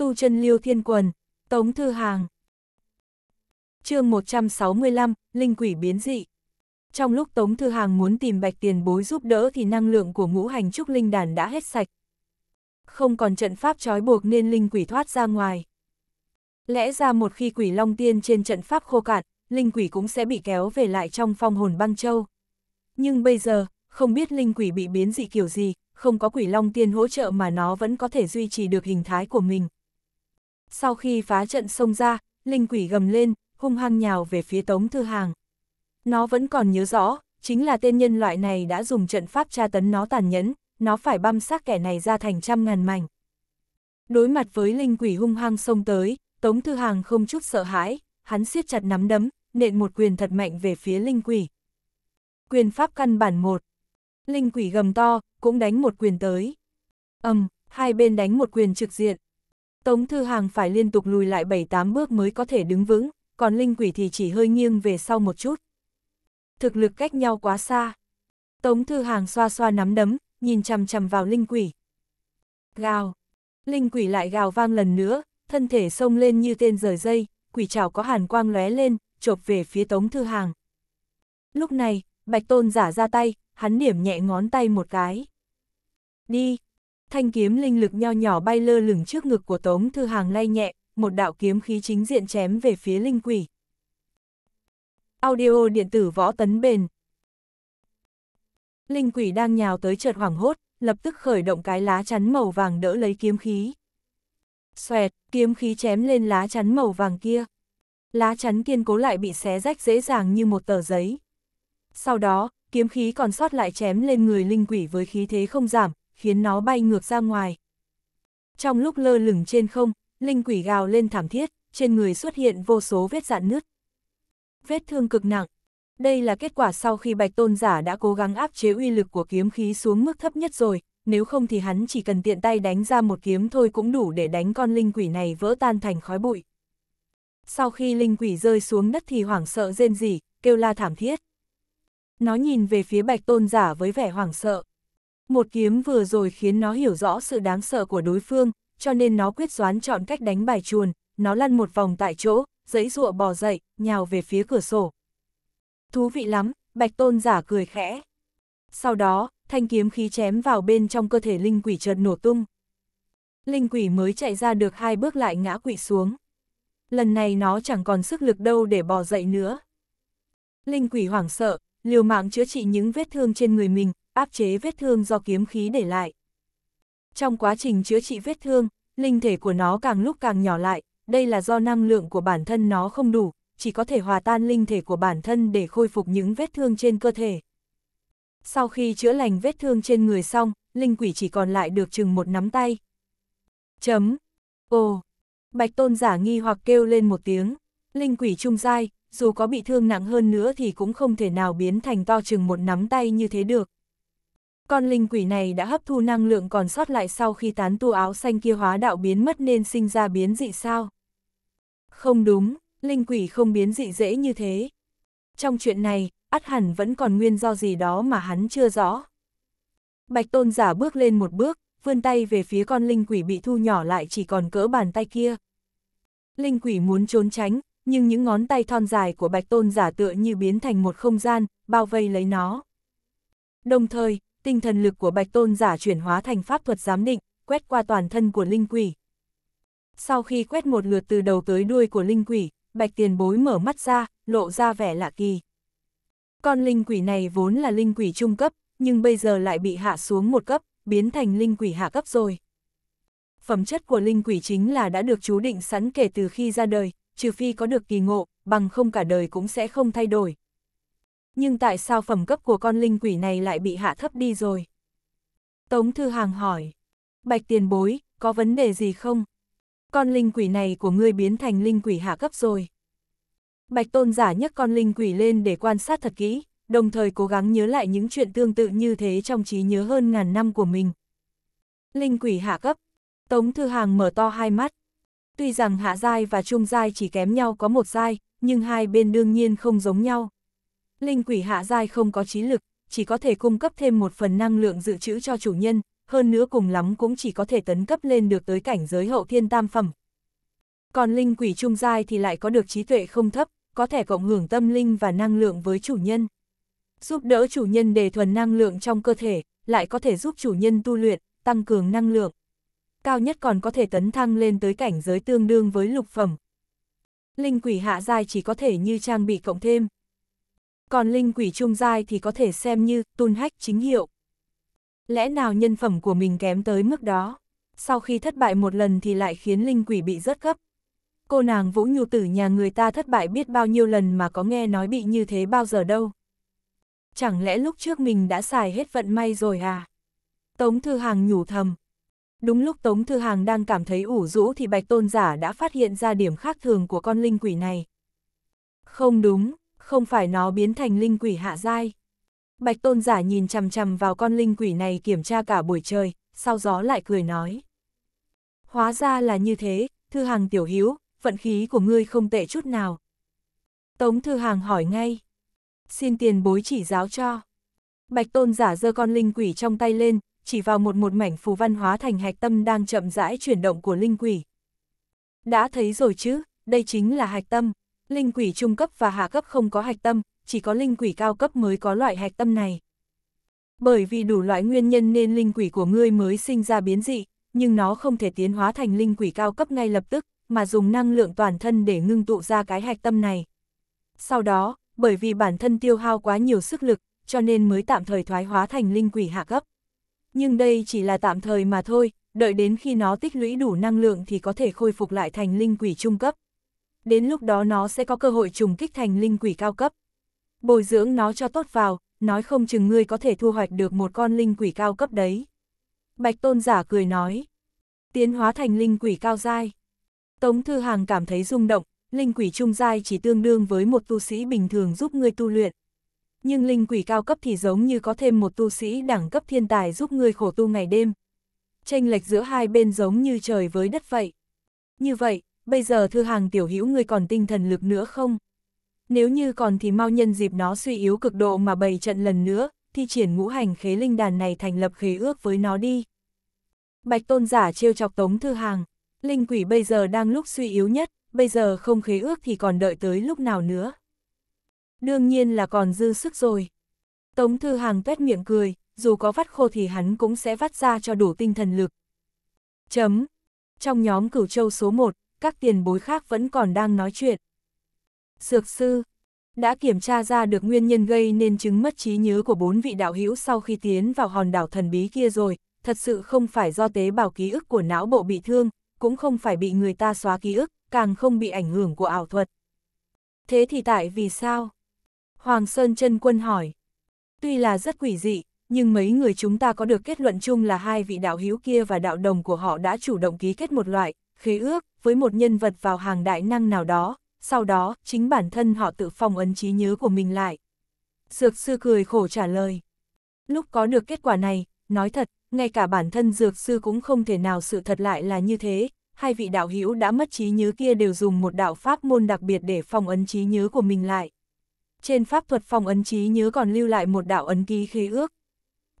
tu chân liêu thiên quần, tống thư hàng. chương 165, Linh quỷ biến dị. Trong lúc Tống Thư Hàng muốn tìm bạch tiền bối giúp đỡ thì năng lượng của ngũ hành trúc linh đàn đã hết sạch. Không còn trận pháp trói buộc nên linh quỷ thoát ra ngoài. Lẽ ra một khi quỷ long tiên trên trận pháp khô cạn, linh quỷ cũng sẽ bị kéo về lại trong phong hồn băng châu. Nhưng bây giờ, không biết linh quỷ bị biến dị kiểu gì, không có quỷ long tiên hỗ trợ mà nó vẫn có thể duy trì được hình thái của mình sau khi phá trận xông ra, linh quỷ gầm lên, hung hăng nhào về phía Tống Thư Hàng. Nó vẫn còn nhớ rõ, chính là tên nhân loại này đã dùng trận pháp tra tấn nó tàn nhẫn, nó phải băm xác kẻ này ra thành trăm ngàn mảnh. Đối mặt với linh quỷ hung hăng xông tới, Tống Thư Hàng không chút sợ hãi, hắn siết chặt nắm đấm, nện một quyền thật mạnh về phía linh quỷ. Quyền pháp căn bản một. Linh quỷ gầm to, cũng đánh một quyền tới. Ầm, hai bên đánh một quyền trực diện, Tống Thư Hàng phải liên tục lùi lại 7-8 bước mới có thể đứng vững, còn linh quỷ thì chỉ hơi nghiêng về sau một chút. Thực lực cách nhau quá xa. Tống Thư Hàng xoa xoa nắm đấm, nhìn chằm chằm vào linh quỷ. Gào. Linh quỷ lại gào vang lần nữa, thân thể sông lên như tên rời dây, quỷ trảo có hàn quang lóe lên, chộp về phía Tống Thư Hàng. Lúc này, Bạch Tôn giả ra tay, hắn điểm nhẹ ngón tay một cái. Đi, thanh kiếm linh lực nho nhỏ bay lơ lửng trước ngực của Tống Thư Hàng lay nhẹ, một đạo kiếm khí chính diện chém về phía linh quỷ. Audio điện tử võ tấn bền. Linh quỷ đang nhào tới chợt hoảng hốt, lập tức khởi động cái lá chắn màu vàng đỡ lấy kiếm khí. Xoẹt, kiếm khí chém lên lá chắn màu vàng kia. Lá chắn kiên cố lại bị xé rách dễ dàng như một tờ giấy. Sau đó, kiếm khí còn sót lại chém lên người linh quỷ với khí thế không giảm, khiến nó bay ngược ra ngoài. Trong lúc lơ lửng trên không, linh quỷ gào lên thảm thiết, trên người xuất hiện vô số vết dạn nứt. Vết thương cực nặng. Đây là kết quả sau khi Bạch Tôn Giả đã cố gắng áp chế uy lực của kiếm khí xuống mức thấp nhất rồi, nếu không thì hắn chỉ cần tiện tay đánh ra một kiếm thôi cũng đủ để đánh con linh quỷ này vỡ tan thành khói bụi. Sau khi linh quỷ rơi xuống đất thì hoảng sợ rên rỉ, kêu la thảm thiết. Nó nhìn về phía Bạch Tôn Giả với vẻ hoảng sợ. Một kiếm vừa rồi khiến nó hiểu rõ sự đáng sợ của đối phương, cho nên nó quyết đoán chọn cách đánh bài chuồn, nó lăn một vòng tại chỗ, giấy rụa bò dậy, nhào về phía cửa sổ. Thú vị lắm, bạch tôn giả cười khẽ. Sau đó, thanh kiếm khí chém vào bên trong cơ thể linh quỷ chợt nổ tung. Linh quỷ mới chạy ra được hai bước lại ngã quỵ xuống. Lần này nó chẳng còn sức lực đâu để bò dậy nữa. Linh quỷ hoảng sợ, liều mạng chữa trị những vết thương trên người mình, áp chế vết thương do kiếm khí để lại. Trong quá trình chữa trị vết thương, linh thể của nó càng lúc càng nhỏ lại, đây là do năng lượng của bản thân nó không đủ, chỉ có thể hòa tan linh thể của bản thân để khôi phục những vết thương trên cơ thể. Sau khi chữa lành vết thương trên người xong, linh quỷ chỉ còn lại được chừng một nắm tay. Chấm. Ồ. Bạch tôn giả nghi hoặc kêu lên một tiếng. Linh quỷ trung dai, dù có bị thương nặng hơn nữa thì cũng không thể nào biến thành to chừng một nắm tay như thế được. Con linh quỷ này đã hấp thu năng lượng còn sót lại sau khi tán tu áo xanh kia hóa đạo biến mất nên sinh ra biến dị sao? Không đúng, linh quỷ không biến dị dễ như thế. Trong chuyện này, ắt hẳn vẫn còn nguyên do gì đó mà hắn chưa rõ. Bạch tôn giả bước lên một bước, vươn tay về phía con linh quỷ bị thu nhỏ lại chỉ còn cỡ bàn tay kia. Linh quỷ muốn trốn tránh, nhưng những ngón tay thon dài của bạch tôn giả tựa như biến thành một không gian, bao vây lấy nó. Đồng thời, tinh thần lực của bạch tôn giả chuyển hóa thành pháp thuật giám định, quét qua toàn thân của linh quỷ. Sau khi quét một lượt từ đầu tới đuôi của linh quỷ, bạch tiền bối mở mắt ra, lộ ra vẻ lạ kỳ. Con linh quỷ này vốn là linh quỷ trung cấp, nhưng bây giờ lại bị hạ xuống một cấp, biến thành linh quỷ hạ cấp rồi. Phẩm chất của linh quỷ chính là đã được chú định sẵn kể từ khi ra đời, trừ phi có được kỳ ngộ, bằng không cả đời cũng sẽ không thay đổi. Nhưng tại sao phẩm cấp của con linh quỷ này lại bị hạ thấp đi rồi? Tống Thư Hàng hỏi. Bạch tiền bối, có vấn đề gì không? Con linh quỷ này của ngươi biến thành linh quỷ hạ cấp rồi. Bạch tôn giả nhấc con linh quỷ lên để quan sát thật kỹ, đồng thời cố gắng nhớ lại những chuyện tương tự như thế trong trí nhớ hơn ngàn năm của mình. Linh quỷ hạ cấp, Tống Thư Hàng mở to hai mắt. Tuy rằng hạ giai và trung giai chỉ kém nhau có một giai, nhưng hai bên đương nhiên không giống nhau linh quỷ hạ giai không có trí lực, chỉ có thể cung cấp thêm một phần năng lượng dự trữ cho chủ nhân, hơn nữa cùng lắm cũng chỉ có thể tấn cấp lên được tới cảnh giới hậu thiên tam phẩm. Còn linh quỷ trung giai thì lại có được trí tuệ không thấp, có thể cộng hưởng tâm linh và năng lượng với chủ nhân. Giúp đỡ chủ nhân đề thuần năng lượng trong cơ thể, lại có thể giúp chủ nhân tu luyện, tăng cường năng lượng. Cao nhất còn có thể tấn thăng lên tới cảnh giới tương đương với lục phẩm. Linh quỷ hạ giai chỉ có thể như trang bị cộng thêm, còn linh quỷ trung giai thì có thể xem như tun hách chính hiệu. Lẽ nào nhân phẩm của mình kém tới mức đó? Sau khi thất bại một lần thì lại khiến linh quỷ bị rất gấp. Cô nàng Vũ Nhu Tử nhà người ta thất bại biết bao nhiêu lần mà có nghe nói bị như thế bao giờ đâu. Chẳng lẽ lúc trước mình đã xài hết vận may rồi à? Tống Thư Hàng nhủ thầm. Đúng lúc Tống Thư Hàng đang cảm thấy ủ rũ thì Bạch Tôn Giả đã phát hiện ra điểm khác thường của con linh quỷ này. Không đúng, không phải nó biến thành linh quỷ hạ giai. Bạch tôn giả nhìn chằm chằm vào con linh quỷ này kiểm tra cả buổi trời, sau gió lại cười nói. Hóa ra là như thế, thư hàng tiểu hiếu, vận khí của ngươi không tệ chút nào. Tống thư hàng hỏi ngay. Xin tiền bối chỉ giáo cho. Bạch tôn giả giơ con linh quỷ trong tay lên, chỉ vào một một mảnh phù văn hóa thành hạch tâm đang chậm rãi chuyển động của linh quỷ. Đã thấy rồi chứ, đây chính là hạch tâm linh quỷ trung cấp và hạ cấp không có hạch tâm, chỉ có linh quỷ cao cấp mới có loại hạch tâm này. Bởi vì đủ loại nguyên nhân nên linh quỷ của ngươi mới sinh ra biến dị, nhưng nó không thể tiến hóa thành linh quỷ cao cấp ngay lập tức, mà dùng năng lượng toàn thân để ngưng tụ ra cái hạch tâm này. Sau đó, bởi vì bản thân tiêu hao quá nhiều sức lực, cho nên mới tạm thời thoái hóa thành linh quỷ hạ cấp. Nhưng đây chỉ là tạm thời mà thôi, đợi đến khi nó tích lũy đủ năng lượng thì có thể khôi phục lại thành linh quỷ trung cấp đến lúc đó nó sẽ có cơ hội trùng kích thành linh quỷ cao cấp. Bồi dưỡng nó cho tốt vào, nói không chừng ngươi có thể thu hoạch được một con linh quỷ cao cấp đấy. Bạch tôn giả cười nói, tiến hóa thành linh quỷ cao dai. Tống Thư Hàng cảm thấy rung động, linh quỷ trung dai chỉ tương đương với một tu sĩ bình thường giúp ngươi tu luyện. Nhưng linh quỷ cao cấp thì giống như có thêm một tu sĩ đẳng cấp thiên tài giúp ngươi khổ tu ngày đêm. Tranh lệch giữa hai bên giống như trời với đất vậy. Như vậy, bây giờ thư hàng tiểu hữu người còn tinh thần lực nữa không? Nếu như còn thì mau nhân dịp nó suy yếu cực độ mà bày trận lần nữa, thì triển ngũ hành khế linh đàn này thành lập khế ước với nó đi. Bạch tôn giả trêu chọc tống thư hàng, linh quỷ bây giờ đang lúc suy yếu nhất, bây giờ không khế ước thì còn đợi tới lúc nào nữa. Đương nhiên là còn dư sức rồi. Tống thư hàng tuét miệng cười, dù có vắt khô thì hắn cũng sẽ vắt ra cho đủ tinh thần lực. Chấm. Trong nhóm cửu châu số 1, các tiền bối khác vẫn còn đang nói chuyện. Dược sư đã kiểm tra ra được nguyên nhân gây nên chứng mất trí nhớ của bốn vị đạo hữu sau khi tiến vào hòn đảo thần bí kia rồi, thật sự không phải do tế bào ký ức của não bộ bị thương, cũng không phải bị người ta xóa ký ức, càng không bị ảnh hưởng của ảo thuật. Thế thì tại vì sao? Hoàng Sơn chân Quân hỏi. Tuy là rất quỷ dị, nhưng mấy người chúng ta có được kết luận chung là hai vị đạo hữu kia và đạo đồng của họ đã chủ động ký kết một loại, khế ước với một nhân vật vào hàng đại năng nào đó, sau đó chính bản thân họ tự phong ấn trí nhớ của mình lại. Dược sư cười khổ trả lời. Lúc có được kết quả này, nói thật, ngay cả bản thân dược sư cũng không thể nào sự thật lại là như thế, hai vị đạo hữu đã mất trí nhớ kia đều dùng một đạo pháp môn đặc biệt để phong ấn trí nhớ của mình lại. Trên pháp thuật phong ấn trí nhớ còn lưu lại một đạo ấn ký khế ước.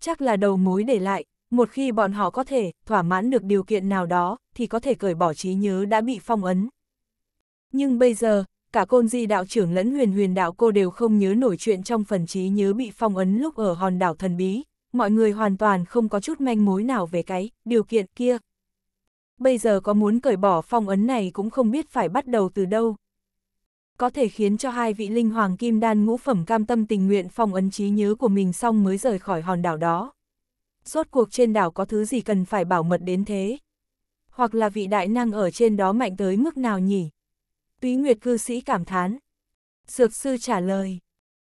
Chắc là đầu mối để lại, một khi bọn họ có thể thỏa mãn được điều kiện nào đó, thì có thể cởi bỏ trí nhớ đã bị phong ấn. Nhưng bây giờ, cả côn di đạo trưởng lẫn huyền huyền đạo cô đều không nhớ nổi chuyện trong phần trí nhớ bị phong ấn lúc ở hòn đảo thần bí, mọi người hoàn toàn không có chút manh mối nào về cái điều kiện kia. Bây giờ có muốn cởi bỏ phong ấn này cũng không biết phải bắt đầu từ đâu. Có thể khiến cho hai vị linh hoàng kim đan ngũ phẩm cam tâm tình nguyện phong ấn trí nhớ của mình xong mới rời khỏi hòn đảo đó rốt cuộc trên đảo có thứ gì cần phải bảo mật đến thế? Hoặc là vị đại năng ở trên đó mạnh tới mức nào nhỉ? Túy Nguyệt cư sĩ cảm thán. Dược sư trả lời,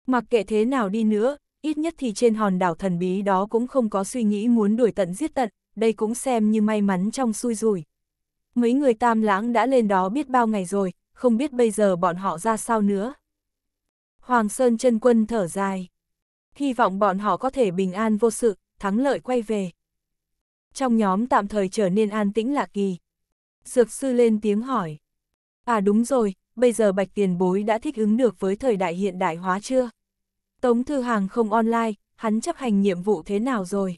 mặc kệ thế nào đi nữa, ít nhất thì trên hòn đảo thần bí đó cũng không có suy nghĩ muốn đuổi tận giết tận, đây cũng xem như may mắn trong xui rủi. Mấy người tam lãng đã lên đó biết bao ngày rồi, không biết bây giờ bọn họ ra sao nữa. Hoàng Sơn chân quân thở dài. Hy vọng bọn họ có thể bình an vô sự, thắng lợi quay về. Trong nhóm tạm thời trở nên an tĩnh lạ kỳ. Dược sư lên tiếng hỏi. À đúng rồi, bây giờ bạch tiền bối đã thích ứng được với thời đại hiện đại hóa chưa? Tống Thư Hàng không online, hắn chấp hành nhiệm vụ thế nào rồi?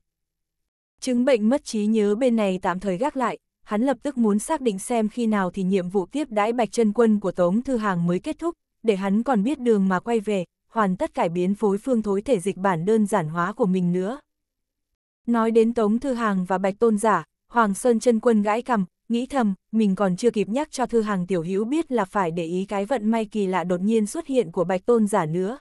Chứng bệnh mất trí nhớ bên này tạm thời gác lại, hắn lập tức muốn xác định xem khi nào thì nhiệm vụ tiếp đãi bạch chân quân của Tống Thư Hàng mới kết thúc, để hắn còn biết đường mà quay về, hoàn tất cải biến phối phương thối thể dịch bản đơn giản hóa của mình nữa. Nói đến Tống Thư Hàng và Bạch Tôn Giả, Hoàng Sơn chân quân gãi cằm nghĩ thầm, mình còn chưa kịp nhắc cho Thư Hàng tiểu hữu biết là phải để ý cái vận may kỳ lạ đột nhiên xuất hiện của Bạch Tôn Giả nữa.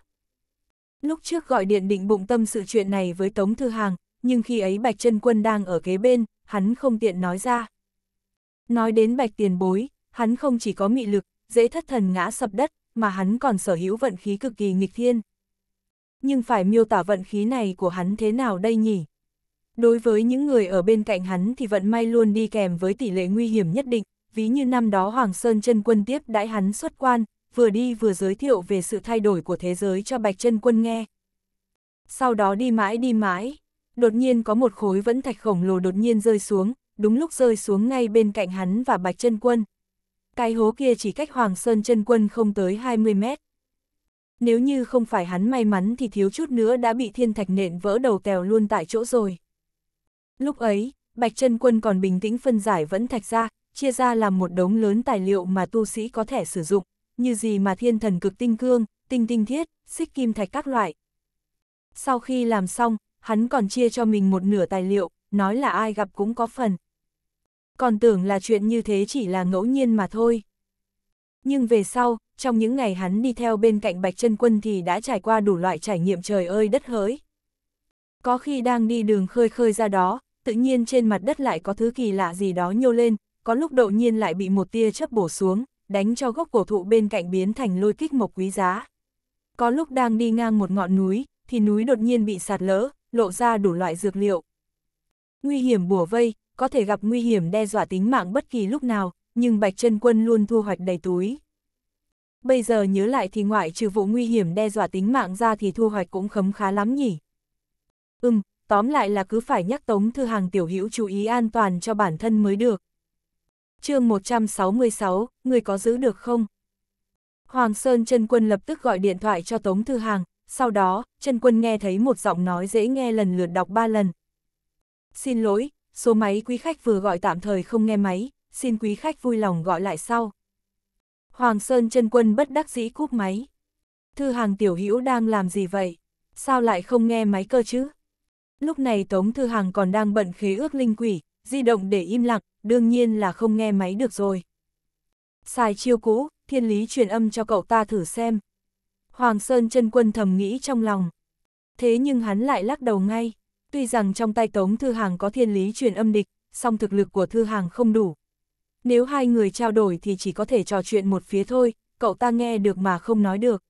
Lúc trước gọi điện định bụng tâm sự chuyện này với Tống Thư Hàng, nhưng khi ấy Bạch chân quân đang ở kế bên, hắn không tiện nói ra. Nói đến Bạch tiền bối, hắn không chỉ có mị lực, dễ thất thần ngã sập đất, mà hắn còn sở hữu vận khí cực kỳ nghịch thiên. Nhưng phải miêu tả vận khí này của hắn thế nào đây nhỉ? Đối với những người ở bên cạnh hắn thì vận may luôn đi kèm với tỷ lệ nguy hiểm nhất định, ví như năm đó Hoàng Sơn chân quân tiếp đãi hắn xuất quan, vừa đi vừa giới thiệu về sự thay đổi của thế giới cho Bạch chân quân nghe. Sau đó đi mãi đi mãi, đột nhiên có một khối vẫn thạch khổng lồ đột nhiên rơi xuống, đúng lúc rơi xuống ngay bên cạnh hắn và Bạch chân quân. Cái hố kia chỉ cách Hoàng Sơn chân quân không tới 20 mét. Nếu như không phải hắn may mắn thì thiếu chút nữa đã bị thiên thạch nện vỡ đầu tèo luôn tại chỗ rồi. Lúc ấy, Bạch chân Quân còn bình tĩnh phân giải vẫn thạch ra, chia ra làm một đống lớn tài liệu mà tu sĩ có thể sử dụng, như gì mà thiên thần cực tinh cương, tinh tinh thiết, xích kim thạch các loại. Sau khi làm xong, hắn còn chia cho mình một nửa tài liệu, nói là ai gặp cũng có phần. Còn tưởng là chuyện như thế chỉ là ngẫu nhiên mà thôi. Nhưng về sau, trong những ngày hắn đi theo bên cạnh Bạch chân Quân thì đã trải qua đủ loại trải nghiệm trời ơi đất hỡi. Có khi đang đi đường khơi khơi ra đó, tự nhiên trên mặt đất lại có thứ kỳ lạ gì đó nhô lên, có lúc đột nhiên lại bị một tia chớp bổ xuống, đánh cho gốc cổ thụ bên cạnh biến thành lôi kích mộc quý giá. Có lúc đang đi ngang một ngọn núi, thì núi đột nhiên bị sạt lỡ, lộ ra đủ loại dược liệu. Nguy hiểm bùa vây, có thể gặp nguy hiểm đe dọa tính mạng bất kỳ lúc nào, nhưng Bạch chân Quân luôn thu hoạch đầy túi. Bây giờ nhớ lại thì ngoại trừ vụ nguy hiểm đe dọa tính mạng ra thì thu hoạch cũng khấm khá lắm nhỉ. Ừm, tóm lại là cứ phải nhắc Tống Thư Hàng tiểu hữu chú ý an toàn cho bản thân mới được. chương 166, người có giữ được không? Hoàng Sơn chân Quân lập tức gọi điện thoại cho Tống Thư Hàng, sau đó, chân Quân nghe thấy một giọng nói dễ nghe lần lượt đọc ba lần. Xin lỗi, số máy quý khách vừa gọi tạm thời không nghe máy, xin quý khách vui lòng gọi lại sau. Hoàng Sơn chân Quân bất đắc dĩ cúp máy. Thư Hàng tiểu hữu đang làm gì vậy? Sao lại không nghe máy cơ chứ? Lúc này Tống Thư Hàng còn đang bận khế ước linh quỷ, di động để im lặng, đương nhiên là không nghe máy được rồi. Xài chiêu cũ, thiên lý truyền âm cho cậu ta thử xem. Hoàng Sơn chân quân thầm nghĩ trong lòng. Thế nhưng hắn lại lắc đầu ngay. Tuy rằng trong tay Tống Thư Hàng có thiên lý truyền âm địch, song thực lực của Thư Hàng không đủ. Nếu hai người trao đổi thì chỉ có thể trò chuyện một phía thôi, cậu ta nghe được mà không nói được.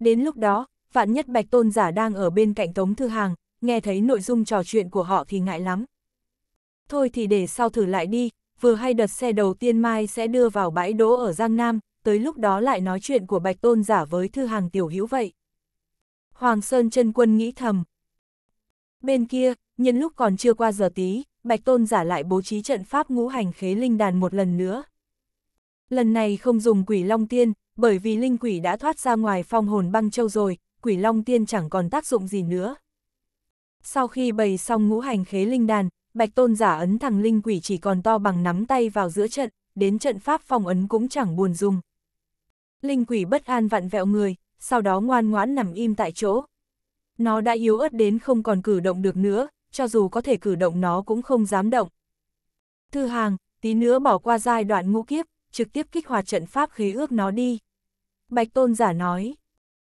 Đến lúc đó, vạn nhất Bạch Tôn Giả đang ở bên cạnh Tống Thư Hàng, nghe thấy nội dung trò chuyện của họ thì ngại lắm. Thôi thì để sau thử lại đi, vừa hay đợt xe đầu tiên mai sẽ đưa vào bãi đỗ ở Giang Nam, tới lúc đó lại nói chuyện của Bạch Tôn giả với Thư Hàng Tiểu Hữu vậy. Hoàng Sơn chân Quân nghĩ thầm. Bên kia, nhân lúc còn chưa qua giờ tí, Bạch Tôn giả lại bố trí trận pháp ngũ hành khế linh đàn một lần nữa. Lần này không dùng quỷ long tiên, bởi vì linh quỷ đã thoát ra ngoài phong hồn băng châu rồi, quỷ long tiên chẳng còn tác dụng gì nữa. Sau khi bày xong ngũ hành khế linh đàn, bạch tôn giả ấn thằng linh quỷ chỉ còn to bằng nắm tay vào giữa trận, đến trận pháp phong ấn cũng chẳng buồn dùng. Linh quỷ bất an vặn vẹo người, sau đó ngoan ngoãn nằm im tại chỗ. Nó đã yếu ớt đến không còn cử động được nữa, cho dù có thể cử động nó cũng không dám động. Thư hàng, tí nữa bỏ qua giai đoạn ngũ kiếp, trực tiếp kích hoạt trận pháp khí ước nó đi. Bạch tôn giả nói,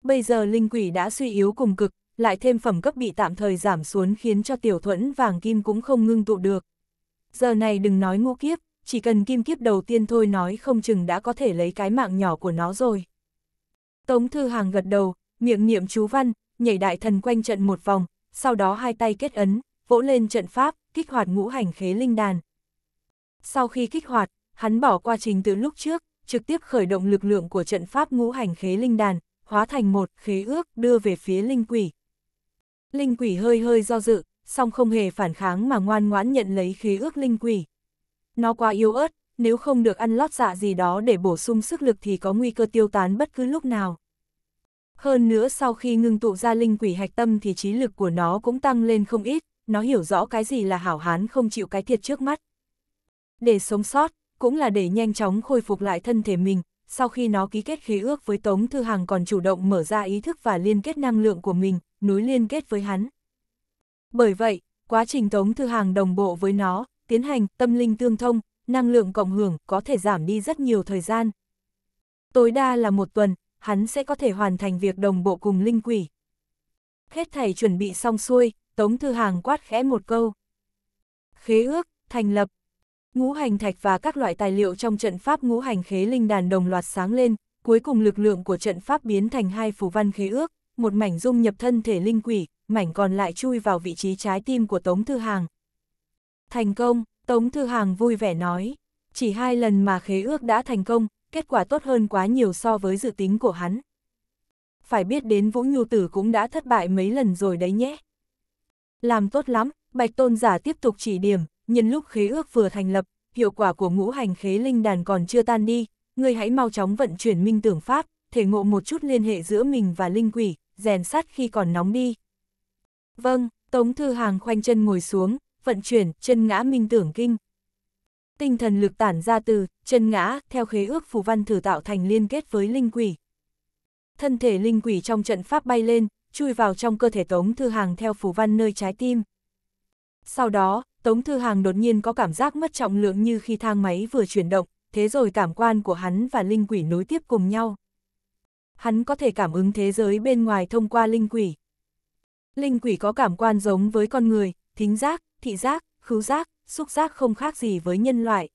bây giờ linh quỷ đã suy yếu cùng cực, lại thêm phẩm cấp bị tạm thời giảm xuống khiến cho tiểu thuẫn vàng kim cũng không ngưng tụ được. Giờ này đừng nói ngũ kiếp, chỉ cần kim kiếp đầu tiên thôi nói không chừng đã có thể lấy cái mạng nhỏ của nó rồi. Tống Thư Hàng gật đầu, miệng niệm chú văn, nhảy đại thần quanh trận một vòng, sau đó hai tay kết ấn, vỗ lên trận pháp, kích hoạt ngũ hành khế linh đàn. Sau khi kích hoạt, hắn bỏ qua trình tự lúc trước, trực tiếp khởi động lực lượng của trận pháp ngũ hành khế linh đàn, hóa thành một khế ước đưa về phía linh quỷ. Linh quỷ hơi hơi do dự, song không hề phản kháng mà ngoan ngoãn nhận lấy khí ước linh quỷ. Nó quá yếu ớt, nếu không được ăn lót dạ gì đó để bổ sung sức lực thì có nguy cơ tiêu tán bất cứ lúc nào. Hơn nữa sau khi ngưng tụ ra linh quỷ hạch tâm thì trí lực của nó cũng tăng lên không ít, nó hiểu rõ cái gì là hảo hán không chịu cái thiệt trước mắt. Để sống sót, cũng là để nhanh chóng khôi phục lại thân thể mình, sau khi nó ký kết khí ước với Tống Thư Hằng còn chủ động mở ra ý thức và liên kết năng lượng của mình, nối liên kết với hắn. Bởi vậy, quá trình Tống Thư Hằng đồng bộ với nó, tiến hành tâm linh tương thông, năng lượng cộng hưởng có thể giảm đi rất nhiều thời gian. Tối đa là một tuần, hắn sẽ có thể hoàn thành việc đồng bộ cùng linh quỷ. Hết thảy chuẩn bị xong xuôi, Tống Thư Hàng quát khẽ một câu. Khế ước, thành lập, Ngũ hành thạch và các loại tài liệu trong trận pháp ngũ hành khế linh đàn đồng loạt sáng lên, cuối cùng lực lượng của trận pháp biến thành hai phù văn khí ước, một mảnh dung nhập thân thể linh quỷ, mảnh còn lại chui vào vị trí trái tim của Tống Thư Hàng. Thành công, Tống Thư Hàng vui vẻ nói, chỉ hai lần mà khế ước đã thành công, kết quả tốt hơn quá nhiều so với dự tính của hắn. Phải biết đến Vũ Nhu Tử cũng đã thất bại mấy lần rồi đấy nhé. Làm tốt lắm, Bạch Tôn Giả tiếp tục chỉ điểm, nhân lúc khế ước vừa thành lập, hiệu quả của ngũ hành khế linh đàn còn chưa tan đi, ngươi hãy mau chóng vận chuyển minh tưởng pháp, thể ngộ một chút liên hệ giữa mình và linh quỷ, rèn sắt khi còn nóng đi. Vâng, Tống Thư Hàng khoanh chân ngồi xuống, vận chuyển, chân ngã minh tưởng kinh. Tinh thần lực tản ra từ, chân ngã, theo khế ước phù văn thử tạo thành liên kết với linh quỷ. Thân thể linh quỷ trong trận pháp bay lên, chui vào trong cơ thể Tống Thư Hàng theo phù văn nơi trái tim. Sau đó, Tống Thư Hàng đột nhiên có cảm giác mất trọng lượng như khi thang máy vừa chuyển động, thế rồi cảm quan của hắn và linh quỷ nối tiếp cùng nhau. Hắn có thể cảm ứng thế giới bên ngoài thông qua linh quỷ. Linh quỷ có cảm quan giống với con người, thính giác, thị giác, khứu giác, xúc giác không khác gì với nhân loại.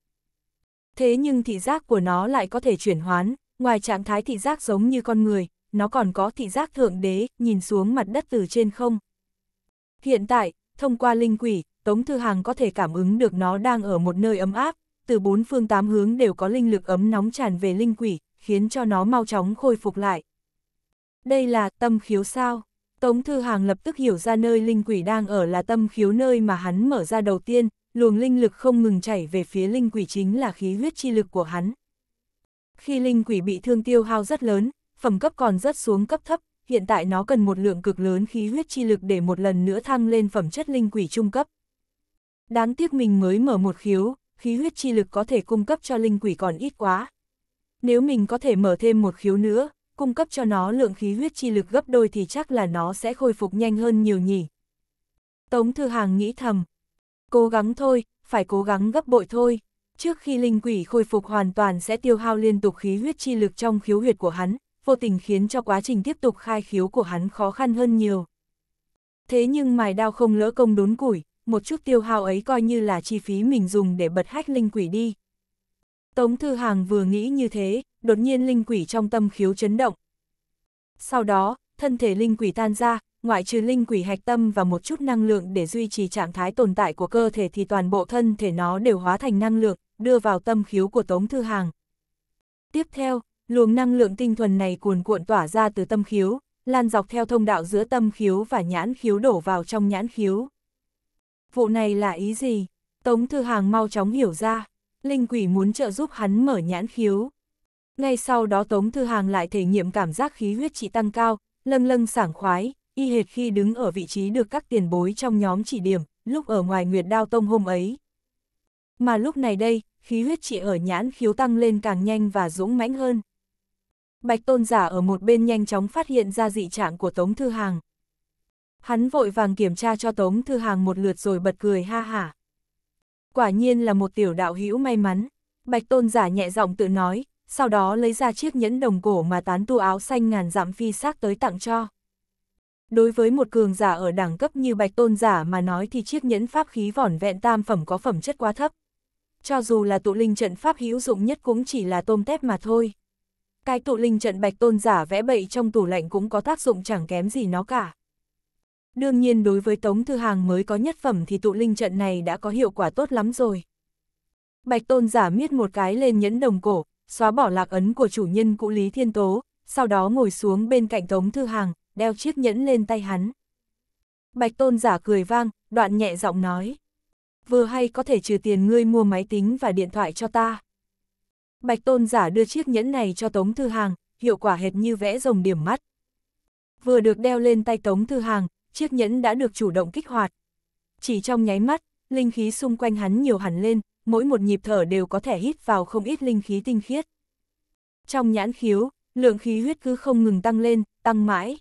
Thế nhưng thị giác của nó lại có thể chuyển hoán, ngoài trạng thái thị giác giống như con người, nó còn có thị giác thượng đế, nhìn xuống mặt đất từ trên không. Hiện tại, thông qua linh quỷ, Tống Thư Hàng có thể cảm ứng được nó đang ở một nơi ấm áp, từ bốn phương tám hướng đều có linh lực ấm nóng tràn về linh quỷ, khiến cho nó mau chóng khôi phục lại. Đây là tâm khiếu sao? Tống Thư Hàng lập tức hiểu ra nơi linh quỷ đang ở là tâm khiếu nơi mà hắn mở ra đầu tiên, luồng linh lực không ngừng chảy về phía linh quỷ chính là khí huyết chi lực của hắn. Khi linh quỷ bị thương tiêu hao rất lớn, phẩm cấp còn rất xuống cấp thấp, hiện tại nó cần một lượng cực lớn khí huyết chi lực để một lần nữa thăng lên phẩm chất linh quỷ trung cấp. Đáng tiếc mình mới mở một khiếu, khí huyết chi lực có thể cung cấp cho linh quỷ còn ít quá. Nếu mình có thể mở thêm một khiếu nữa, cung cấp cho nó lượng khí huyết chi lực gấp đôi thì chắc là nó sẽ khôi phục nhanh hơn nhiều nhỉ. Tống Thư Hàng nghĩ thầm, cố gắng thôi, phải cố gắng gấp bội thôi. Trước khi linh quỷ khôi phục hoàn toàn sẽ tiêu hao liên tục khí huyết chi lực trong khiếu huyệt của hắn, vô tình khiến cho quá trình tiếp tục khai khiếu của hắn khó khăn hơn nhiều. Thế nhưng mài đao không lỡ công đốn củi, một chút tiêu hao ấy coi như là chi phí mình dùng để bật hách linh quỷ đi. Tống Thư Hàng vừa nghĩ như thế, đột nhiên linh quỷ trong tâm khiếu chấn động. Sau đó, thân thể linh quỷ tan ra, ngoại trừ linh quỷ hạch tâm và một chút năng lượng để duy trì trạng thái tồn tại của cơ thể thì toàn bộ thân thể nó đều hóa thành năng lượng, đưa vào tâm khiếu của Tống Thư Hàng. Tiếp theo, luồng năng lượng tinh thuần này cuồn cuộn tỏa ra từ tâm khiếu, lan dọc theo thông đạo giữa tâm khiếu và nhãn khiếu đổ vào trong nhãn khiếu vụ này là ý gì? Tống Thư Hàng mau chóng hiểu ra, linh quỷ muốn trợ giúp hắn mở nhãn khiếu. Ngay sau đó Tống Thư Hàng lại thể nghiệm cảm giác khí huyết trị tăng cao, lân lân sảng khoái, y hệt khi đứng ở vị trí được các tiền bối trong nhóm chỉ điểm, lúc ở ngoài Nguyệt Đao Tông hôm ấy. Mà lúc này đây, khí huyết trị ở nhãn khiếu tăng lên càng nhanh và dũng mãnh hơn. Bạch Tôn Giả ở một bên nhanh chóng phát hiện ra dị trạng của Tống Thư Hàng, Hắn vội vàng kiểm tra cho Tống Thư Hàng một lượt rồi bật cười ha hả. Quả nhiên là một tiểu đạo hữu may mắn. Bạch Tôn giả nhẹ giọng tự nói, sau đó lấy ra chiếc nhẫn đồng cổ mà tán tu áo xanh ngàn dặm phi xác tới tặng cho. Đối với một cường giả ở đẳng cấp như Bạch Tôn giả mà nói thì chiếc nhẫn pháp khí vỏn vẹn tam phẩm có phẩm chất quá thấp. Cho dù là tụ linh trận pháp hữu dụng nhất cũng chỉ là tôm tép mà thôi. Cái tụ linh trận Bạch Tôn giả vẽ bậy trong tủ lạnh cũng có tác dụng chẳng kém gì nó cả. Đương nhiên đối với Tống Thư Hàng mới có nhất phẩm thì tụ linh trận này đã có hiệu quả tốt lắm rồi. Bạch Tôn giả miết một cái lên nhẫn đồng cổ, xóa bỏ lạc ấn của chủ nhân cũ Lý Thiên Tố, sau đó ngồi xuống bên cạnh Tống Thư Hàng, đeo chiếc nhẫn lên tay hắn. Bạch Tôn giả cười vang, đoạn nhẹ giọng nói. Vừa hay có thể trừ tiền ngươi mua máy tính và điện thoại cho ta. Bạch Tôn giả đưa chiếc nhẫn này cho Tống Thư Hàng, hiệu quả hệt như vẽ rồng điểm mắt. Vừa được đeo lên tay Tống Thư Hàng, chiếc nhẫn đã được chủ động kích hoạt. Chỉ trong nháy mắt, linh khí xung quanh hắn nhiều hẳn lên, mỗi một nhịp thở đều có thể hít vào không ít linh khí tinh khiết. Trong nhãn khiếu, lượng khí huyết cứ không ngừng tăng lên, tăng mãi.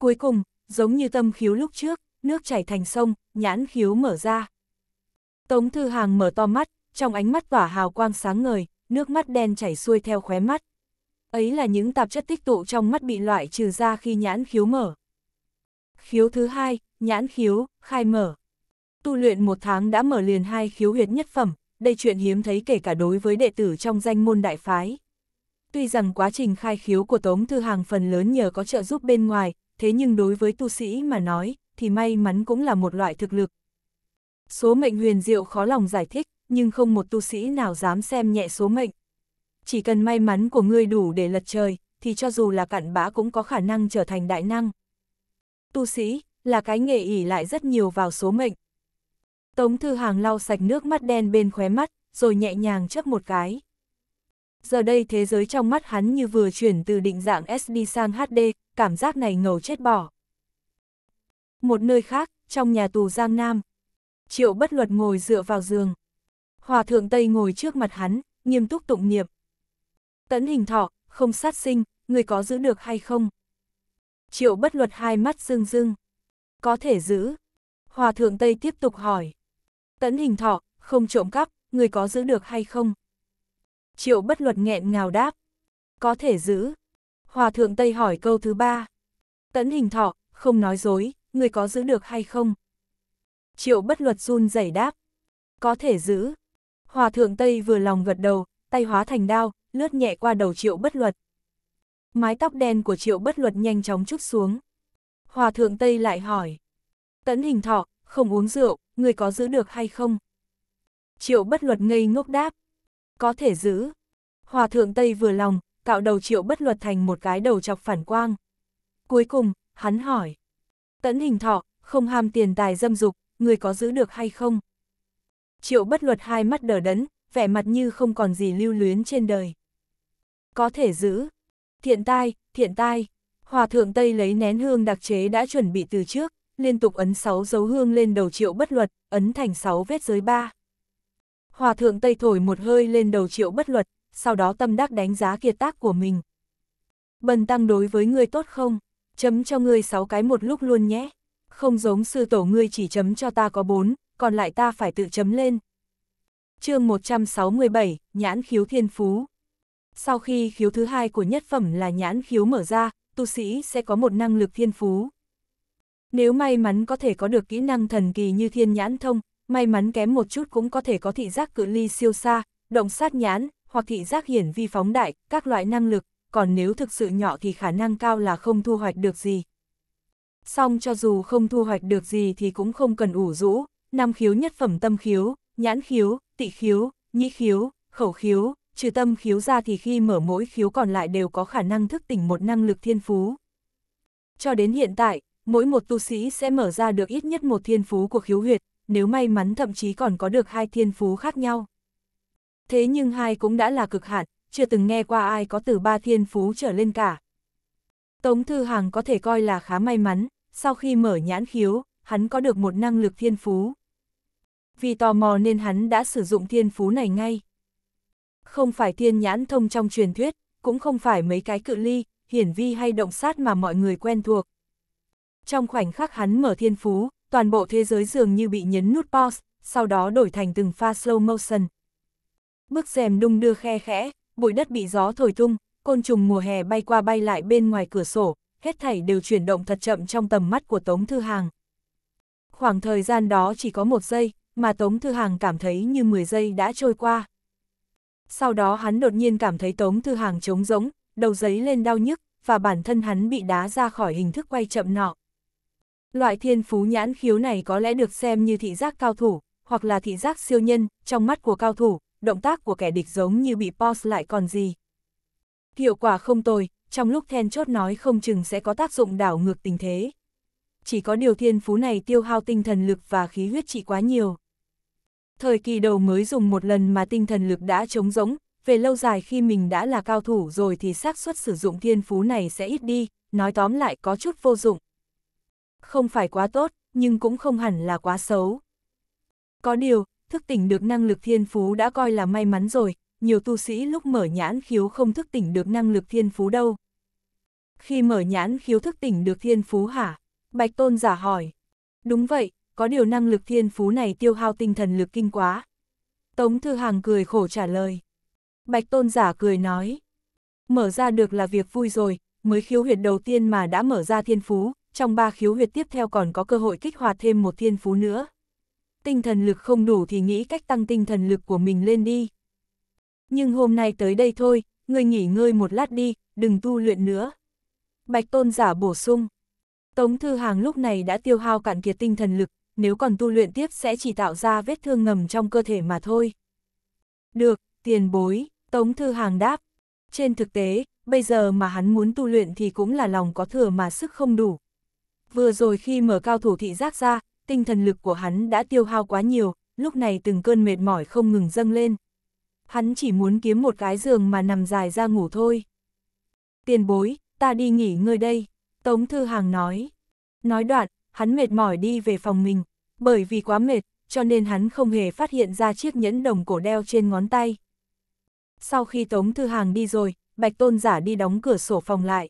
Cuối cùng, giống như tâm khiếu lúc trước, nước chảy thành sông, nhãn khiếu mở ra. Tống Thư Hàng mở to mắt, trong ánh mắt tỏa hào quang sáng ngời, nước mắt đen chảy xuôi theo khóe mắt. Ấy là những tạp chất tích tụ trong mắt bị loại trừ ra khi nhãn khiếu mở khiếu thứ hai, nhãn khiếu, khai mở. Tu luyện một tháng đã mở liền hai khiếu huyệt nhất phẩm, đây chuyện hiếm thấy kể cả đối với đệ tử trong danh môn đại phái. Tuy rằng quá trình khai khiếu của Tống Thư Hàng phần lớn nhờ có trợ giúp bên ngoài, thế nhưng đối với tu sĩ mà nói, thì may mắn cũng là một loại thực lực. Số mệnh huyền diệu khó lòng giải thích, nhưng không một tu sĩ nào dám xem nhẹ số mệnh. Chỉ cần may mắn của ngươi đủ để lật trời, thì cho dù là cặn bã cũng có khả năng trở thành đại năng tu sĩ, là cái nghề ỉ lại rất nhiều vào số mệnh. Tống Thư Hàng lau sạch nước mắt đen bên khóe mắt, rồi nhẹ nhàng chấp một cái. Giờ đây thế giới trong mắt hắn như vừa chuyển từ định dạng SD sang HD, cảm giác này ngầu chết bỏ. Một nơi khác, trong nhà tù Giang Nam, Triệu bất luật ngồi dựa vào giường. Hòa thượng Tây ngồi trước mặt hắn, nghiêm túc tụng niệm. Tấn hình thọ, không sát sinh, người có giữ được hay không? triệu bất luật hai mắt rưng rưng. Có thể giữ. Hòa thượng Tây tiếp tục hỏi. Tấn hình thọ, không trộm cắp, người có giữ được hay không? Triệu bất luật nghẹn ngào đáp. Có thể giữ. Hòa thượng Tây hỏi câu thứ ba. Tấn hình thọ, không nói dối, người có giữ được hay không? Triệu bất luật run rẩy đáp. Có thể giữ. Hòa thượng Tây vừa lòng gật đầu, tay hóa thành đao, lướt nhẹ qua đầu triệu bất luật. Mái tóc đen của triệu bất luật nhanh chóng chút xuống. Hòa thượng Tây lại hỏi. Tấn hình thọ, không uống rượu, người có giữ được hay không? Triệu bất luật ngây ngốc đáp. Có thể giữ. Hòa thượng Tây vừa lòng, cạo đầu triệu bất luật thành một cái đầu chọc phản quang. Cuối cùng, hắn hỏi. Tấn hình thọ, không ham tiền tài dâm dục, người có giữ được hay không? Triệu bất luật hai mắt đờ đẫn, vẻ mặt như không còn gì lưu luyến trên đời. Có thể giữ. Thiện tai, thiện tai. Hòa thượng Tây lấy nén hương đặc chế đã chuẩn bị từ trước, liên tục ấn 6 dấu hương lên đầu triệu bất luật, ấn thành 6 vết giới ba. Hòa thượng Tây thổi một hơi lên đầu triệu bất luật, sau đó tâm đắc đánh giá kiệt tác của mình. Bần tăng đối với ngươi tốt không? Chấm cho ngươi 6 cái một lúc luôn nhé. Không giống sư tổ ngươi chỉ chấm cho ta có 4, còn lại ta phải tự chấm lên. chương 167, Nhãn khiếu thiên phú. Sau khi khiếu thứ hai của nhất phẩm là nhãn khiếu mở ra, tu sĩ sẽ có một năng lực thiên phú. Nếu may mắn có thể có được kỹ năng thần kỳ như thiên nhãn thông, may mắn kém một chút cũng có thể có thị giác cự ly siêu xa, động sát nhãn, hoặc thị giác hiển vi phóng đại, các loại năng lực, còn nếu thực sự nhỏ thì khả năng cao là không thu hoạch được gì. Song cho dù không thu hoạch được gì thì cũng không cần ủ rũ, năm khiếu nhất phẩm tâm khiếu, nhãn khiếu, tị khiếu, nhĩ khiếu, khẩu khiếu, trừ tâm khiếu ra thì khi mở mỗi khiếu còn lại đều có khả năng thức tỉnh một năng lực thiên phú. Cho đến hiện tại, mỗi một tu sĩ sẽ mở ra được ít nhất một thiên phú của khiếu huyệt, nếu may mắn thậm chí còn có được hai thiên phú khác nhau. Thế nhưng hai cũng đã là cực hạn, chưa từng nghe qua ai có từ ba thiên phú trở lên cả. Tống Thư Hàng có thể coi là khá may mắn, sau khi mở nhãn khiếu, hắn có được một năng lực thiên phú. Vì tò mò nên hắn đã sử dụng thiên phú này ngay. Không phải thiên nhãn thông trong truyền thuyết, cũng không phải mấy cái cự ly, hiển vi hay động sát mà mọi người quen thuộc. Trong khoảnh khắc hắn mở thiên phú, toàn bộ thế giới dường như bị nhấn nút pause, sau đó đổi thành từng pha slow motion. Bước rèm đung đưa khe khẽ, bụi đất bị gió thổi tung, côn trùng mùa hè bay qua bay lại bên ngoài cửa sổ, hết thảy đều chuyển động thật chậm trong tầm mắt của Tống Thư Hàng. Khoảng thời gian đó chỉ có một giây, mà Tống Thư Hàng cảm thấy như 10 giây đã trôi qua. Sau đó hắn đột nhiên cảm thấy Tống Thư Hàng trống rỗng, đầu giấy lên đau nhức, và bản thân hắn bị đá ra khỏi hình thức quay chậm nọ. Loại thiên phú nhãn khiếu này có lẽ được xem như thị giác cao thủ, hoặc là thị giác siêu nhân, trong mắt của cao thủ, động tác của kẻ địch giống như bị pause lại còn gì. Hiệu quả không tồi, trong lúc then chốt nói không chừng sẽ có tác dụng đảo ngược tình thế. Chỉ có điều thiên phú này tiêu hao tinh thần lực và khí huyết trị quá nhiều. Thời kỳ đầu mới dùng một lần mà tinh thần lực đã trống rỗng, về lâu dài khi mình đã là cao thủ rồi thì xác suất sử dụng thiên phú này sẽ ít đi, nói tóm lại có chút vô dụng. Không phải quá tốt, nhưng cũng không hẳn là quá xấu. Có điều, thức tỉnh được năng lực thiên phú đã coi là may mắn rồi, nhiều tu sĩ lúc mở nhãn khiếu không thức tỉnh được năng lực thiên phú đâu. Khi mở nhãn khiếu thức tỉnh được thiên phú hả? Bạch Tôn giả hỏi. Đúng vậy, có điều năng lực thiên phú này tiêu hao tinh thần lực kinh quá. Tống Thư Hàng cười khổ trả lời. Bạch Tôn Giả cười nói. Mở ra được là việc vui rồi, mới khiếu huyệt đầu tiên mà đã mở ra thiên phú, trong ba khiếu huyệt tiếp theo còn có cơ hội kích hoạt thêm một thiên phú nữa. Tinh thần lực không đủ thì nghĩ cách tăng tinh thần lực của mình lên đi. Nhưng hôm nay tới đây thôi, ngươi nghỉ ngơi một lát đi, đừng tu luyện nữa. Bạch Tôn Giả bổ sung. Tống Thư Hàng lúc này đã tiêu hao cạn kiệt tinh thần lực, nếu còn tu luyện tiếp sẽ chỉ tạo ra vết thương ngầm trong cơ thể mà thôi. Được, tiền bối, Tống Thư Hàng đáp. Trên thực tế, bây giờ mà hắn muốn tu luyện thì cũng là lòng có thừa mà sức không đủ. Vừa rồi khi mở cao thủ thị giác ra, tinh thần lực của hắn đã tiêu hao quá nhiều, lúc này từng cơn mệt mỏi không ngừng dâng lên. Hắn chỉ muốn kiếm một cái giường mà nằm dài ra ngủ thôi. Tiền bối, ta đi nghỉ ngơi đây, Tống Thư Hàng nói. Nói đoạn, hắn mệt mỏi đi về phòng mình, bởi vì quá mệt, cho nên hắn không hề phát hiện ra chiếc nhẫn đồng cổ đeo trên ngón tay. Sau khi Tống Thư Hàng đi rồi, Bạch Tôn Giả đi đóng cửa sổ phòng lại.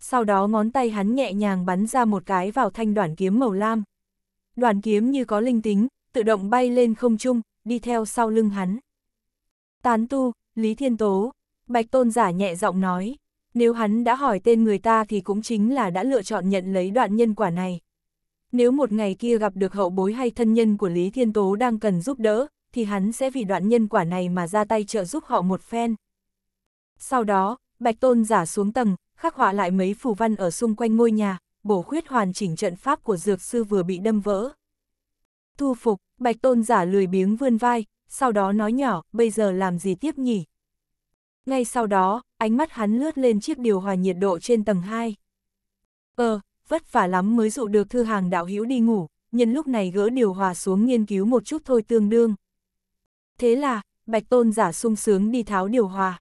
Sau đó ngón tay hắn nhẹ nhàng bắn ra một cái vào thanh đoạn kiếm màu lam. đoạn kiếm như có linh tính, tự động bay lên không trung, đi theo sau lưng hắn. Tán tu, Lý Thiên Tố, Bạch Tôn Giả nhẹ giọng nói, nếu hắn đã hỏi tên người ta thì cũng chính là đã lựa chọn nhận lấy đoạn nhân quả này. Nếu một ngày kia gặp được hậu bối hay thân nhân của Lý Thiên Tố đang cần giúp đỡ, thì hắn sẽ vì đoạn nhân quả này mà ra tay trợ giúp họ một phen. Sau đó, Bạch Tôn giả xuống tầng, khắc họa lại mấy phù văn ở xung quanh ngôi nhà, bổ khuyết hoàn chỉnh trận pháp của dược sư vừa bị đâm vỡ. Thu phục, Bạch Tôn giả lười biếng vươn vai, sau đó nói nhỏ, bây giờ làm gì tiếp nhỉ? Ngay sau đó, ánh mắt hắn lướt lên chiếc điều hòa nhiệt độ trên tầng 2. Ờ, vất vả lắm mới dụ được thư hàng đạo hữu đi ngủ, nhân lúc này gỡ điều hòa xuống nghiên cứu một chút thôi tương đương. Thế là, Bạch Tôn giả sung sướng đi tháo điều hòa.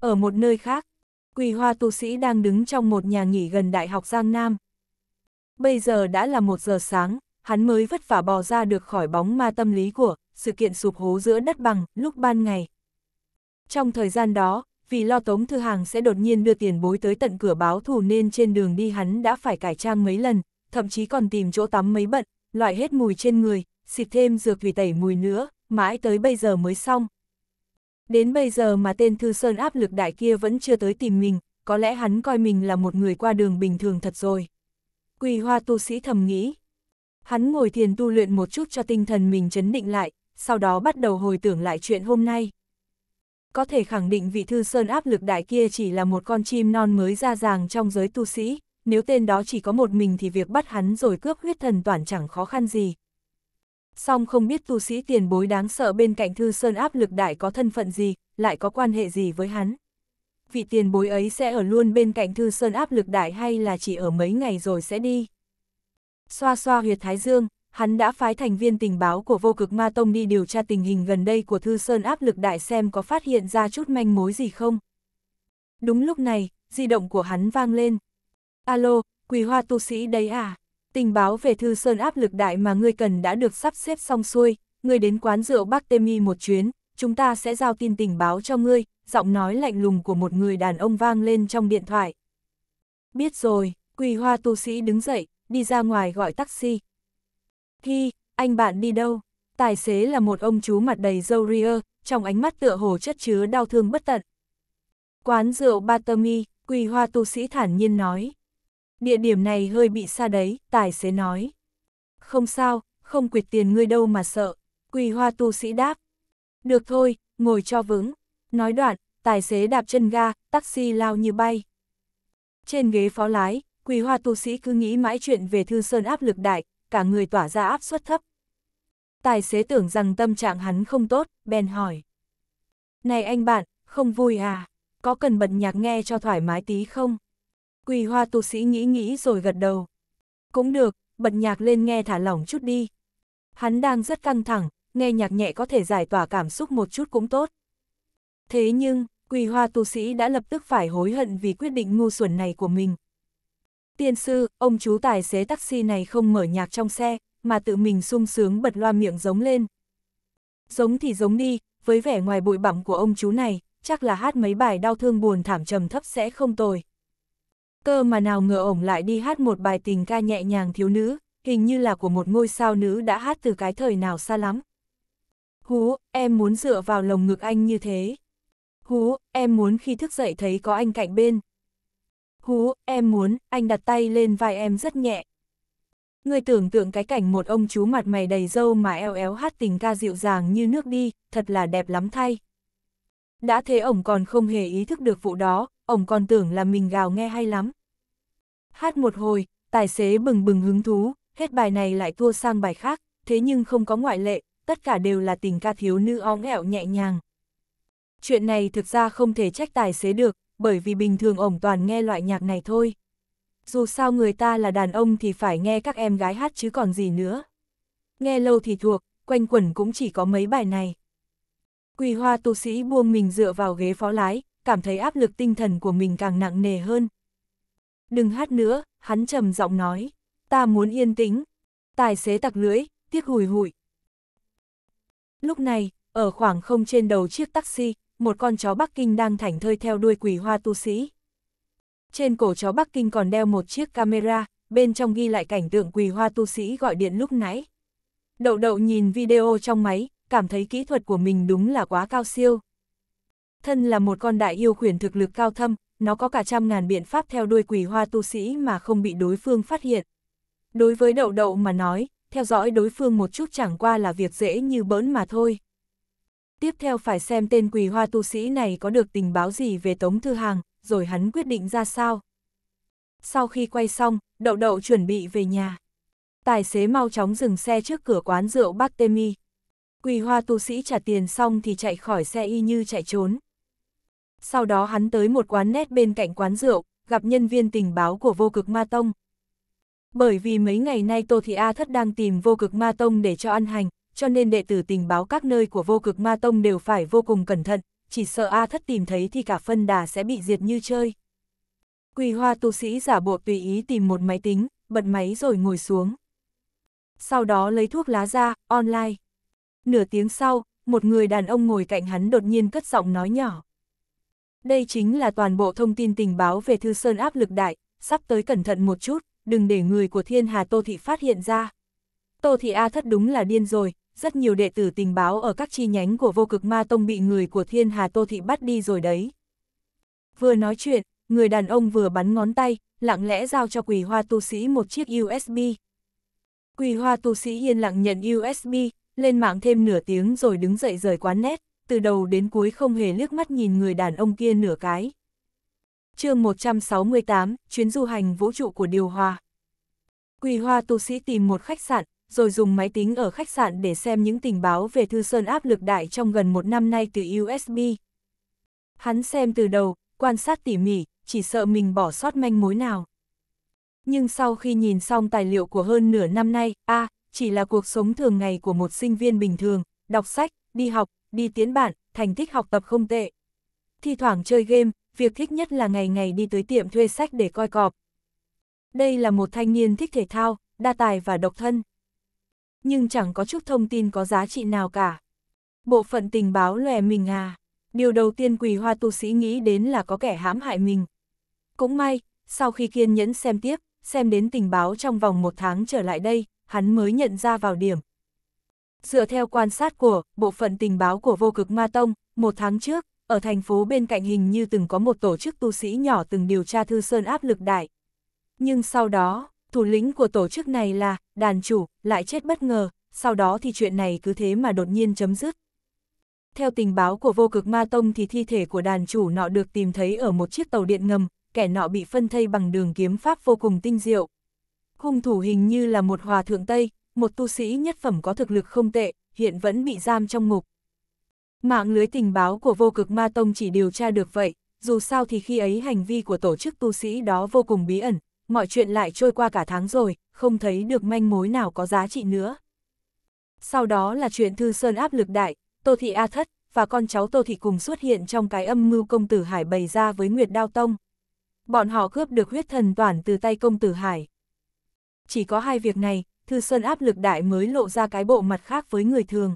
Ở một nơi khác, Quỳ Hoa tu sĩ đang đứng trong một nhà nghỉ gần Đại học Giang Nam. Bây giờ đã là một giờ sáng, hắn mới vất vả bò ra được khỏi bóng ma tâm lý của sự kiện sụp hố giữa đất bằng lúc ban ngày. Trong thời gian đó, vì lo Tống Thư Hàng sẽ đột nhiên đưa tiền bối tới tận cửa báo thù nên trên đường đi hắn đã phải cải trang mấy lần, thậm chí còn tìm chỗ tắm mấy bận, loại hết mùi trên người, xịt thêm dược vì tẩy mùi nữa, mãi tới bây giờ mới xong. Đến bây giờ mà tên Thư Sơn áp lực đại kia vẫn chưa tới tìm mình, có lẽ hắn coi mình là một người qua đường bình thường thật rồi. Quỳ hoa tu sĩ thầm nghĩ. Hắn ngồi thiền tu luyện một chút cho tinh thần mình chấn định lại, sau đó bắt đầu hồi tưởng lại chuyện hôm nay có thể khẳng định vị thư sơn áp lực đại kia chỉ là một con chim non mới ra ràng trong giới tu sĩ, nếu tên đó chỉ có một mình thì việc bắt hắn rồi cướp huyết thần toàn chẳng khó khăn gì. Song không biết tu sĩ tiền bối đáng sợ bên cạnh thư sơn áp lực đại có thân phận gì, lại có quan hệ gì với hắn. Vị tiền bối ấy sẽ ở luôn bên cạnh thư sơn áp lực đại hay là chỉ ở mấy ngày rồi sẽ đi. Xoa xoa huyệt thái dương, hắn đã phái thành viên tình báo của vô cực ma tông đi điều tra tình hình gần đây của Thư Sơn áp lực đại xem có phát hiện ra chút manh mối gì không. Đúng lúc này, di động của hắn vang lên. Alo, quỳ hoa tu sĩ đấy à? Tình báo về Thư Sơn áp lực đại mà ngươi cần đã được sắp xếp xong xuôi, ngươi đến quán rượu Bắc Temi một chuyến, chúng ta sẽ giao tin tình báo cho ngươi, giọng nói lạnh lùng của một người đàn ông vang lên trong điện thoại. Biết rồi, quỳ hoa tu sĩ đứng dậy, đi ra ngoài gọi taxi, Thi, anh bạn đi đâu? Tài xế là một ông chú mặt đầy râu ria, trong ánh mắt tựa hồ chất chứa đau thương bất tận. Quán rượu Batami, Quỳ Hoa tu sĩ thản nhiên nói. Địa điểm này hơi bị xa đấy, tài xế nói. Không sao, không quyệt tiền ngươi đâu mà sợ. Quỳ Hoa tu sĩ đáp. Được thôi, ngồi cho vững. Nói đoạn, tài xế đạp chân ga, taxi lao như bay. Trên ghế phó lái, Quỳ Hoa tu sĩ cứ nghĩ mãi chuyện về Thư Sơn áp lực đại, cả người tỏa ra áp suất thấp. Tài xế tưởng rằng tâm trạng hắn không tốt, bèn hỏi. Này anh bạn, không vui à? Có cần bật nhạc nghe cho thoải mái tí không? Quỳ hoa tu sĩ nghĩ nghĩ rồi gật đầu. Cũng được, bật nhạc lên nghe thả lỏng chút đi. Hắn đang rất căng thẳng, nghe nhạc nhẹ có thể giải tỏa cảm xúc một chút cũng tốt. Thế nhưng, quỳ hoa tu sĩ đã lập tức phải hối hận vì quyết định ngu xuẩn này của mình, Tiên sư, ông chú tài xế taxi này không mở nhạc trong xe, mà tự mình sung sướng bật loa miệng giống lên. Giống thì giống đi, với vẻ ngoài bụi bặm của ông chú này, chắc là hát mấy bài đau thương buồn thảm trầm thấp sẽ không tồi. Cơ mà nào ngờ ổng lại đi hát một bài tình ca nhẹ nhàng thiếu nữ, hình như là của một ngôi sao nữ đã hát từ cái thời nào xa lắm. Hú, em muốn dựa vào lồng ngực anh như thế. Hú, em muốn khi thức dậy thấy có anh cạnh bên. Hú, em muốn, anh đặt tay lên vai em rất nhẹ. Người tưởng tượng cái cảnh một ông chú mặt mày đầy dâu mà eo éo hát tình ca dịu dàng như nước đi, thật là đẹp lắm thay. Đã thế ổng còn không hề ý thức được vụ đó, ổng còn tưởng là mình gào nghe hay lắm. Hát một hồi, tài xế bừng bừng hứng thú, hết bài này lại thua sang bài khác, thế nhưng không có ngoại lệ, tất cả đều là tình ca thiếu nữ óng ẹo nhẹ nhàng. Chuyện này thực ra không thể trách tài xế được, bởi vì bình thường ổng toàn nghe loại nhạc này thôi. Dù sao người ta là đàn ông thì phải nghe các em gái hát chứ còn gì nữa. Nghe lâu thì thuộc, quanh quẩn cũng chỉ có mấy bài này. Quỳ hoa tu sĩ buông mình dựa vào ghế phó lái, cảm thấy áp lực tinh thần của mình càng nặng nề hơn. Đừng hát nữa, hắn trầm giọng nói. Ta muốn yên tĩnh. Tài xế tặc lưỡi, tiếc hùi hụi. Lúc này, ở khoảng không trên đầu chiếc taxi, một con chó Bắc Kinh đang thảnh thơi theo đuôi quỷ hoa tu sĩ. Trên cổ chó Bắc Kinh còn đeo một chiếc camera, bên trong ghi lại cảnh tượng quỳ hoa tu sĩ gọi điện lúc nãy. Đậu đậu nhìn video trong máy, cảm thấy kỹ thuật của mình đúng là quá cao siêu. Thân là một con đại yêu khuyển thực lực cao thâm, nó có cả trăm ngàn biện pháp theo đuôi quỳ hoa tu sĩ mà không bị đối phương phát hiện. Đối với đậu đậu mà nói, theo dõi đối phương một chút chẳng qua là việc dễ như bỡn mà thôi. Tiếp theo phải xem tên quỳ hoa tu sĩ này có được tình báo gì về Tống Thư Hàng, rồi hắn quyết định ra sao. Sau khi quay xong, đậu đậu chuẩn bị về nhà. Tài xế mau chóng dừng xe trước cửa quán rượu Bát Temi. Quỳ hoa tu sĩ trả tiền xong thì chạy khỏi xe y như chạy trốn. Sau đó hắn tới một quán nét bên cạnh quán rượu, gặp nhân viên tình báo của vô cực ma tông. Bởi vì mấy ngày nay Tô Thị A Thất đang tìm vô cực ma tông để cho ăn hành, cho nên đệ tử tình báo các nơi của vô cực ma tông đều phải vô cùng cẩn thận, chỉ sợ A thất tìm thấy thì cả phân đà sẽ bị diệt như chơi. Quỳ hoa tu sĩ giả bộ tùy ý tìm một máy tính, bật máy rồi ngồi xuống. Sau đó lấy thuốc lá ra, online. Nửa tiếng sau, một người đàn ông ngồi cạnh hắn đột nhiên cất giọng nói nhỏ. Đây chính là toàn bộ thông tin tình báo về Thư Sơn áp lực đại, sắp tới cẩn thận một chút, đừng để người của thiên hà Tô Thị phát hiện ra. Tô Thị A thất đúng là điên rồi, rất nhiều đệ tử tình báo ở các chi nhánh của vô cực ma tông bị người của thiên hà tô thị bắt đi rồi đấy. Vừa nói chuyện, người đàn ông vừa bắn ngón tay, lặng lẽ giao cho quỳ hoa tu sĩ một chiếc USB. Quỳ hoa tu sĩ yên lặng nhận USB, lên mạng thêm nửa tiếng rồi đứng dậy rời quán nét, từ đầu đến cuối không hề liếc mắt nhìn người đàn ông kia nửa cái. chương 168, chuyến du hành vũ trụ của Điều Hòa. Quỳ hoa tu sĩ tìm một khách sạn, rồi dùng máy tính ở khách sạn để xem những tình báo về Thư Sơn áp lực đại trong gần một năm nay từ USB. Hắn xem từ đầu, quan sát tỉ mỉ, chỉ sợ mình bỏ sót manh mối nào. Nhưng sau khi nhìn xong tài liệu của hơn nửa năm nay, a à, chỉ là cuộc sống thường ngày của một sinh viên bình thường, đọc sách, đi học, đi tiến bản, thành tích học tập không tệ. Thi thoảng chơi game, việc thích nhất là ngày ngày đi tới tiệm thuê sách để coi cọp. Đây là một thanh niên thích thể thao, đa tài và độc thân nhưng chẳng có chút thông tin có giá trị nào cả. Bộ phận tình báo lòe mình à, điều đầu tiên quỳ hoa tu sĩ nghĩ đến là có kẻ hãm hại mình. Cũng may, sau khi kiên nhẫn xem tiếp, xem đến tình báo trong vòng một tháng trở lại đây, hắn mới nhận ra vào điểm. Dựa theo quan sát của bộ phận tình báo của vô cực Ma Tông, một tháng trước, ở thành phố bên cạnh hình như từng có một tổ chức tu sĩ nhỏ từng điều tra Thư Sơn áp lực đại. Nhưng sau đó, thủ lĩnh của tổ chức này là, đàn chủ, lại chết bất ngờ, sau đó thì chuyện này cứ thế mà đột nhiên chấm dứt. Theo tình báo của vô cực ma tông thì thi thể của đàn chủ nọ được tìm thấy ở một chiếc tàu điện ngầm, kẻ nọ bị phân thây bằng đường kiếm pháp vô cùng tinh diệu. Hung thủ hình như là một hòa thượng Tây, một tu sĩ nhất phẩm có thực lực không tệ, hiện vẫn bị giam trong ngục. Mạng lưới tình báo của vô cực ma tông chỉ điều tra được vậy, dù sao thì khi ấy hành vi của tổ chức tu sĩ đó vô cùng bí ẩn, mọi chuyện lại trôi qua cả tháng rồi, không thấy được manh mối nào có giá trị nữa. Sau đó là chuyện Thư Sơn áp lực đại, Tô Thị A Thất và con cháu Tô Thị cùng xuất hiện trong cái âm mưu công tử Hải bày ra với Nguyệt Đao Tông. Bọn họ cướp được huyết thần toàn từ tay công tử Hải. Chỉ có hai việc này, Thư Sơn áp lực đại mới lộ ra cái bộ mặt khác với người thường.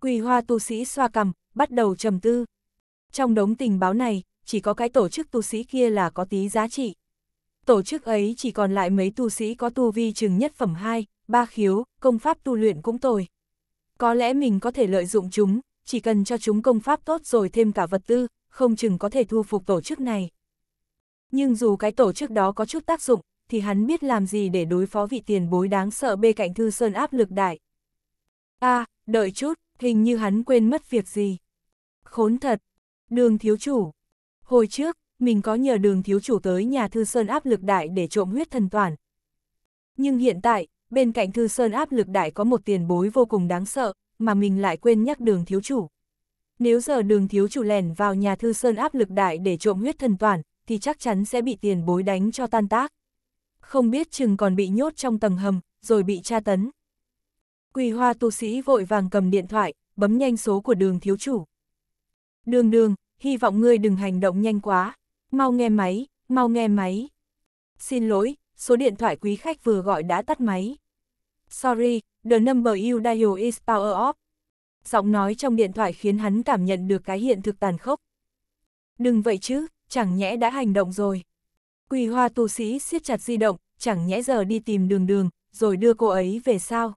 Quỳ hoa tu sĩ xoa cầm, bắt đầu trầm tư. Trong đống tình báo này, chỉ có cái tổ chức tu sĩ kia là có tí giá trị tổ chức ấy chỉ còn lại mấy tu sĩ có tu vi chừng nhất phẩm 2, ba khiếu, công pháp tu luyện cũng tồi. Có lẽ mình có thể lợi dụng chúng, chỉ cần cho chúng công pháp tốt rồi thêm cả vật tư, không chừng có thể thu phục tổ chức này. Nhưng dù cái tổ chức đó có chút tác dụng, thì hắn biết làm gì để đối phó vị tiền bối đáng sợ bê cạnh Thư Sơn áp lực đại. a à, đợi chút, hình như hắn quên mất việc gì. Khốn thật, đường thiếu chủ. Hồi trước, mình có nhờ đường thiếu chủ tới nhà Thư Sơn áp lực đại để trộm huyết thần toàn. Nhưng hiện tại, bên cạnh Thư Sơn áp lực đại có một tiền bối vô cùng đáng sợ, mà mình lại quên nhắc đường thiếu chủ. Nếu giờ đường thiếu chủ lèn vào nhà Thư Sơn áp lực đại để trộm huyết thần toàn, thì chắc chắn sẽ bị tiền bối đánh cho tan tác. Không biết chừng còn bị nhốt trong tầng hầm, rồi bị tra tấn. Quỳ hoa tu sĩ vội vàng cầm điện thoại, bấm nhanh số của đường thiếu chủ. Đường đường, hy vọng ngươi đừng hành động nhanh quá, Mau nghe máy, mau nghe máy. Xin lỗi, số điện thoại quý khách vừa gọi đã tắt máy. Sorry, the number you dial is power off. Giọng nói trong điện thoại khiến hắn cảm nhận được cái hiện thực tàn khốc. Đừng vậy chứ, chẳng nhẽ đã hành động rồi. Quỳ hoa tu sĩ siết chặt di động, chẳng nhẽ giờ đi tìm đường đường, rồi đưa cô ấy về sao.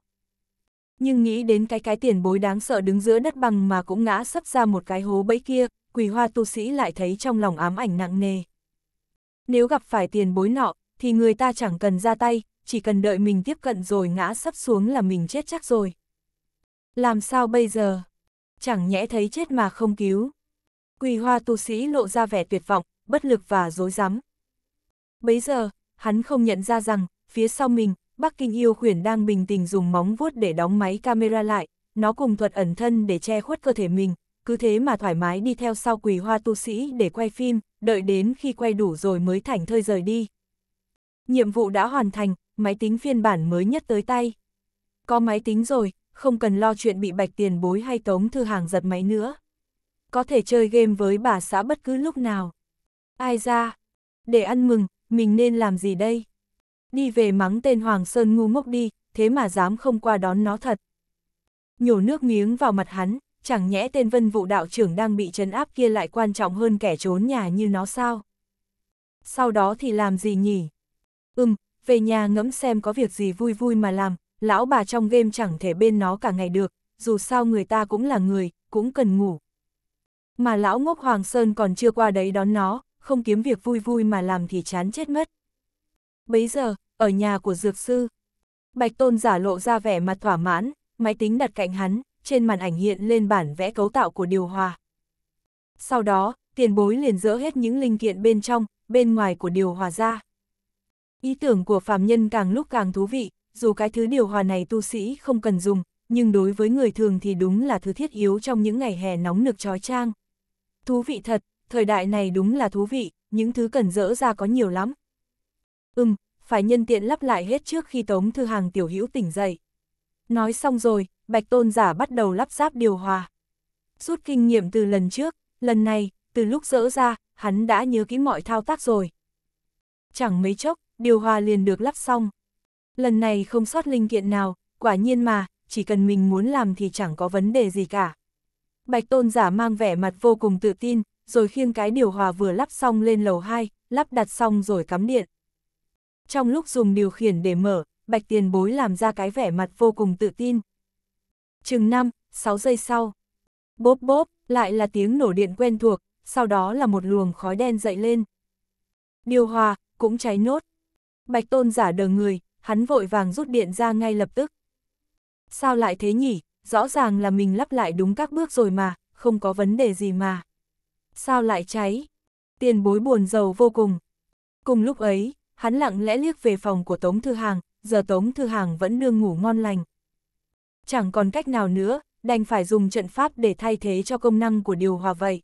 Nhưng nghĩ đến cái cái tiền bối đáng sợ đứng giữa đất bằng mà cũng ngã sắp ra một cái hố bẫy kia, quỳ hoa tu sĩ lại thấy trong lòng ám ảnh nặng nề. Nếu gặp phải tiền bối nọ, thì người ta chẳng cần ra tay, chỉ cần đợi mình tiếp cận rồi ngã sắp xuống là mình chết chắc rồi. Làm sao bây giờ? Chẳng nhẽ thấy chết mà không cứu. Quỳ hoa tu sĩ lộ ra vẻ tuyệt vọng, bất lực và dối rắm Bấy giờ, hắn không nhận ra rằng, phía sau mình, Bắc Kinh yêu khuyển đang bình tình dùng móng vuốt để đóng máy camera lại, nó cùng thuật ẩn thân để che khuất cơ thể mình, cứ thế mà thoải mái đi theo sau quỳ hoa tu sĩ để quay phim, đợi đến khi quay đủ rồi mới thảnh thơi rời đi. Nhiệm vụ đã hoàn thành, máy tính phiên bản mới nhất tới tay. Có máy tính rồi, không cần lo chuyện bị bạch tiền bối hay tống thư hàng giật máy nữa. Có thể chơi game với bà xã bất cứ lúc nào. Ai ra? Để ăn mừng, mình nên làm gì đây? Đi về mắng tên Hoàng Sơn ngu ngốc đi, thế mà dám không qua đón nó thật. Nhổ nước miếng vào mặt hắn, chẳng nhẽ tên vân vụ đạo trưởng đang bị trấn áp kia lại quan trọng hơn kẻ trốn nhà như nó sao? Sau đó thì làm gì nhỉ? Ừm, về nhà ngẫm xem có việc gì vui vui mà làm, lão bà trong game chẳng thể bên nó cả ngày được, dù sao người ta cũng là người, cũng cần ngủ. Mà lão ngốc Hoàng Sơn còn chưa qua đấy đón nó, không kiếm việc vui vui mà làm thì chán chết mất. Bấy giờ, ở nhà của Dược Sư, Bạch Tôn giả lộ ra vẻ mặt thỏa mãn, máy tính đặt cạnh hắn, trên màn ảnh hiện lên bản vẽ cấu tạo của điều hòa. Sau đó, tiền bối liền dỡ hết những linh kiện bên trong, bên ngoài của điều hòa ra. Ý tưởng của phàm nhân càng lúc càng thú vị, dù cái thứ điều hòa này tu sĩ không cần dùng, nhưng đối với người thường thì đúng là thứ thiết yếu trong những ngày hè nóng nực trói trang. Thú vị thật, thời đại này đúng là thú vị, những thứ cần dỡ ra có nhiều lắm. Ừm, phải nhân tiện lắp lại hết trước khi Tống Thư Hàng tiểu hữu tỉnh dậy. Nói xong rồi, bạch tôn giả bắt đầu lắp ráp điều hòa. Rút kinh nghiệm từ lần trước, lần này, từ lúc dỡ ra, hắn đã nhớ kỹ mọi thao tác rồi. Chẳng mấy chốc, điều hòa liền được lắp xong. Lần này không sót linh kiện nào, quả nhiên mà, chỉ cần mình muốn làm thì chẳng có vấn đề gì cả. Bạch tôn giả mang vẻ mặt vô cùng tự tin, rồi khiêng cái điều hòa vừa lắp xong lên lầu 2, lắp đặt xong rồi cắm điện. Trong lúc dùng điều khiển để mở, bạch tiền bối làm ra cái vẻ mặt vô cùng tự tin. Chừng 5, 6 giây sau. Bốp bốp, lại là tiếng nổ điện quen thuộc, sau đó là một luồng khói đen dậy lên. Điều hòa, cũng cháy nốt. Bạch tôn giả đờ người, hắn vội vàng rút điện ra ngay lập tức. Sao lại thế nhỉ, rõ ràng là mình lắp lại đúng các bước rồi mà, không có vấn đề gì mà. Sao lại cháy? Tiền bối buồn giàu vô cùng. Cùng lúc ấy, hắn lặng lẽ liếc về phòng của Tống Thư Hàng, giờ Tống Thư Hàng vẫn đương ngủ ngon lành. Chẳng còn cách nào nữa, đành phải dùng trận pháp để thay thế cho công năng của điều hòa vậy.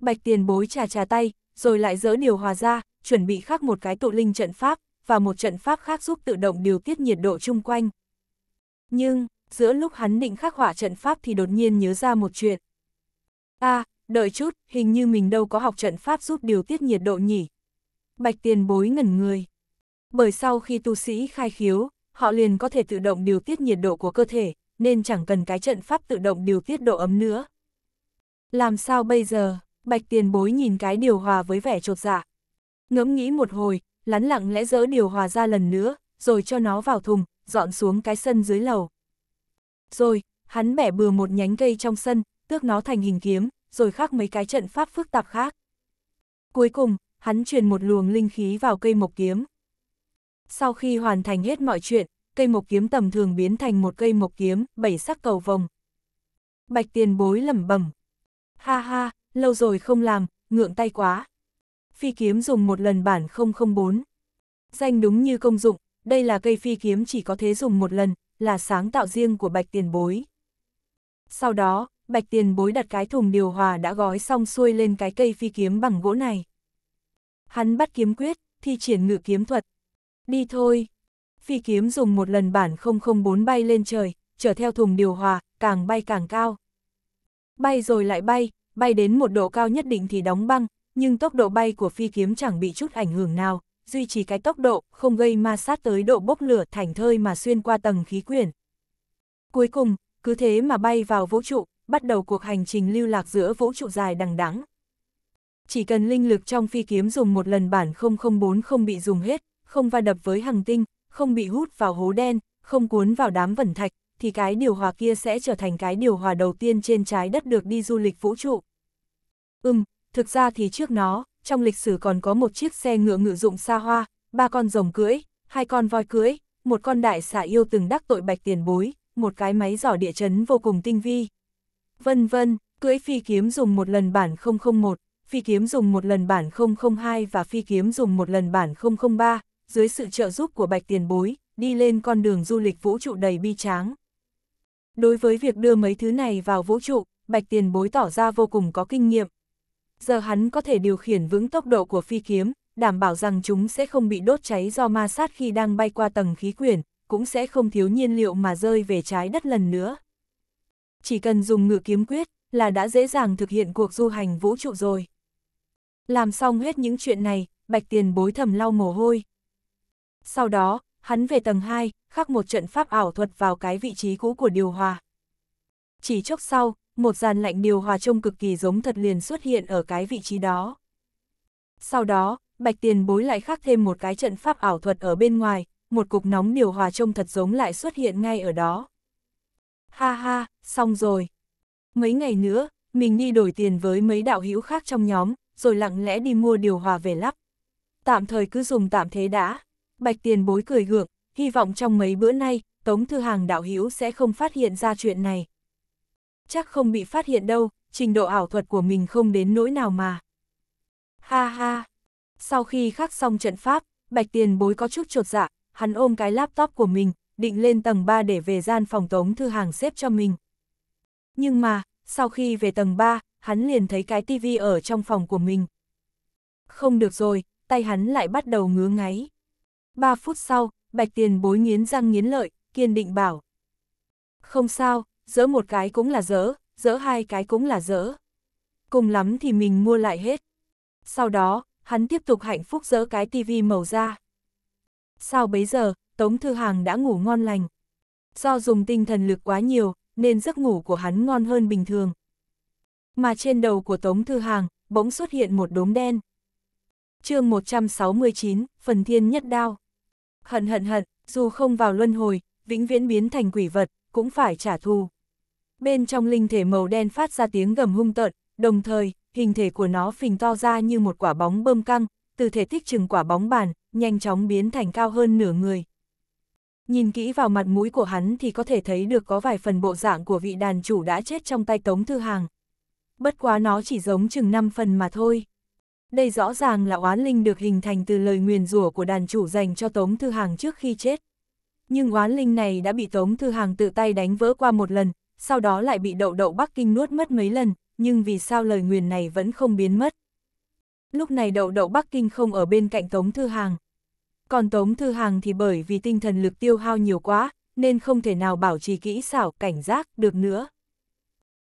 Bạch tiền bối trà trà tay, rồi lại dỡ điều hòa ra, chuẩn bị khắc một cái tụ linh trận pháp, và một trận pháp khác giúp tự động điều tiết nhiệt độ chung quanh. Nhưng, giữa lúc hắn định khắc họa trận pháp thì đột nhiên nhớ ra một chuyện. À, đợi chút, hình như mình đâu có học trận pháp giúp điều tiết nhiệt độ nhỉ. Bạch tiền bối ngẩn người bởi sau khi tu sĩ khai khiếu, họ liền có thể tự động điều tiết nhiệt độ của cơ thể, nên chẳng cần cái trận pháp tự động điều tiết độ ấm nữa. Làm sao bây giờ? Bạch tiền bối nhìn cái điều hòa với vẻ trột dạ. Ngẫm nghĩ một hồi, lắn lặng lẽ dỡ điều hòa ra lần nữa, rồi cho nó vào thùng, dọn xuống cái sân dưới lầu. Rồi, hắn bẻ bừa một nhánh cây trong sân, tước nó thành hình kiếm, rồi khắc mấy cái trận pháp phức tạp khác. Cuối cùng, hắn truyền một luồng linh khí vào cây mộc kiếm. Sau khi hoàn thành hết mọi chuyện, cây mộc kiếm tầm thường biến thành một cây mộc kiếm, bảy sắc cầu vồng. Bạch tiền bối lẩm bẩm. Ha ha, lâu rồi không làm, ngượng tay quá. Phi kiếm dùng một lần bản 004. Danh đúng như công dụng, đây là cây phi kiếm chỉ có thế dùng một lần, là sáng tạo riêng của bạch tiền bối. Sau đó, bạch tiền bối đặt cái thùng điều hòa đã gói xong xuôi lên cái cây phi kiếm bằng gỗ này. Hắn bắt kiếm quyết, thi triển ngự kiếm thuật, đi thôi. Phi kiếm dùng một lần bản 004 bay lên trời, trở theo thùng điều hòa, càng bay càng cao. Bay rồi lại bay, bay đến một độ cao nhất định thì đóng băng, nhưng tốc độ bay của phi kiếm chẳng bị chút ảnh hưởng nào, duy trì cái tốc độ, không gây ma sát tới độ bốc lửa thành thơi mà xuyên qua tầng khí quyển. Cuối cùng, cứ thế mà bay vào vũ trụ, bắt đầu cuộc hành trình lưu lạc giữa vũ trụ dài đằng đẵng. Chỉ cần linh lực trong phi kiếm dùng một lần bản 004 không bị dùng hết, không va đập với hàng tinh, không bị hút vào hố đen, không cuốn vào đám vẩn thạch, thì cái điều hòa kia sẽ trở thành cái điều hòa đầu tiên trên trái đất được đi du lịch vũ trụ. Ừm, thực ra thì trước nó, trong lịch sử còn có một chiếc xe ngựa ngự dụng xa hoa, ba con rồng cưỡi, hai con voi cưỡi, một con đại xả yêu từng đắc tội bạch tiền bối, một cái máy giỏ địa chấn vô cùng tinh vi. Vân vân, cưỡi phi kiếm dùng một lần bản 001, phi kiếm dùng một lần bản 002 và phi kiếm dùng một lần bản 003, dưới sự trợ giúp của Bạch Tiền Bối, đi lên con đường du lịch vũ trụ đầy bi tráng. Đối với việc đưa mấy thứ này vào vũ trụ, Bạch Tiền Bối tỏ ra vô cùng có kinh nghiệm. Giờ hắn có thể điều khiển vững tốc độ của phi kiếm, đảm bảo rằng chúng sẽ không bị đốt cháy do ma sát khi đang bay qua tầng khí quyển, cũng sẽ không thiếu nhiên liệu mà rơi về trái đất lần nữa. Chỉ cần dùng ngự kiếm quyết là đã dễ dàng thực hiện cuộc du hành vũ trụ rồi. Làm xong hết những chuyện này, Bạch Tiền Bối thầm lau mồ hôi, sau đó, hắn về tầng 2, khắc một trận pháp ảo thuật vào cái vị trí cũ của điều hòa. Chỉ chốc sau, một dàn lạnh điều hòa trông cực kỳ giống thật liền xuất hiện ở cái vị trí đó. Sau đó, Bạch Tiền bối lại khắc thêm một cái trận pháp ảo thuật ở bên ngoài, một cục nóng điều hòa trông thật giống lại xuất hiện ngay ở đó. Ha ha, xong rồi. Mấy ngày nữa, mình đi đổi tiền với mấy đạo hữu khác trong nhóm, rồi lặng lẽ đi mua điều hòa về lắp. Tạm thời cứ dùng tạm thế đã. Bạch tiền bối cười gượng, hy vọng trong mấy bữa nay, Tống Thư Hàng đạo hữu sẽ không phát hiện ra chuyện này. Chắc không bị phát hiện đâu, trình độ ảo thuật của mình không đến nỗi nào mà. Ha ha! Sau khi khắc xong trận pháp, Bạch tiền bối có chút trột dạ, hắn ôm cái laptop của mình, định lên tầng 3 để về gian phòng Tống Thư Hàng xếp cho mình. Nhưng mà, sau khi về tầng 3, hắn liền thấy cái tivi ở trong phòng của mình. Không được rồi, tay hắn lại bắt đầu ngứa ngáy ba phút sau, bạch tiền bối nghiến răng nghiến lợi, kiên định bảo. Không sao, dỡ một cái cũng là dỡ, dỡ hai cái cũng là dỡ. Cùng lắm thì mình mua lại hết. Sau đó, hắn tiếp tục hạnh phúc dỡ cái tivi màu ra sao bấy giờ, Tống Thư Hàng đã ngủ ngon lành. Do dùng tinh thần lực quá nhiều, nên giấc ngủ của hắn ngon hơn bình thường. Mà trên đầu của Tống Thư Hàng, bỗng xuất hiện một đốm đen. chương 169, Phần Thiên Nhất Đao hận hận hận, dù không vào luân hồi, vĩnh viễn biến thành quỷ vật, cũng phải trả thù. Bên trong linh thể màu đen phát ra tiếng gầm hung tợn, đồng thời, hình thể của nó phình to ra như một quả bóng bơm căng, từ thể tích chừng quả bóng bàn, nhanh chóng biến thành cao hơn nửa người. Nhìn kỹ vào mặt mũi của hắn thì có thể thấy được có vài phần bộ dạng của vị đàn chủ đã chết trong tay Tống Thư Hàng. Bất quá nó chỉ giống chừng 5 phần mà thôi. Đây rõ ràng là oán linh được hình thành từ lời nguyền rủa của đàn chủ dành cho Tống Thư Hàng trước khi chết. Nhưng oán linh này đã bị Tống Thư Hàng tự tay đánh vỡ qua một lần, sau đó lại bị đậu đậu Bắc Kinh nuốt mất mấy lần, nhưng vì sao lời nguyền này vẫn không biến mất. Lúc này đậu đậu Bắc Kinh không ở bên cạnh Tống Thư Hàng. Còn Tống Thư Hàng thì bởi vì tinh thần lực tiêu hao nhiều quá, nên không thể nào bảo trì kỹ xảo, cảnh giác, được nữa.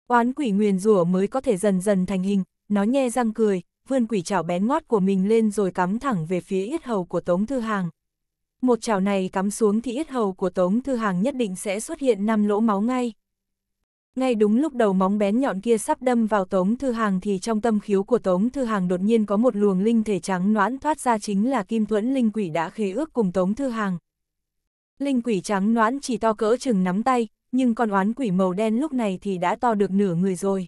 Oán quỷ nguyền rủa mới có thể dần dần thành hình, nó nhe răng cười, vươn quỷ chảo bén ngót của mình lên rồi cắm thẳng về phía yết hầu của Tống Thư Hàng. Một chảo này cắm xuống thì yết hầu của Tống Thư Hàng nhất định sẽ xuất hiện năm lỗ máu ngay. Ngay đúng lúc đầu móng bén nhọn kia sắp đâm vào Tống Thư Hàng thì trong tâm khiếu của Tống Thư Hàng đột nhiên có một luồng linh thể trắng noãn thoát ra chính là Kim Thuẫn Linh Quỷ đã khế ước cùng Tống Thư Hàng. Linh quỷ trắng noãn chỉ to cỡ chừng nắm tay, nhưng con oán quỷ màu đen lúc này thì đã to được nửa người rồi.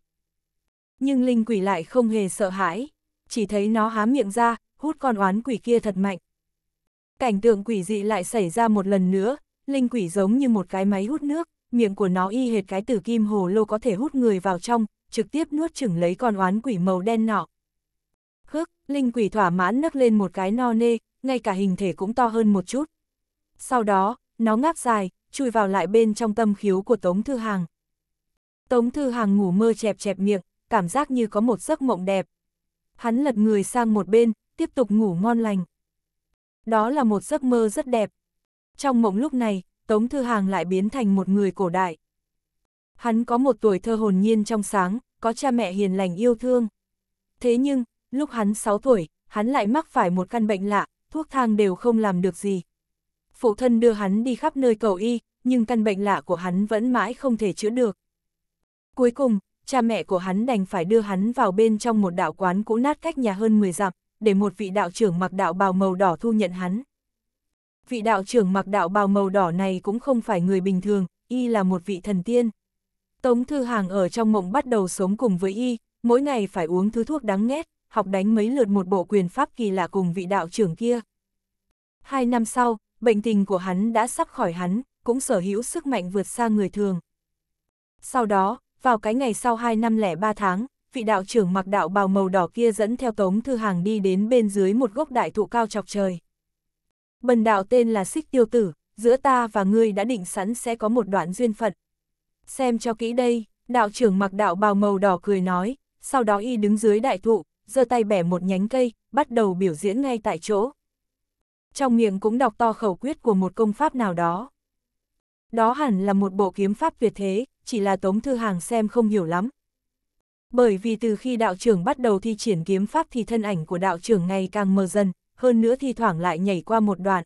Nhưng linh quỷ lại không hề sợ hãi chỉ thấy nó há miệng ra, hút con oán quỷ kia thật mạnh. Cảnh tượng quỷ dị lại xảy ra một lần nữa, linh quỷ giống như một cái máy hút nước, miệng của nó y hệt cái tử kim hồ lô có thể hút người vào trong, trực tiếp nuốt chửng lấy con oán quỷ màu đen nọ. hức linh quỷ thỏa mãn nấc lên một cái no nê, ngay cả hình thể cũng to hơn một chút. Sau đó, nó ngáp dài, chui vào lại bên trong tâm khiếu của Tống Thư Hàng. Tống Thư Hàng ngủ mơ chẹp chẹp miệng, cảm giác như có một giấc mộng đẹp hắn lật người sang một bên, tiếp tục ngủ ngon lành. Đó là một giấc mơ rất đẹp. Trong mộng lúc này, Tống Thư Hàng lại biến thành một người cổ đại. Hắn có một tuổi thơ hồn nhiên trong sáng, có cha mẹ hiền lành yêu thương. Thế nhưng, lúc hắn 6 tuổi, hắn lại mắc phải một căn bệnh lạ, thuốc thang đều không làm được gì. Phụ thân đưa hắn đi khắp nơi cầu y, nhưng căn bệnh lạ của hắn vẫn mãi không thể chữa được. Cuối cùng, cha mẹ của hắn đành phải đưa hắn vào bên trong một đạo quán cũ nát cách nhà hơn 10 dặm, để một vị đạo trưởng mặc đạo bào màu đỏ thu nhận hắn. Vị đạo trưởng mặc đạo bào màu đỏ này cũng không phải người bình thường, y là một vị thần tiên. Tống Thư Hàng ở trong mộng bắt đầu sống cùng với y, mỗi ngày phải uống thứ thuốc đáng ghét, học đánh mấy lượt một bộ quyền pháp kỳ lạ cùng vị đạo trưởng kia. Hai năm sau, bệnh tình của hắn đã sắp khỏi hắn, cũng sở hữu sức mạnh vượt xa người thường. Sau đó, vào cái ngày sau 2 năm lẻ 3 tháng, vị đạo trưởng mặc đạo bào màu đỏ kia dẫn theo Tống Thư Hàng đi đến bên dưới một gốc đại thụ cao chọc trời. Bần đạo tên là Xích Tiêu Tử, giữa ta và ngươi đã định sẵn sẽ có một đoạn duyên phận. Xem cho kỹ đây, đạo trưởng mặc đạo bào màu đỏ cười nói, sau đó y đứng dưới đại thụ, giơ tay bẻ một nhánh cây, bắt đầu biểu diễn ngay tại chỗ. Trong miệng cũng đọc to khẩu quyết của một công pháp nào đó. Đó hẳn là một bộ kiếm pháp tuyệt thế, chỉ là Tống Thư Hàng xem không hiểu lắm. Bởi vì từ khi đạo trưởng bắt đầu thi triển kiếm pháp thì thân ảnh của đạo trưởng ngày càng mờ dần, hơn nữa thi thoảng lại nhảy qua một đoạn.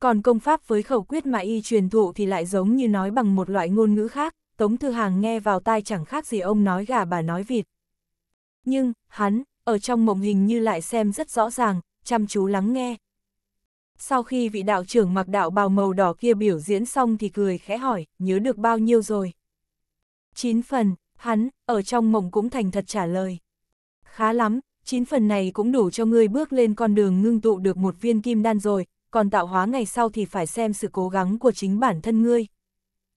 Còn công pháp với khẩu quyết mà y truyền thụ thì lại giống như nói bằng một loại ngôn ngữ khác, Tống Thư Hàng nghe vào tai chẳng khác gì ông nói gà bà nói vịt. Nhưng, hắn, ở trong mộng hình như lại xem rất rõ ràng, chăm chú lắng nghe. Sau khi vị đạo trưởng mặc đạo bào màu đỏ kia biểu diễn xong thì cười khẽ hỏi, nhớ được bao nhiêu rồi. 9 phần, hắn, ở trong mộng cũng thành thật trả lời. Khá lắm, 9 phần này cũng đủ cho ngươi bước lên con đường ngưng tụ được một viên kim đan rồi, còn tạo hóa ngày sau thì phải xem sự cố gắng của chính bản thân ngươi.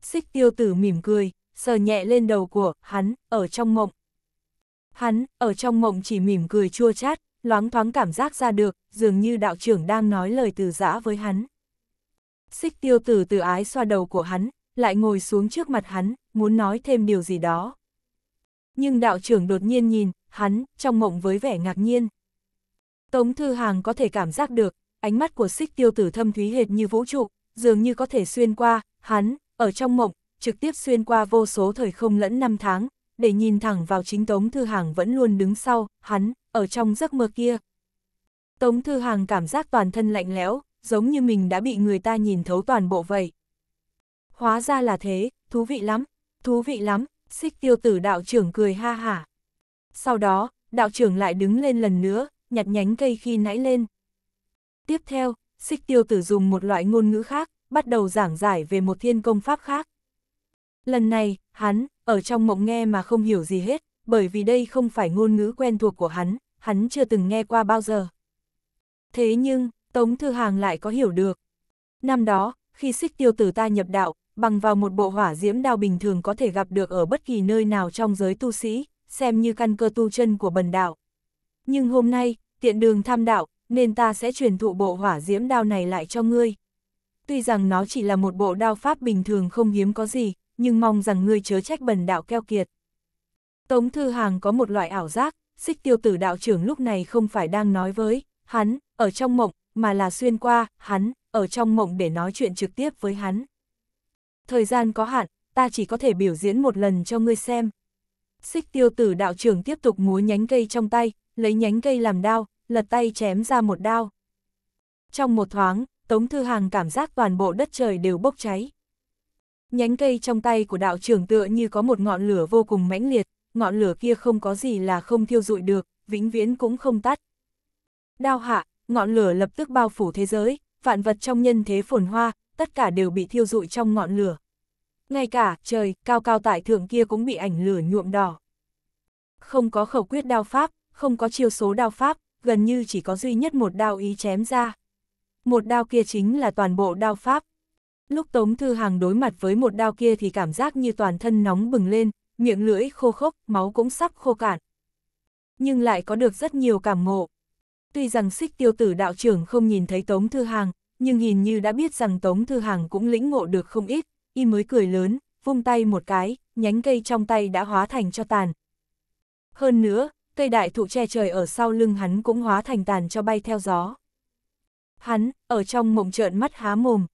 Xích tiêu tử mỉm cười, sờ nhẹ lên đầu của hắn, ở trong mộng. Hắn, ở trong mộng chỉ mỉm cười chua chát, loáng thoáng cảm giác ra được, dường như đạo trưởng đang nói lời từ giã với hắn. Xích tiêu tử từ ái xoa đầu của hắn, lại ngồi xuống trước mặt hắn, muốn nói thêm điều gì đó. Nhưng đạo trưởng đột nhiên nhìn, hắn, trong mộng với vẻ ngạc nhiên. Tống Thư Hàng có thể cảm giác được, ánh mắt của xích tiêu tử thâm thúy hệt như vũ trụ, dường như có thể xuyên qua, hắn, ở trong mộng, trực tiếp xuyên qua vô số thời không lẫn năm tháng, để nhìn thẳng vào chính Tống Thư Hàng vẫn luôn đứng sau, hắn, ở trong giấc mơ kia. Tống Thư Hàng cảm giác toàn thân lạnh lẽo, giống như mình đã bị người ta nhìn thấu toàn bộ vậy. Hóa ra là thế, thú vị lắm, thú vị lắm, xích tiêu tử đạo trưởng cười ha hả. Sau đó, đạo trưởng lại đứng lên lần nữa, nhặt nhánh cây khi nãy lên. Tiếp theo, xích tiêu tử dùng một loại ngôn ngữ khác, bắt đầu giảng giải về một thiên công pháp khác. Lần này, hắn, ở trong mộng nghe mà không hiểu gì hết, bởi vì đây không phải ngôn ngữ quen thuộc của hắn, hắn chưa từng nghe qua bao giờ. Thế nhưng, Tống Thư Hàng lại có hiểu được. Năm đó, khi xích tiêu tử ta nhập đạo, bằng vào một bộ hỏa diễm đao bình thường có thể gặp được ở bất kỳ nơi nào trong giới tu sĩ, xem như căn cơ tu chân của bần đạo. Nhưng hôm nay, tiện đường tham đạo, nên ta sẽ truyền thụ bộ hỏa diễm đao này lại cho ngươi. Tuy rằng nó chỉ là một bộ đao pháp bình thường không hiếm có gì, nhưng mong rằng ngươi chớ trách bần đạo keo kiệt. Tống Thư Hàng có một loại ảo giác, xích tiêu tử đạo trưởng lúc này không phải đang nói với, hắn, ở trong mộng, mà là xuyên qua, hắn, ở trong mộng để nói chuyện trực tiếp với hắn. Thời gian có hạn, ta chỉ có thể biểu diễn một lần cho ngươi xem. Xích tiêu tử đạo trưởng tiếp tục múa nhánh cây trong tay, lấy nhánh cây làm đao, lật tay chém ra một đao. Trong một thoáng, Tống Thư Hàng cảm giác toàn bộ đất trời đều bốc cháy. Nhánh cây trong tay của đạo trưởng tựa như có một ngọn lửa vô cùng mãnh liệt, ngọn lửa kia không có gì là không thiêu rụi được, vĩnh viễn cũng không tắt. Đao hạ, ngọn lửa lập tức bao phủ thế giới, vạn vật trong nhân thế phồn hoa, tất cả đều bị thiêu rụi trong ngọn lửa. Ngay cả, trời, cao cao tại thượng kia cũng bị ảnh lửa nhuộm đỏ. Không có khẩu quyết đao pháp, không có chiêu số đao pháp, gần như chỉ có duy nhất một đao ý chém ra. Một đao kia chính là toàn bộ đao pháp. Lúc Tống Thư Hàng đối mặt với một đao kia thì cảm giác như toàn thân nóng bừng lên, miệng lưỡi khô khốc, máu cũng sắp khô cạn. Nhưng lại có được rất nhiều cảm ngộ. Tuy rằng xích tiêu tử đạo trưởng không nhìn thấy Tống Thư Hàng, nhưng nhìn như đã biết rằng Tống Thư Hàng cũng lĩnh ngộ được không ít, y mới cười lớn, vung tay một cái, nhánh cây trong tay đã hóa thành cho tàn. Hơn nữa, cây đại thụ che trời ở sau lưng hắn cũng hóa thành tàn cho bay theo gió. Hắn, ở trong mộng trợn mắt há mồm.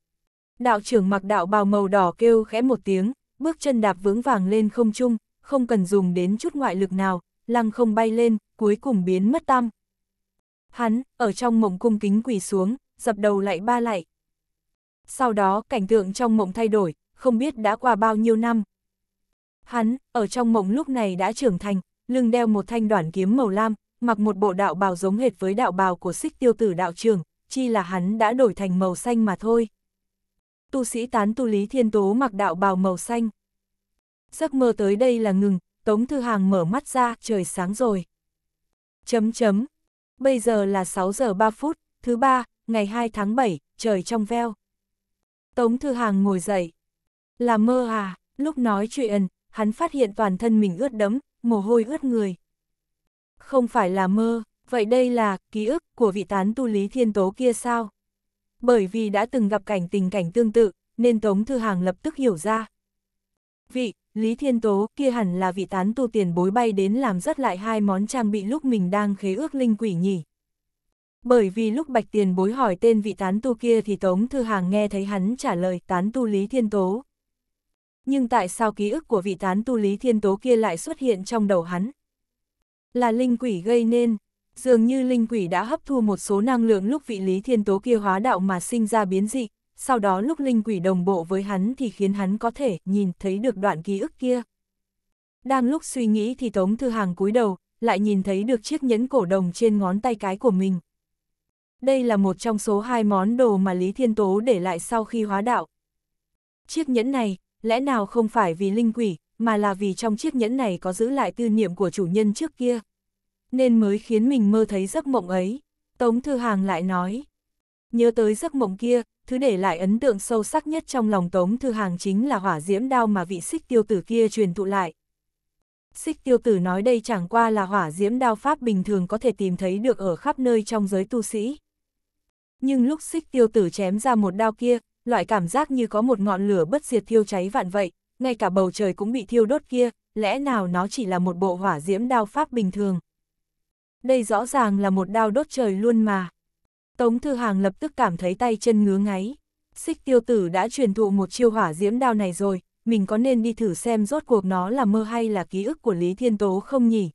Đạo trưởng mặc đạo bào màu đỏ kêu khẽ một tiếng, bước chân đạp vững vàng lên không trung, không cần dùng đến chút ngoại lực nào, lăng không bay lên, cuối cùng biến mất tăm. Hắn, ở trong mộng cung kính quỳ xuống, dập đầu lại ba lại. Sau đó, cảnh tượng trong mộng thay đổi, không biết đã qua bao nhiêu năm. Hắn, ở trong mộng lúc này đã trưởng thành, lưng đeo một thanh đoản kiếm màu lam, mặc một bộ đạo bào giống hệt với đạo bào của xích tiêu tử đạo trưởng, chi là hắn đã đổi thành màu xanh mà thôi. Tu sĩ tán tu lý thiên tố mặc đạo bào màu xanh. Giấc mơ tới đây là ngừng, Tống Thư Hàng mở mắt ra, trời sáng rồi. Chấm chấm, Bây giờ là 6 giờ 3 phút, thứ ba, ngày 2 tháng 7, trời trong veo. Tống Thư Hàng ngồi dậy. Là mơ à, lúc nói chuyện, hắn phát hiện toàn thân mình ướt đẫm, mồ hôi ướt người. Không phải là mơ, vậy đây là ký ức của vị tán tu lý thiên tố kia sao? Bởi vì đã từng gặp cảnh tình cảnh tương tự, nên Tống Thư Hàng lập tức hiểu ra. Vị Lý Thiên Tố kia hẳn là vị tán tu tiền bối bay đến làm rất lại hai món trang bị lúc mình đang khế ước linh quỷ nhỉ. Bởi vì lúc bạch tiền bối hỏi tên vị tán tu kia thì Tống Thư Hàng nghe thấy hắn trả lời tán tu Lý Thiên Tố. Nhưng tại sao ký ức của vị tán tu Lý Thiên Tố kia lại xuất hiện trong đầu hắn? Là linh quỷ gây nên, dường như linh quỷ đã hấp thu một số năng lượng lúc vị Lý Thiên Tố kia hóa đạo mà sinh ra biến dị, sau đó lúc linh quỷ đồng bộ với hắn thì khiến hắn có thể nhìn thấy được đoạn ký ức kia. Đang lúc suy nghĩ thì Tống Thư Hàng cúi đầu, lại nhìn thấy được chiếc nhẫn cổ đồng trên ngón tay cái của mình. Đây là một trong số hai món đồ mà Lý Thiên Tố để lại sau khi hóa đạo. Chiếc nhẫn này, lẽ nào không phải vì linh quỷ, mà là vì trong chiếc nhẫn này có giữ lại tư niệm của chủ nhân trước kia. Nên mới khiến mình mơ thấy giấc mộng ấy. Tống Thư Hàng lại nói, Nhớ tới giấc mộng kia, thứ để lại ấn tượng sâu sắc nhất trong lòng Tống Thư Hàng chính là hỏa diễm đao mà vị xích tiêu tử kia truyền thụ lại. Xích tiêu tử nói đây chẳng qua là hỏa diễm đao pháp bình thường có thể tìm thấy được ở khắp nơi trong giới tu sĩ. Nhưng lúc xích tiêu tử chém ra một đao kia, loại cảm giác như có một ngọn lửa bất diệt thiêu cháy vạn vậy, ngay cả bầu trời cũng bị thiêu đốt kia, lẽ nào nó chỉ là một bộ hỏa diễm đao pháp bình thường. Đây rõ ràng là một đao đốt trời luôn mà. Tống Thư Hàng lập tức cảm thấy tay chân ngứa ngáy. Xích tiêu tử đã truyền thụ một chiêu hỏa diễm đao này rồi, mình có nên đi thử xem rốt cuộc nó là mơ hay là ký ức của Lý Thiên Tố không nhỉ?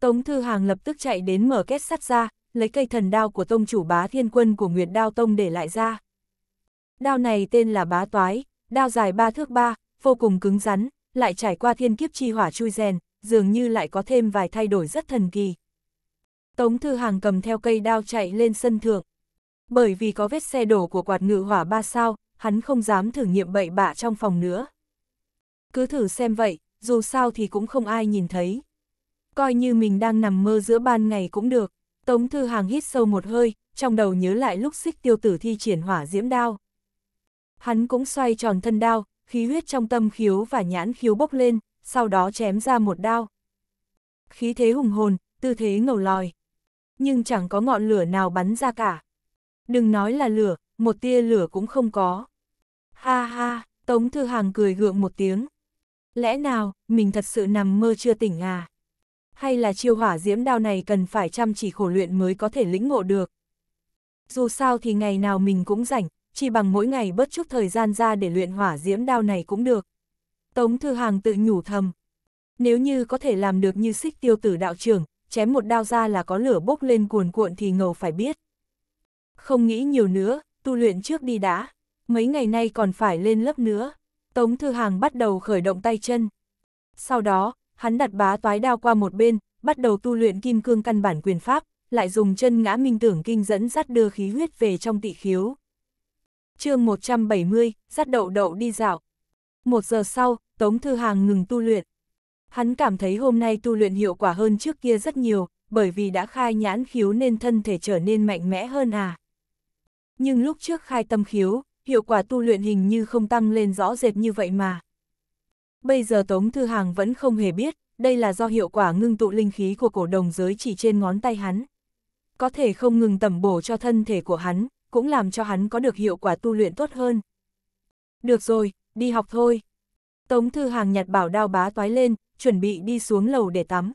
Tống Thư Hàng lập tức chạy đến mở két sắt ra, lấy cây thần đao của tông chủ bá thiên quân của Nguyệt Đao Tông để lại ra. Đao này tên là bá toái, đao dài ba thước ba, vô cùng cứng rắn, lại trải qua thiên kiếp chi hỏa chui rèn, dường như lại có thêm vài thay đổi rất thần kỳ. Tống Thư Hàng cầm theo cây đao chạy lên sân thượng. Bởi vì có vết xe đổ của quạt ngự hỏa ba sao, hắn không dám thử nghiệm bậy bạ trong phòng nữa. Cứ thử xem vậy, dù sao thì cũng không ai nhìn thấy. Coi như mình đang nằm mơ giữa ban ngày cũng được. Tống Thư Hàng hít sâu một hơi, trong đầu nhớ lại lúc xích tiêu tử thi triển hỏa diễm đao. Hắn cũng xoay tròn thân đao, khí huyết trong tâm khiếu và nhãn khiếu bốc lên, sau đó chém ra một đao. Khí thế hùng hồn, tư thế ngầu lòi nhưng chẳng có ngọn lửa nào bắn ra cả. Đừng nói là lửa, một tia lửa cũng không có. Ha ha, Tống Thư Hàng cười gượng một tiếng. Lẽ nào, mình thật sự nằm mơ chưa tỉnh à? Hay là chiêu hỏa diễm đao này cần phải chăm chỉ khổ luyện mới có thể lĩnh ngộ được? Dù sao thì ngày nào mình cũng rảnh, chỉ bằng mỗi ngày bớt chút thời gian ra để luyện hỏa diễm đao này cũng được. Tống Thư Hàng tự nhủ thầm. Nếu như có thể làm được như xích tiêu tử đạo trưởng, chém một đao ra là có lửa bốc lên cuồn cuộn thì ngầu phải biết. Không nghĩ nhiều nữa, tu luyện trước đi đã, mấy ngày nay còn phải lên lớp nữa. Tống Thư Hàng bắt đầu khởi động tay chân. Sau đó, hắn đặt bá toái đao qua một bên, bắt đầu tu luyện kim cương căn bản quyền pháp, lại dùng chân ngã minh tưởng kinh dẫn dắt đưa khí huyết về trong tị khiếu. chương 170, dắt đậu đậu đi dạo. Một giờ sau, Tống Thư Hàng ngừng tu luyện, Hắn cảm thấy hôm nay tu luyện hiệu quả hơn trước kia rất nhiều, bởi vì đã khai nhãn khiếu nên thân thể trở nên mạnh mẽ hơn à. Nhưng lúc trước khai tâm khiếu, hiệu quả tu luyện hình như không tăng lên rõ rệt như vậy mà. Bây giờ Tống Thư Hàng vẫn không hề biết, đây là do hiệu quả ngưng tụ linh khí của cổ đồng giới chỉ trên ngón tay hắn. Có thể không ngừng tẩm bổ cho thân thể của hắn, cũng làm cho hắn có được hiệu quả tu luyện tốt hơn. Được rồi, đi học thôi. Tống Thư Hàng nhặt bảo đao bá toái lên, chuẩn bị đi xuống lầu để tắm.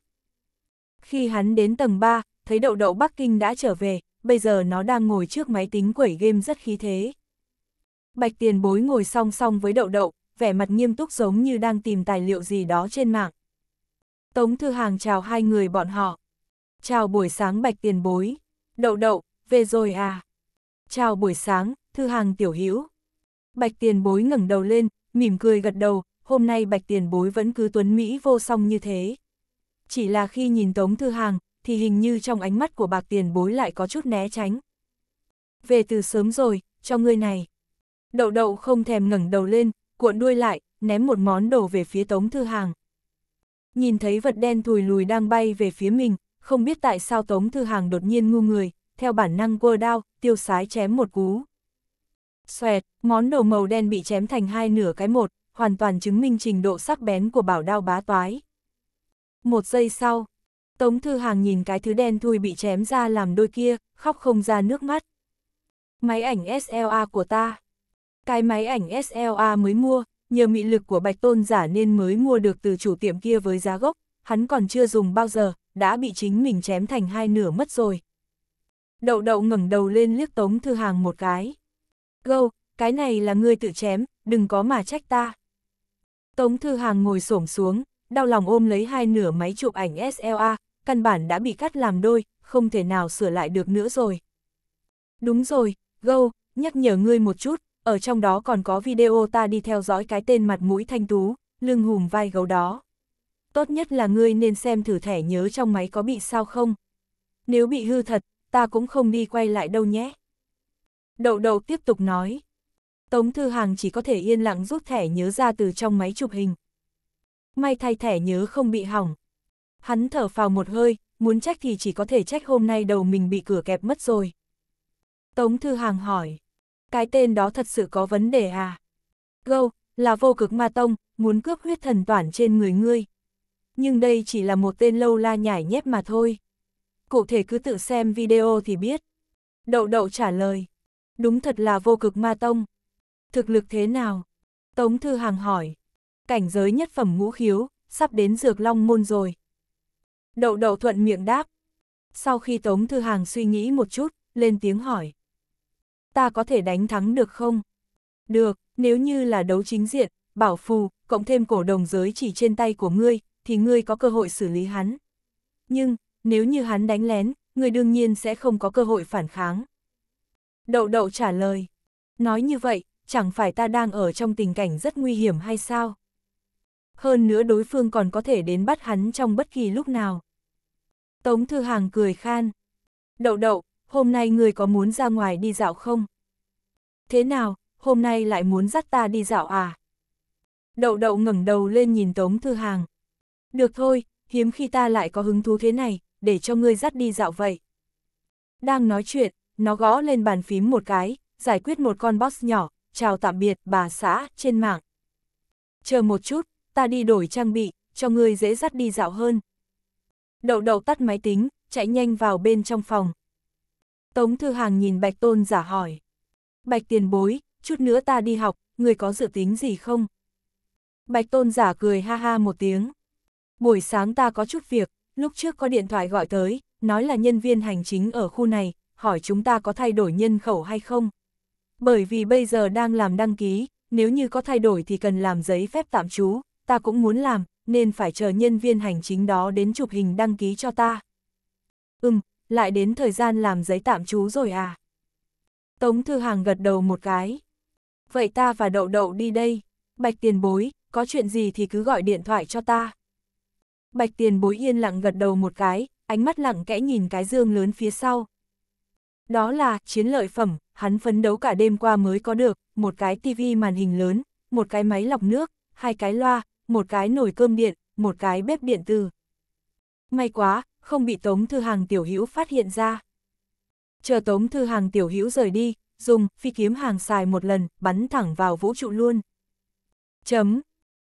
Khi hắn đến tầng 3, thấy đậu đậu Bắc Kinh đã trở về, bây giờ nó đang ngồi trước máy tính quẩy game rất khí thế. Bạch tiền bối ngồi song song với đậu đậu, vẻ mặt nghiêm túc giống như đang tìm tài liệu gì đó trên mạng. Tống Thư Hàng chào hai người bọn họ. Chào buổi sáng bạch tiền bối. Đậu đậu, về rồi à? Chào buổi sáng, Thư Hàng tiểu hữu Bạch tiền bối ngẩng đầu lên, mỉm cười gật đầu, hôm nay bạch tiền bối vẫn cứ tuấn Mỹ vô song như thế. Chỉ là khi nhìn Tống Thư Hàng, thì hình như trong ánh mắt của bạc tiền bối lại có chút né tránh. Về từ sớm rồi, cho ngươi này. Đậu đậu không thèm ngẩng đầu lên, cuộn đuôi lại, ném một món đồ về phía Tống Thư Hàng. Nhìn thấy vật đen thùi lùi đang bay về phía mình, không biết tại sao Tống Thư Hàng đột nhiên ngu người, theo bản năng quơ đao, tiêu sái chém một cú. Xoẹt, món đồ màu đen bị chém thành hai nửa cái một, hoàn toàn chứng minh trình độ sắc bén của bảo đao bá toái. Một giây sau, Tống Thư Hàng nhìn cái thứ đen thui bị chém ra làm đôi kia, khóc không ra nước mắt. Máy ảnh SLA của ta. Cái máy ảnh SLA mới mua, nhờ mị lực của Bạch Tôn giả nên mới mua được từ chủ tiệm kia với giá gốc, hắn còn chưa dùng bao giờ, đã bị chính mình chém thành hai nửa mất rồi. Đậu đậu ngẩng đầu lên liếc Tống Thư Hàng một cái. Gâu, cái này là ngươi tự chém, đừng có mà trách ta. Tống Thư Hàng ngồi xổm xuống, đau lòng ôm lấy hai nửa máy chụp ảnh SLA, căn bản đã bị cắt làm đôi, không thể nào sửa lại được nữa rồi. Đúng rồi, Gâu, nhắc nhở ngươi một chút, ở trong đó còn có video ta đi theo dõi cái tên mặt mũi thanh tú, lưng hùm vai gấu đó. Tốt nhất là ngươi nên xem thử thẻ nhớ trong máy có bị sao không. Nếu bị hư thật, ta cũng không đi quay lại đâu nhé. Đậu đậu tiếp tục nói. Tống Thư Hàng chỉ có thể yên lặng rút thẻ nhớ ra từ trong máy chụp hình. May thay thẻ nhớ không bị hỏng. Hắn thở phào một hơi, muốn trách thì chỉ có thể trách hôm nay đầu mình bị cửa kẹp mất rồi. Tống Thư Hàng hỏi, cái tên đó thật sự có vấn đề à? Gâu, là vô cực ma tông, muốn cướp huyết thần toàn trên người ngươi. Nhưng đây chỉ là một tên lâu la nhảy nhép mà thôi. Cụ thể cứ tự xem video thì biết. Đậu đậu trả lời, đúng thật là vô cực ma tông. Thực lực thế nào? Tống Thư Hàng hỏi. Cảnh giới nhất phẩm ngũ khiếu, sắp đến dược long môn rồi. Đậu đậu thuận miệng đáp. Sau khi Tống Thư Hàng suy nghĩ một chút, lên tiếng hỏi. Ta có thể đánh thắng được không? Được, nếu như là đấu chính diện, bảo phù, cộng thêm cổ đồng giới chỉ trên tay của ngươi, thì ngươi có cơ hội xử lý hắn. Nhưng, nếu như hắn đánh lén, ngươi đương nhiên sẽ không có cơ hội phản kháng. Đậu đậu trả lời. Nói như vậy, chẳng phải ta đang ở trong tình cảnh rất nguy hiểm hay sao? Hơn nữa đối phương còn có thể đến bắt hắn trong bất kỳ lúc nào. Tống Thư Hàng cười khan. Đậu đậu, hôm nay người có muốn ra ngoài đi dạo không? Thế nào, hôm nay lại muốn dắt ta đi dạo à? Đậu đậu ngẩng đầu lên nhìn Tống Thư Hàng. Được thôi, hiếm khi ta lại có hứng thú thế này, để cho ngươi dắt đi dạo vậy. Đang nói chuyện, nó gõ lên bàn phím một cái, giải quyết một con boss nhỏ, chào tạm biệt bà xã trên mạng. Chờ một chút, ta đi đổi trang bị, cho ngươi dễ dắt đi dạo hơn. Đậu đậu tắt máy tính, chạy nhanh vào bên trong phòng. Tống Thư Hàng nhìn Bạch Tôn giả hỏi. Bạch tiền bối, chút nữa ta đi học, người có dự tính gì không? Bạch Tôn giả cười ha ha một tiếng. Buổi sáng ta có chút việc, lúc trước có điện thoại gọi tới, nói là nhân viên hành chính ở khu này, hỏi chúng ta có thay đổi nhân khẩu hay không? Bởi vì bây giờ đang làm đăng ký, nếu như có thay đổi thì cần làm giấy phép tạm trú, ta cũng muốn làm, nên phải chờ nhân viên hành chính đó đến chụp hình đăng ký cho ta. Ừm, lại đến thời gian làm giấy tạm trú rồi à? Tống Thư Hàng gật đầu một cái. Vậy ta và Đậu Đậu đi đây. Bạch tiền bối, có chuyện gì thì cứ gọi điện thoại cho ta. Bạch tiền bối yên lặng gật đầu một cái, ánh mắt lặng kẽ nhìn cái dương lớn phía sau. Đó là chiến lợi phẩm, hắn phấn đấu cả đêm qua mới có được, một cái tivi màn hình lớn, một cái máy lọc nước, hai cái loa, một cái nồi cơm điện, một cái bếp điện tử. May quá, không bị Tống Thư Hàng Tiểu Hữu phát hiện ra. Chờ Tống Thư Hàng Tiểu Hữu rời đi, dùng phi kiếm hàng xài một lần, bắn thẳng vào vũ trụ luôn. Chấm.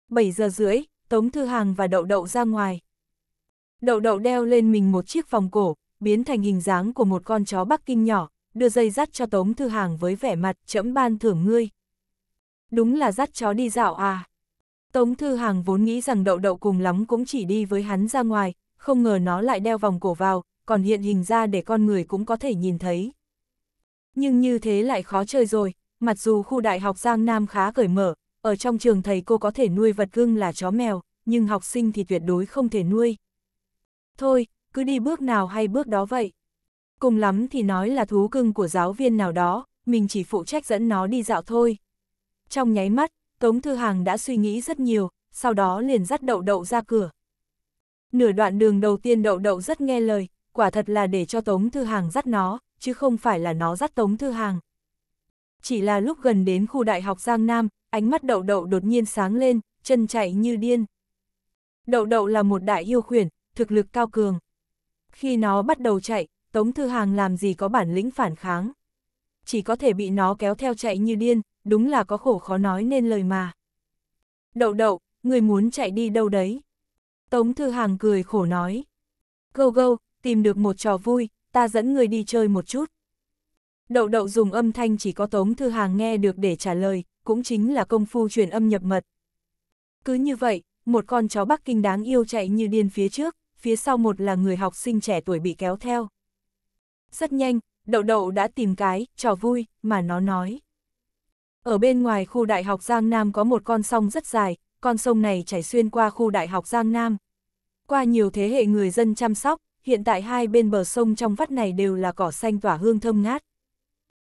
7 giờ rưỡi, Tống Thư Hàng và Đậu Đậu ra ngoài. Đậu Đậu đeo lên mình một chiếc vòng cổ, biến thành hình dáng của một con chó Bắc Kinh nhỏ, đưa dây dắt cho Tống Thư Hàng với vẻ mặt chẫm ban thưởng ngươi. Đúng là dắt chó đi dạo à. Tống Thư Hàng vốn nghĩ rằng đậu đậu cùng lắm cũng chỉ đi với hắn ra ngoài, không ngờ nó lại đeo vòng cổ vào, còn hiện hình ra để con người cũng có thể nhìn thấy. Nhưng như thế lại khó chơi rồi, mặc dù khu đại học Giang Nam khá cởi mở, ở trong trường thầy cô có thể nuôi vật cưng là chó mèo, nhưng học sinh thì tuyệt đối không thể nuôi. Thôi, cứ đi bước nào hay bước đó vậy cùng lắm thì nói là thú cưng của giáo viên nào đó, mình chỉ phụ trách dẫn nó đi dạo thôi. Trong nháy mắt, Tống Thư Hàng đã suy nghĩ rất nhiều, sau đó liền dắt đậu đậu ra cửa. Nửa đoạn đường đầu tiên đậu đậu rất nghe lời, quả thật là để cho Tống Thư Hàng dắt nó, chứ không phải là nó dắt Tống Thư Hàng. Chỉ là lúc gần đến khu đại học Giang Nam, ánh mắt đậu đậu đột nhiên sáng lên, chân chạy như điên. Đậu đậu là một đại yêu khuyển, thực lực cao cường. Khi nó bắt đầu chạy, Tống Thư Hàng làm gì có bản lĩnh phản kháng. Chỉ có thể bị nó kéo theo chạy như điên, đúng là có khổ khó nói nên lời mà. Đậu đậu, người muốn chạy đi đâu đấy? Tống Thư Hàng cười khổ nói. Gâu gâu, tìm được một trò vui, ta dẫn người đi chơi một chút. Đậu đậu dùng âm thanh chỉ có Tống Thư Hàng nghe được để trả lời, cũng chính là công phu truyền âm nhập mật. Cứ như vậy, một con chó Bắc Kinh đáng yêu chạy như điên phía trước, phía sau một là người học sinh trẻ tuổi bị kéo theo. Rất nhanh, đậu đậu đã tìm cái, trò vui, mà nó nói. Ở bên ngoài khu đại học Giang Nam có một con sông rất dài, con sông này chảy xuyên qua khu đại học Giang Nam. Qua nhiều thế hệ người dân chăm sóc, hiện tại hai bên bờ sông trong vắt này đều là cỏ xanh tỏa hương thơm ngát.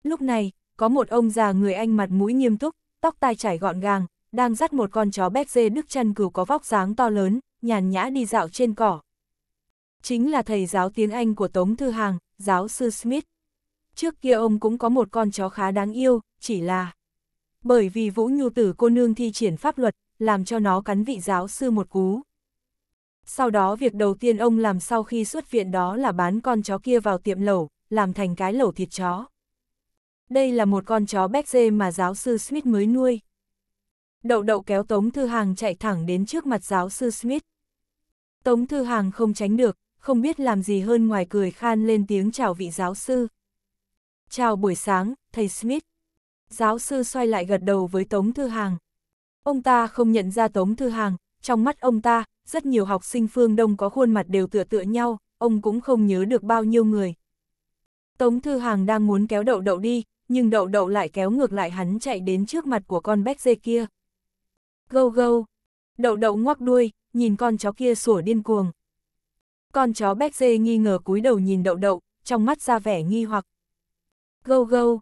Lúc này, có một ông già người anh mặt mũi nghiêm túc, tóc tai trải gọn gàng, đang dắt một con chó béc dê đức chân cừu có vóc dáng to lớn, nhàn nhã đi dạo trên cỏ. Chính là thầy giáo tiếng Anh của Tống Thư Hàng, giáo sư Smith. Trước kia ông cũng có một con chó khá đáng yêu, chỉ là bởi vì Vũ Nhu Tử cô nương thi triển pháp luật, làm cho nó cắn vị giáo sư một cú. Sau đó việc đầu tiên ông làm sau khi xuất viện đó là bán con chó kia vào tiệm lẩu, làm thành cái lẩu thịt chó. Đây là một con chó béc dê mà giáo sư Smith mới nuôi. Đậu đậu kéo Tống Thư Hàng chạy thẳng đến trước mặt giáo sư Smith. Tống Thư Hàng không tránh được, không biết làm gì hơn ngoài cười khan lên tiếng chào vị giáo sư. Chào buổi sáng, thầy Smith. Giáo sư xoay lại gật đầu với Tống Thư Hàng. Ông ta không nhận ra Tống Thư Hàng, trong mắt ông ta, rất nhiều học sinh phương Đông có khuôn mặt đều tựa tựa nhau, ông cũng không nhớ được bao nhiêu người. Tống Thư Hàng đang muốn kéo đậu đậu đi, nhưng đậu đậu lại kéo ngược lại hắn chạy đến trước mặt của con béc dê kia. Gâu gâu, đậu đậu ngoắc đuôi, nhìn con chó kia sủa điên cuồng. Con chó béc dê nghi ngờ cúi đầu nhìn đậu đậu, trong mắt ra vẻ nghi hoặc. Gâu gâu.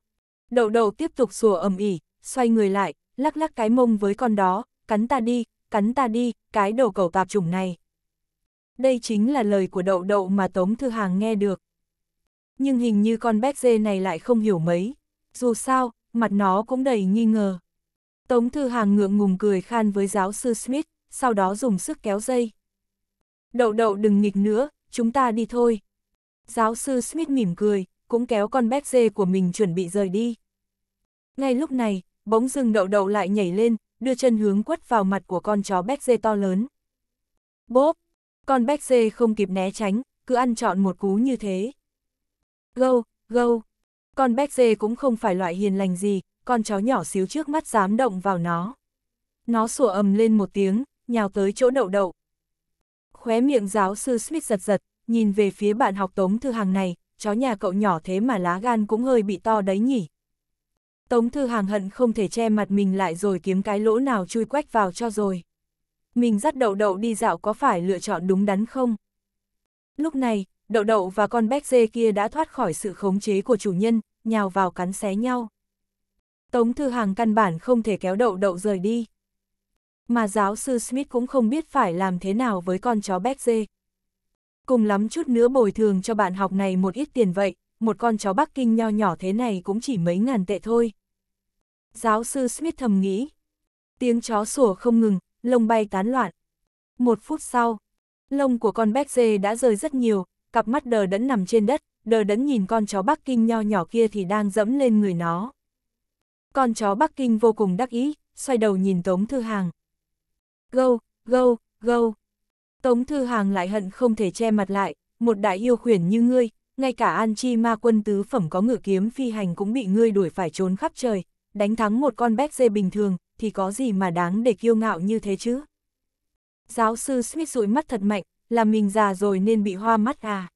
Đậu đậu tiếp tục sủa ầm ỉ, xoay người lại, lắc lắc cái mông với con đó, cắn ta đi, cắn ta đi, cái đồ cẩu tạp chủng này. Đây chính là lời của đậu đậu mà Tống Thư Hàng nghe được. Nhưng hình như con béc dê này lại không hiểu mấy. Dù sao, mặt nó cũng đầy nghi ngờ. Tống Thư Hàng ngượng ngùng cười khan với giáo sư Smith, sau đó dùng sức kéo dây. Đậu đậu đừng nghịch nữa, chúng ta đi thôi. Giáo sư Smith mỉm cười, cũng kéo con bé dê của mình chuẩn bị rời đi. Ngay lúc này, bỗng dưng đậu đậu lại nhảy lên, đưa chân hướng quất vào mặt của con chó bé dê to lớn. Bốp! Con bé dê không kịp né tránh, cứ ăn trọn một cú như thế. Gâu, gâu! Con bé dê cũng không phải loại hiền lành gì, con chó nhỏ xíu trước mắt dám động vào nó. Nó sủa ầm lên một tiếng, nhào tới chỗ đậu đậu, Khóe miệng giáo sư Smith giật giật, nhìn về phía bạn học Tống Thư Hàng này, chó nhà cậu nhỏ thế mà lá gan cũng hơi bị to đấy nhỉ. Tống Thư Hàng hận không thể che mặt mình lại rồi kiếm cái lỗ nào chui quách vào cho rồi. Mình dắt đậu đậu đi dạo có phải lựa chọn đúng đắn không? Lúc này, đậu đậu và con béc dê kia đã thoát khỏi sự khống chế của chủ nhân, nhào vào cắn xé nhau. Tống Thư Hàng căn bản không thể kéo đậu đậu rời đi. Mà giáo sư Smith cũng không biết phải làm thế nào với con chó béc dê. Cùng lắm chút nữa bồi thường cho bạn học này một ít tiền vậy, một con chó Bắc Kinh nho nhỏ thế này cũng chỉ mấy ngàn tệ thôi. Giáo sư Smith thầm nghĩ. Tiếng chó sủa không ngừng, lông bay tán loạn. Một phút sau, lông của con béc dê đã rơi rất nhiều, cặp mắt đờ đẫn nằm trên đất, đờ đẫn nhìn con chó Bắc Kinh nho nhỏ kia thì đang dẫm lên người nó. Con chó Bắc Kinh vô cùng đắc ý, xoay đầu nhìn Tống Thư Hàng gâu, gâu, gâu. Tống Thư Hàng lại hận không thể che mặt lại, một đại yêu khuyển như ngươi, ngay cả An Chi ma quân tứ phẩm có ngự kiếm phi hành cũng bị ngươi đuổi phải trốn khắp trời, đánh thắng một con béc dê bình thường, thì có gì mà đáng để kiêu ngạo như thế chứ? Giáo sư Smith rụi mắt thật mạnh, là mình già rồi nên bị hoa mắt à?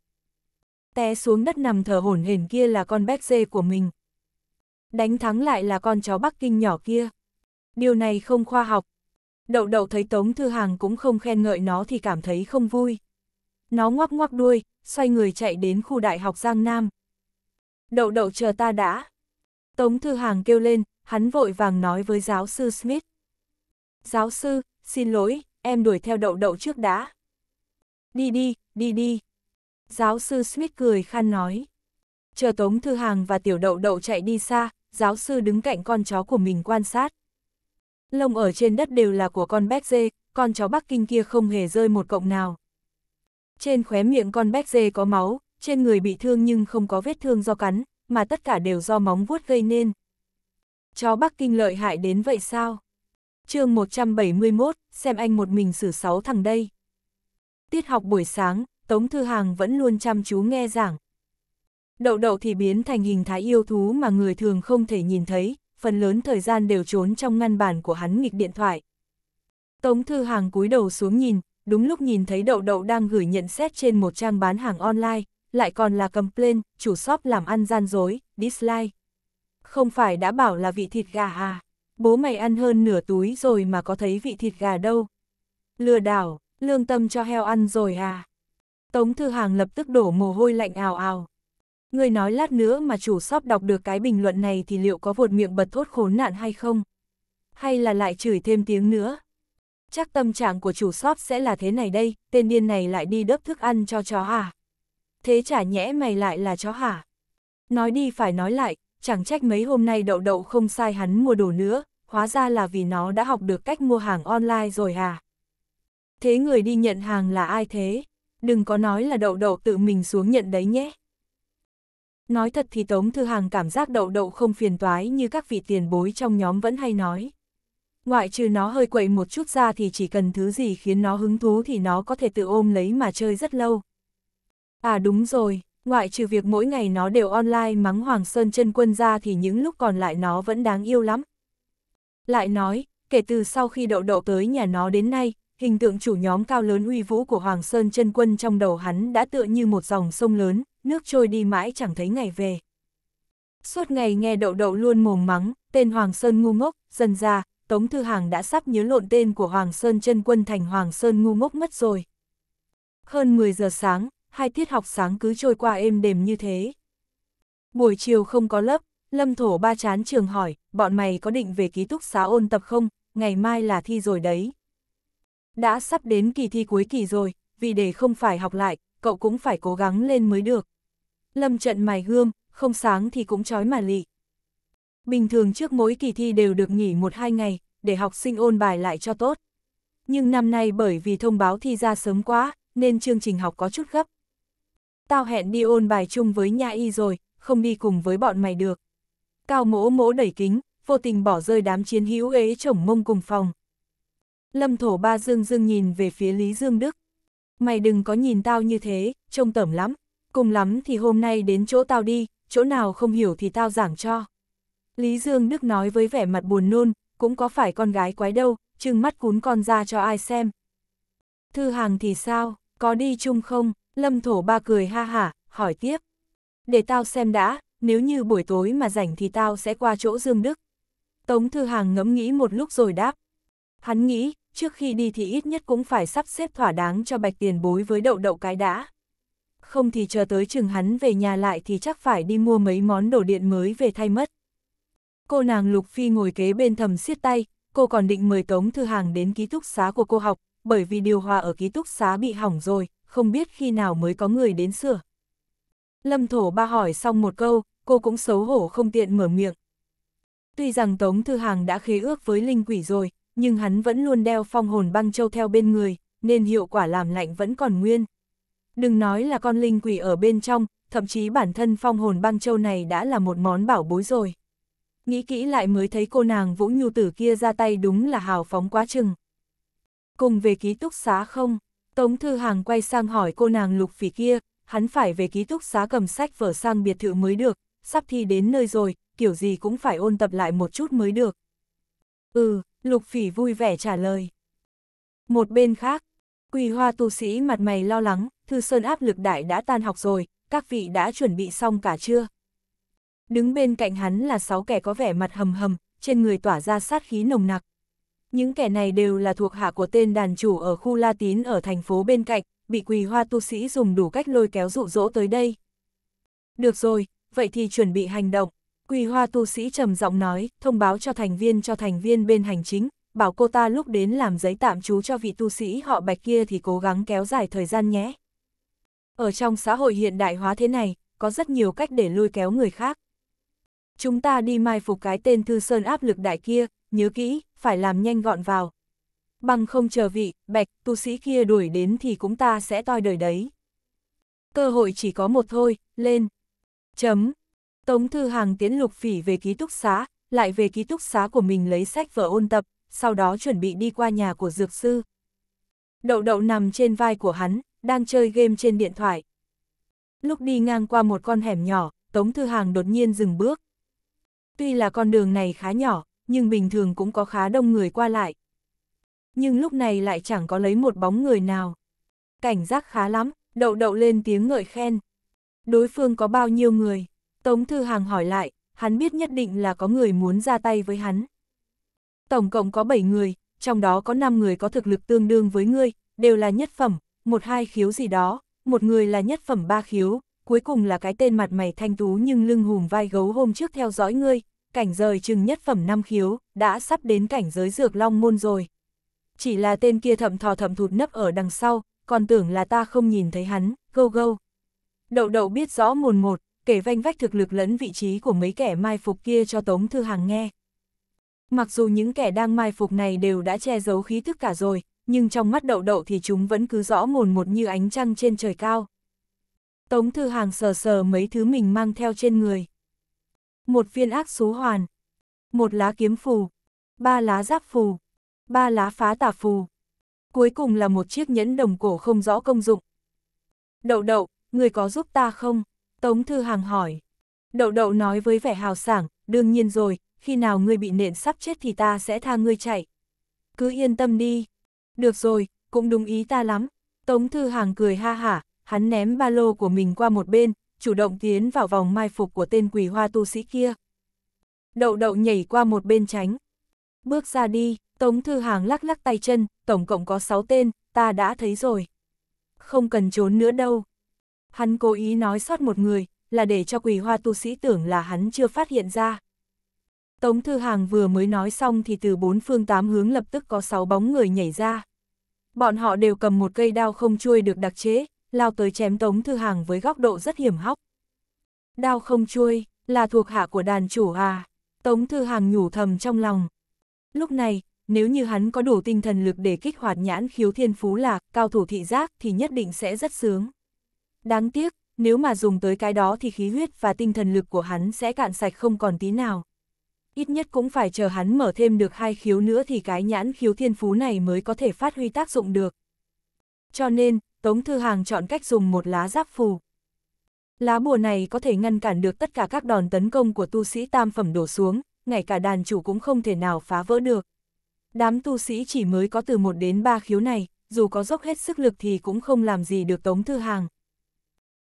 Té xuống đất nằm thở hổn hển kia là con béc dê của mình. Đánh thắng lại là con chó Bắc Kinh nhỏ kia. Điều này không khoa học, Đậu đậu thấy Tống Thư Hàng cũng không khen ngợi nó thì cảm thấy không vui. Nó ngoắc ngoắc đuôi, xoay người chạy đến khu đại học Giang Nam. Đậu đậu chờ ta đã. Tống Thư Hàng kêu lên, hắn vội vàng nói với giáo sư Smith. Giáo sư, xin lỗi, em đuổi theo đậu đậu trước đã. Đi đi, đi đi. Giáo sư Smith cười khan nói. Chờ Tống Thư Hàng và Tiểu Đậu Đậu chạy đi xa, giáo sư đứng cạnh con chó của mình quan sát. Lông ở trên đất đều là của con béc dê, con chó Bắc Kinh kia không hề rơi một cộng nào. Trên khóe miệng con béc dê có máu, trên người bị thương nhưng không có vết thương do cắn, mà tất cả đều do móng vuốt gây nên. Chó Bắc Kinh lợi hại đến vậy sao? chương 171, xem anh một mình xử sáu thằng đây. Tiết học buổi sáng, Tống Thư Hàng vẫn luôn chăm chú nghe giảng. Đậu đậu thì biến thành hình thái yêu thú mà người thường không thể nhìn thấy, phần lớn thời gian đều trốn trong ngăn bàn của hắn nghịch điện thoại. Tống Thư Hàng cúi đầu xuống nhìn, đúng lúc nhìn thấy đậu đậu đang gửi nhận xét trên một trang bán hàng online, lại còn là complain, chủ shop làm ăn gian dối, dislike. Không phải đã bảo là vị thịt gà à, bố mày ăn hơn nửa túi rồi mà có thấy vị thịt gà đâu. Lừa đảo, lương tâm cho heo ăn rồi à. Tống Thư Hàng lập tức đổ mồ hôi lạnh ào ào. Người nói lát nữa mà chủ shop đọc được cái bình luận này thì liệu có vụt miệng bật thốt khốn nạn hay không? Hay là lại chửi thêm tiếng nữa? Chắc tâm trạng của chủ shop sẽ là thế này đây, tên điên này lại đi đớp thức ăn cho chó à? Thế chả nhẽ mày lại là chó hả? Nói đi phải nói lại, chẳng trách mấy hôm nay đậu đậu không sai hắn mua đồ nữa, hóa ra là vì nó đã học được cách mua hàng online rồi à? Thế người đi nhận hàng là ai thế? Đừng có nói là đậu đậu tự mình xuống nhận đấy nhé. Nói thật thì Tống Thư Hàng cảm giác đậu đậu không phiền toái như các vị tiền bối trong nhóm vẫn hay nói. Ngoại trừ nó hơi quậy một chút ra thì chỉ cần thứ gì khiến nó hứng thú thì nó có thể tự ôm lấy mà chơi rất lâu. À đúng rồi, ngoại trừ việc mỗi ngày nó đều online mắng Hoàng Sơn chân quân ra thì những lúc còn lại nó vẫn đáng yêu lắm. Lại nói, kể từ sau khi đậu đậu tới nhà nó đến nay, hình tượng chủ nhóm cao lớn uy vũ của Hoàng Sơn chân quân trong đầu hắn đã tựa như một dòng sông lớn, nước trôi đi mãi chẳng thấy ngày về. Suốt ngày nghe đậu đậu luôn mồm mắng, tên Hoàng Sơn ngu ngốc, dần ra, Tống Thư Hàng đã sắp nhớ lộn tên của Hoàng Sơn chân quân thành Hoàng Sơn ngu ngốc mất rồi. Hơn 10 giờ sáng, hai tiết học sáng cứ trôi qua êm đềm như thế. Buổi chiều không có lớp, Lâm Thổ ba chán trường hỏi, bọn mày có định về ký túc xá ôn tập không, ngày mai là thi rồi đấy. Đã sắp đến kỳ thi cuối kỳ rồi, vì để không phải học lại, cậu cũng phải cố gắng lên mới được lâm trận mài gương, không sáng thì cũng trói mà lị. Bình thường trước mỗi kỳ thi đều được nghỉ một hai ngày, để học sinh ôn bài lại cho tốt. Nhưng năm nay bởi vì thông báo thi ra sớm quá, nên chương trình học có chút gấp. Tao hẹn đi ôn bài chung với nhà y rồi, không đi cùng với bọn mày được. Cao mỗ mỗ đẩy kính, vô tình bỏ rơi đám chiến hữu ế chồng mông cùng phòng. Lâm thổ ba dương dương nhìn về phía Lý Dương Đức. Mày đừng có nhìn tao như thế, trông tẩm lắm cùng lắm thì hôm nay đến chỗ tao đi, chỗ nào không hiểu thì tao giảng cho. Lý Dương Đức nói với vẻ mặt buồn nôn, cũng có phải con gái quái đâu, chừng mắt cún con ra cho ai xem. Thư hàng thì sao, có đi chung không? Lâm thổ ba cười ha hả, hỏi tiếp. Để tao xem đã, nếu như buổi tối mà rảnh thì tao sẽ qua chỗ Dương Đức. Tống Thư Hàng ngẫm nghĩ một lúc rồi đáp. Hắn nghĩ, trước khi đi thì ít nhất cũng phải sắp xếp thỏa đáng cho bạch tiền bối với đậu đậu cái đã không thì chờ tới chừng hắn về nhà lại thì chắc phải đi mua mấy món đồ điện mới về thay mất. Cô nàng Lục Phi ngồi kế bên thầm siết tay, cô còn định mời Tống Thư Hàng đến ký túc xá của cô học, bởi vì điều hòa ở ký túc xá bị hỏng rồi, không biết khi nào mới có người đến sửa. Lâm Thổ Ba hỏi xong một câu, cô cũng xấu hổ không tiện mở miệng. Tuy rằng Tống Thư Hàng đã khế ước với Linh Quỷ rồi, nhưng hắn vẫn luôn đeo phong hồn băng châu theo bên người, nên hiệu quả làm lạnh vẫn còn nguyên. Đừng nói là con linh quỷ ở bên trong, thậm chí bản thân phong hồn băng châu này đã là một món bảo bối rồi. Nghĩ kỹ lại mới thấy cô nàng Vũ Nhu Tử kia ra tay đúng là hào phóng quá chừng. Cùng về ký túc xá không? Tống Thư Hàng quay sang hỏi cô nàng lục phỉ kia, hắn phải về ký túc xá cầm sách vở sang biệt thự mới được, sắp thi đến nơi rồi, kiểu gì cũng phải ôn tập lại một chút mới được. Ừ, lục phỉ vui vẻ trả lời. Một bên khác, Quỳ hoa tu sĩ mặt mày lo lắng, thư sơn áp lực đại đã tan học rồi, các vị đã chuẩn bị xong cả chưa? Đứng bên cạnh hắn là sáu kẻ có vẻ mặt hầm hầm, trên người tỏa ra sát khí nồng nặc. Những kẻ này đều là thuộc hạ của tên đàn chủ ở khu La Tín ở thành phố bên cạnh, bị quỳ hoa tu sĩ dùng đủ cách lôi kéo dụ dỗ tới đây. Được rồi, vậy thì chuẩn bị hành động. Quỳ hoa tu sĩ trầm giọng nói, thông báo cho thành viên cho thành viên bên hành chính, bảo cô ta lúc đến làm giấy tạm trú cho vị tu sĩ họ bạch kia thì cố gắng kéo dài thời gian nhé. Ở trong xã hội hiện đại hóa thế này, có rất nhiều cách để lôi kéo người khác. Chúng ta đi mai phục cái tên thư sơn áp lực đại kia, nhớ kỹ, phải làm nhanh gọn vào. Bằng không chờ vị, bạch, tu sĩ kia đuổi đến thì cũng ta sẽ toi đời đấy. Cơ hội chỉ có một thôi, lên. Chấm. Tống Thư Hàng tiến lục phỉ về ký túc xá, lại về ký túc xá của mình lấy sách vở ôn tập, sau đó chuẩn bị đi qua nhà của dược sư. Đậu đậu nằm trên vai của hắn, đang chơi game trên điện thoại. Lúc đi ngang qua một con hẻm nhỏ, Tống Thư Hàng đột nhiên dừng bước. Tuy là con đường này khá nhỏ, nhưng bình thường cũng có khá đông người qua lại. Nhưng lúc này lại chẳng có lấy một bóng người nào. Cảnh giác khá lắm, đậu đậu lên tiếng ngợi khen. Đối phương có bao nhiêu người? Tống Thư Hàng hỏi lại, hắn biết nhất định là có người muốn ra tay với hắn. Tổng cộng có 7 người, trong đó có 5 người có thực lực tương đương với ngươi, đều là nhất phẩm, một hai khiếu gì đó, một người là nhất phẩm ba khiếu, cuối cùng là cái tên mặt mày thanh tú nhưng lưng hùm vai gấu hôm trước theo dõi ngươi, cảnh rời chừng nhất phẩm năm khiếu, đã sắp đến cảnh giới dược long môn rồi. Chỉ là tên kia thậm thò thậm thụt nấp ở đằng sau, còn tưởng là ta không nhìn thấy hắn, gâu gâu. Đậu đậu biết rõ mồn một, kể vanh vách thực lực lẫn vị trí của mấy kẻ mai phục kia cho Tống Thư Hàng nghe. Mặc dù những kẻ đang mai phục này đều đã che giấu khí thức cả rồi, nhưng trong mắt đậu đậu thì chúng vẫn cứ rõ mồn một như ánh trăng trên trời cao. Tống Thư Hàng sờ sờ mấy thứ mình mang theo trên người. Một viên ác xú hoàn, một lá kiếm phù, ba lá giáp phù, ba lá phá tà phù. Cuối cùng là một chiếc nhẫn đồng cổ không rõ công dụng. Đậu đậu, người có giúp ta không? Tống Thư Hàng hỏi. Đậu đậu nói với vẻ hào sảng, đương nhiên rồi, khi nào ngươi bị nện sắp chết thì ta sẽ tha ngươi chạy. Cứ yên tâm đi. Được rồi, cũng đúng ý ta lắm. Tống Thư Hàng cười ha hả, hắn ném ba lô của mình qua một bên, chủ động tiến vào vòng mai phục của tên quỷ hoa tu sĩ kia. Đậu đậu nhảy qua một bên tránh. Bước ra đi, Tống Thư Hàng lắc lắc tay chân, tổng cộng có 6 tên, ta đã thấy rồi. Không cần trốn nữa đâu. Hắn cố ý nói sót một người, là để cho quỷ hoa tu sĩ tưởng là hắn chưa phát hiện ra. Tống Thư Hàng vừa mới nói xong thì từ bốn phương tám hướng lập tức có sáu bóng người nhảy ra. Bọn họ đều cầm một cây đao không chui được đặc chế, lao tới chém Tống Thư Hàng với góc độ rất hiểm hóc. Đao không chui, là thuộc hạ của đàn chủ à, Tống Thư Hàng nhủ thầm trong lòng. Lúc này, nếu như hắn có đủ tinh thần lực để kích hoạt nhãn khiếu thiên phú lạc, cao thủ thị giác thì nhất định sẽ rất sướng. Đáng tiếc, nếu mà dùng tới cái đó thì khí huyết và tinh thần lực của hắn sẽ cạn sạch không còn tí nào ít nhất cũng phải chờ hắn mở thêm được hai khiếu nữa thì cái nhãn khiếu thiên phú này mới có thể phát huy tác dụng được. Cho nên, Tống Thư Hàng chọn cách dùng một lá giáp phù. Lá bùa này có thể ngăn cản được tất cả các đòn tấn công của tu sĩ tam phẩm đổ xuống, ngay cả đàn chủ cũng không thể nào phá vỡ được. Đám tu sĩ chỉ mới có từ một đến ba khiếu này, dù có dốc hết sức lực thì cũng không làm gì được Tống Thư Hàng.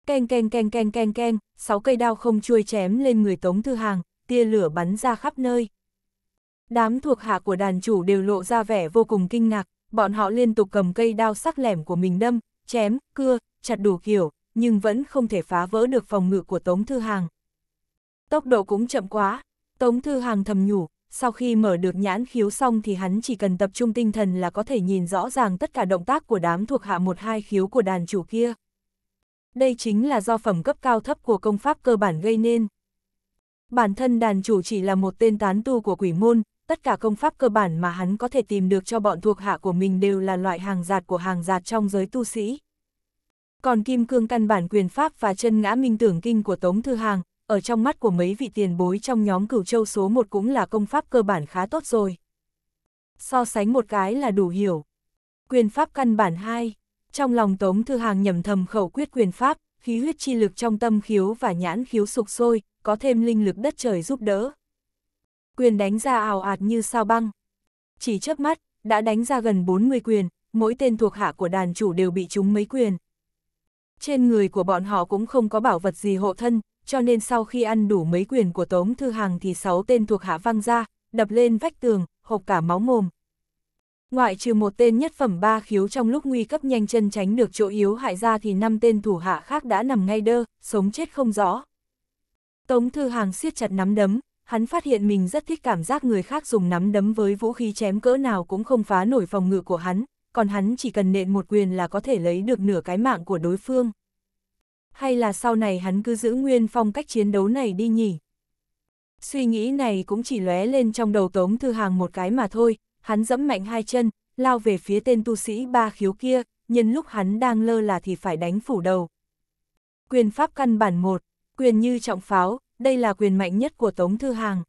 Keng keng keng keng keng keng, sáu cây đao không chuôi chém lên người Tống Thư Hàng, tia lửa bắn ra khắp nơi. Đám thuộc hạ của đàn chủ đều lộ ra vẻ vô cùng kinh ngạc, bọn họ liên tục cầm cây đao sắc lẻm của mình đâm, chém, cưa, chặt đủ kiểu, nhưng vẫn không thể phá vỡ được phòng ngự của Tống Thư Hàng. Tốc độ cũng chậm quá, Tống Thư Hàng thầm nhủ, sau khi mở được nhãn khiếu xong thì hắn chỉ cần tập trung tinh thần là có thể nhìn rõ ràng tất cả động tác của đám thuộc hạ một hai khiếu của đàn chủ kia. Đây chính là do phẩm cấp cao thấp của công pháp cơ bản gây nên bản thân đàn chủ chỉ là một tên tán tu của quỷ môn, tất cả công pháp cơ bản mà hắn có thể tìm được cho bọn thuộc hạ của mình đều là loại hàng giạt của hàng giạt trong giới tu sĩ. Còn kim cương căn bản quyền pháp và chân ngã minh tưởng kinh của Tống Thư Hàng, ở trong mắt của mấy vị tiền bối trong nhóm cửu châu số 1 cũng là công pháp cơ bản khá tốt rồi. So sánh một cái là đủ hiểu. Quyền pháp căn bản 2, trong lòng Tống Thư Hàng nhầm thầm khẩu quyết quyền pháp, khí huyết chi lực trong tâm khiếu và nhãn khiếu sục sôi, có thêm linh lực đất trời giúp đỡ. Quyền đánh ra ảo ạt như sao băng. Chỉ chớp mắt, đã đánh ra gần 40 quyền, mỗi tên thuộc hạ của đàn chủ đều bị trúng mấy quyền. Trên người của bọn họ cũng không có bảo vật gì hộ thân, cho nên sau khi ăn đủ mấy quyền của Tống Thư Hàng thì sáu tên thuộc hạ văng ra, đập lên vách tường, hộp cả máu mồm. Ngoại trừ một tên nhất phẩm ba khiếu trong lúc nguy cấp nhanh chân tránh được chỗ yếu hại ra thì năm tên thủ hạ khác đã nằm ngay đơ, sống chết không rõ. Tống Thư Hàng siết chặt nắm đấm, hắn phát hiện mình rất thích cảm giác người khác dùng nắm đấm với vũ khí chém cỡ nào cũng không phá nổi phòng ngự của hắn, còn hắn chỉ cần nện một quyền là có thể lấy được nửa cái mạng của đối phương. Hay là sau này hắn cứ giữ nguyên phong cách chiến đấu này đi nhỉ? Suy nghĩ này cũng chỉ lóe lên trong đầu Tống Thư Hàng một cái mà thôi, hắn dẫm mạnh hai chân, lao về phía tên tu sĩ ba khiếu kia, nhân lúc hắn đang lơ là thì phải đánh phủ đầu. Quyền pháp căn bản một Quyền như trọng pháo, đây là quyền mạnh nhất của Tống Thư Hàng.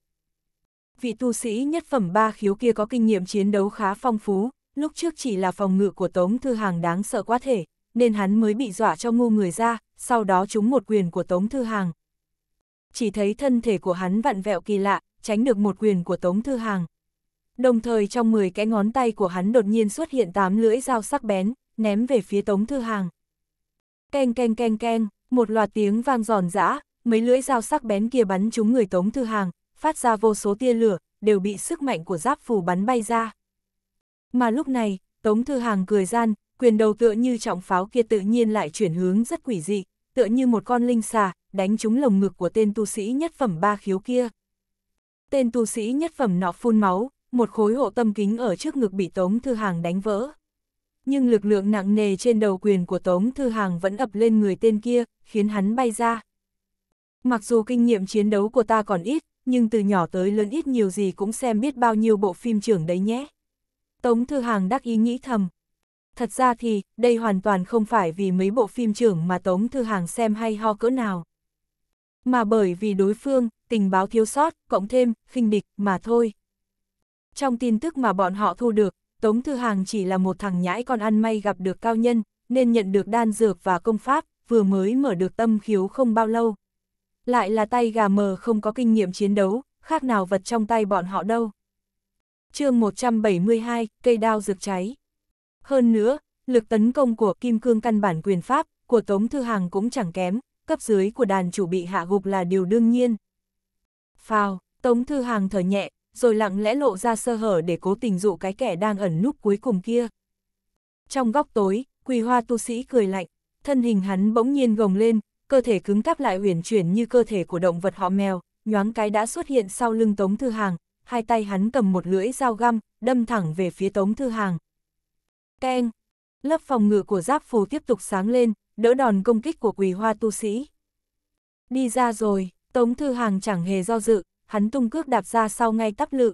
Vị tu sĩ nhất phẩm ba khiếu kia có kinh nghiệm chiến đấu khá phong phú, lúc trước chỉ là phòng ngự của Tống Thư Hàng đáng sợ quá thể, nên hắn mới bị dọa cho ngu người ra, sau đó trúng một quyền của Tống Thư Hàng. Chỉ thấy thân thể của hắn vặn vẹo kỳ lạ, tránh được một quyền của Tống Thư Hàng. Đồng thời trong 10 cái ngón tay của hắn đột nhiên xuất hiện 8 lưỡi dao sắc bén, ném về phía Tống Thư Hàng. Keng keng keng keng. Một loạt tiếng vang giòn giã, mấy lưỡi dao sắc bén kia bắn trúng người Tống Thư Hàng, phát ra vô số tia lửa, đều bị sức mạnh của giáp phù bắn bay ra. Mà lúc này, Tống Thư Hàng cười gian, quyền đầu tựa như trọng pháo kia tự nhiên lại chuyển hướng rất quỷ dị, tựa như một con linh xà, đánh trúng lồng ngực của tên tu sĩ nhất phẩm ba khiếu kia. Tên tu sĩ nhất phẩm nọ phun máu, một khối hộ tâm kính ở trước ngực bị Tống Thư Hàng đánh vỡ nhưng lực lượng nặng nề trên đầu quyền của Tống Thư Hàng vẫn ập lên người tên kia, khiến hắn bay ra. Mặc dù kinh nghiệm chiến đấu của ta còn ít, nhưng từ nhỏ tới lớn ít nhiều gì cũng xem biết bao nhiêu bộ phim trưởng đấy nhé. Tống Thư Hàng đắc ý nghĩ thầm. Thật ra thì, đây hoàn toàn không phải vì mấy bộ phim trưởng mà Tống Thư Hàng xem hay ho cỡ nào. Mà bởi vì đối phương, tình báo thiếu sót, cộng thêm, khinh địch, mà thôi. Trong tin tức mà bọn họ thu được, Tống Thư Hàng chỉ là một thằng nhãi con ăn may gặp được cao nhân, nên nhận được đan dược và công pháp, vừa mới mở được tâm khiếu không bao lâu. Lại là tay gà mờ không có kinh nghiệm chiến đấu, khác nào vật trong tay bọn họ đâu. chương 172, cây đao dược cháy. Hơn nữa, lực tấn công của Kim Cương căn bản quyền pháp, của Tống Thư Hàng cũng chẳng kém, cấp dưới của đàn chủ bị hạ gục là điều đương nhiên. Phào, Tống Thư Hàng thở nhẹ, rồi lặng lẽ lộ ra sơ hở để cố tình dụ cái kẻ đang ẩn núp cuối cùng kia. Trong góc tối, quỳ hoa tu sĩ cười lạnh, thân hình hắn bỗng nhiên gồng lên, cơ thể cứng cáp lại huyền chuyển như cơ thể của động vật họ mèo, nhoáng cái đã xuất hiện sau lưng Tống Thư Hàng, hai tay hắn cầm một lưỡi dao găm, đâm thẳng về phía Tống Thư Hàng. Keng! Lớp phòng ngự của giáp phù tiếp tục sáng lên, đỡ đòn công kích của quỳ hoa tu sĩ. Đi ra rồi, Tống Thư Hàng chẳng hề do dự, hắn tung cước đạp ra sau ngay tắp lự.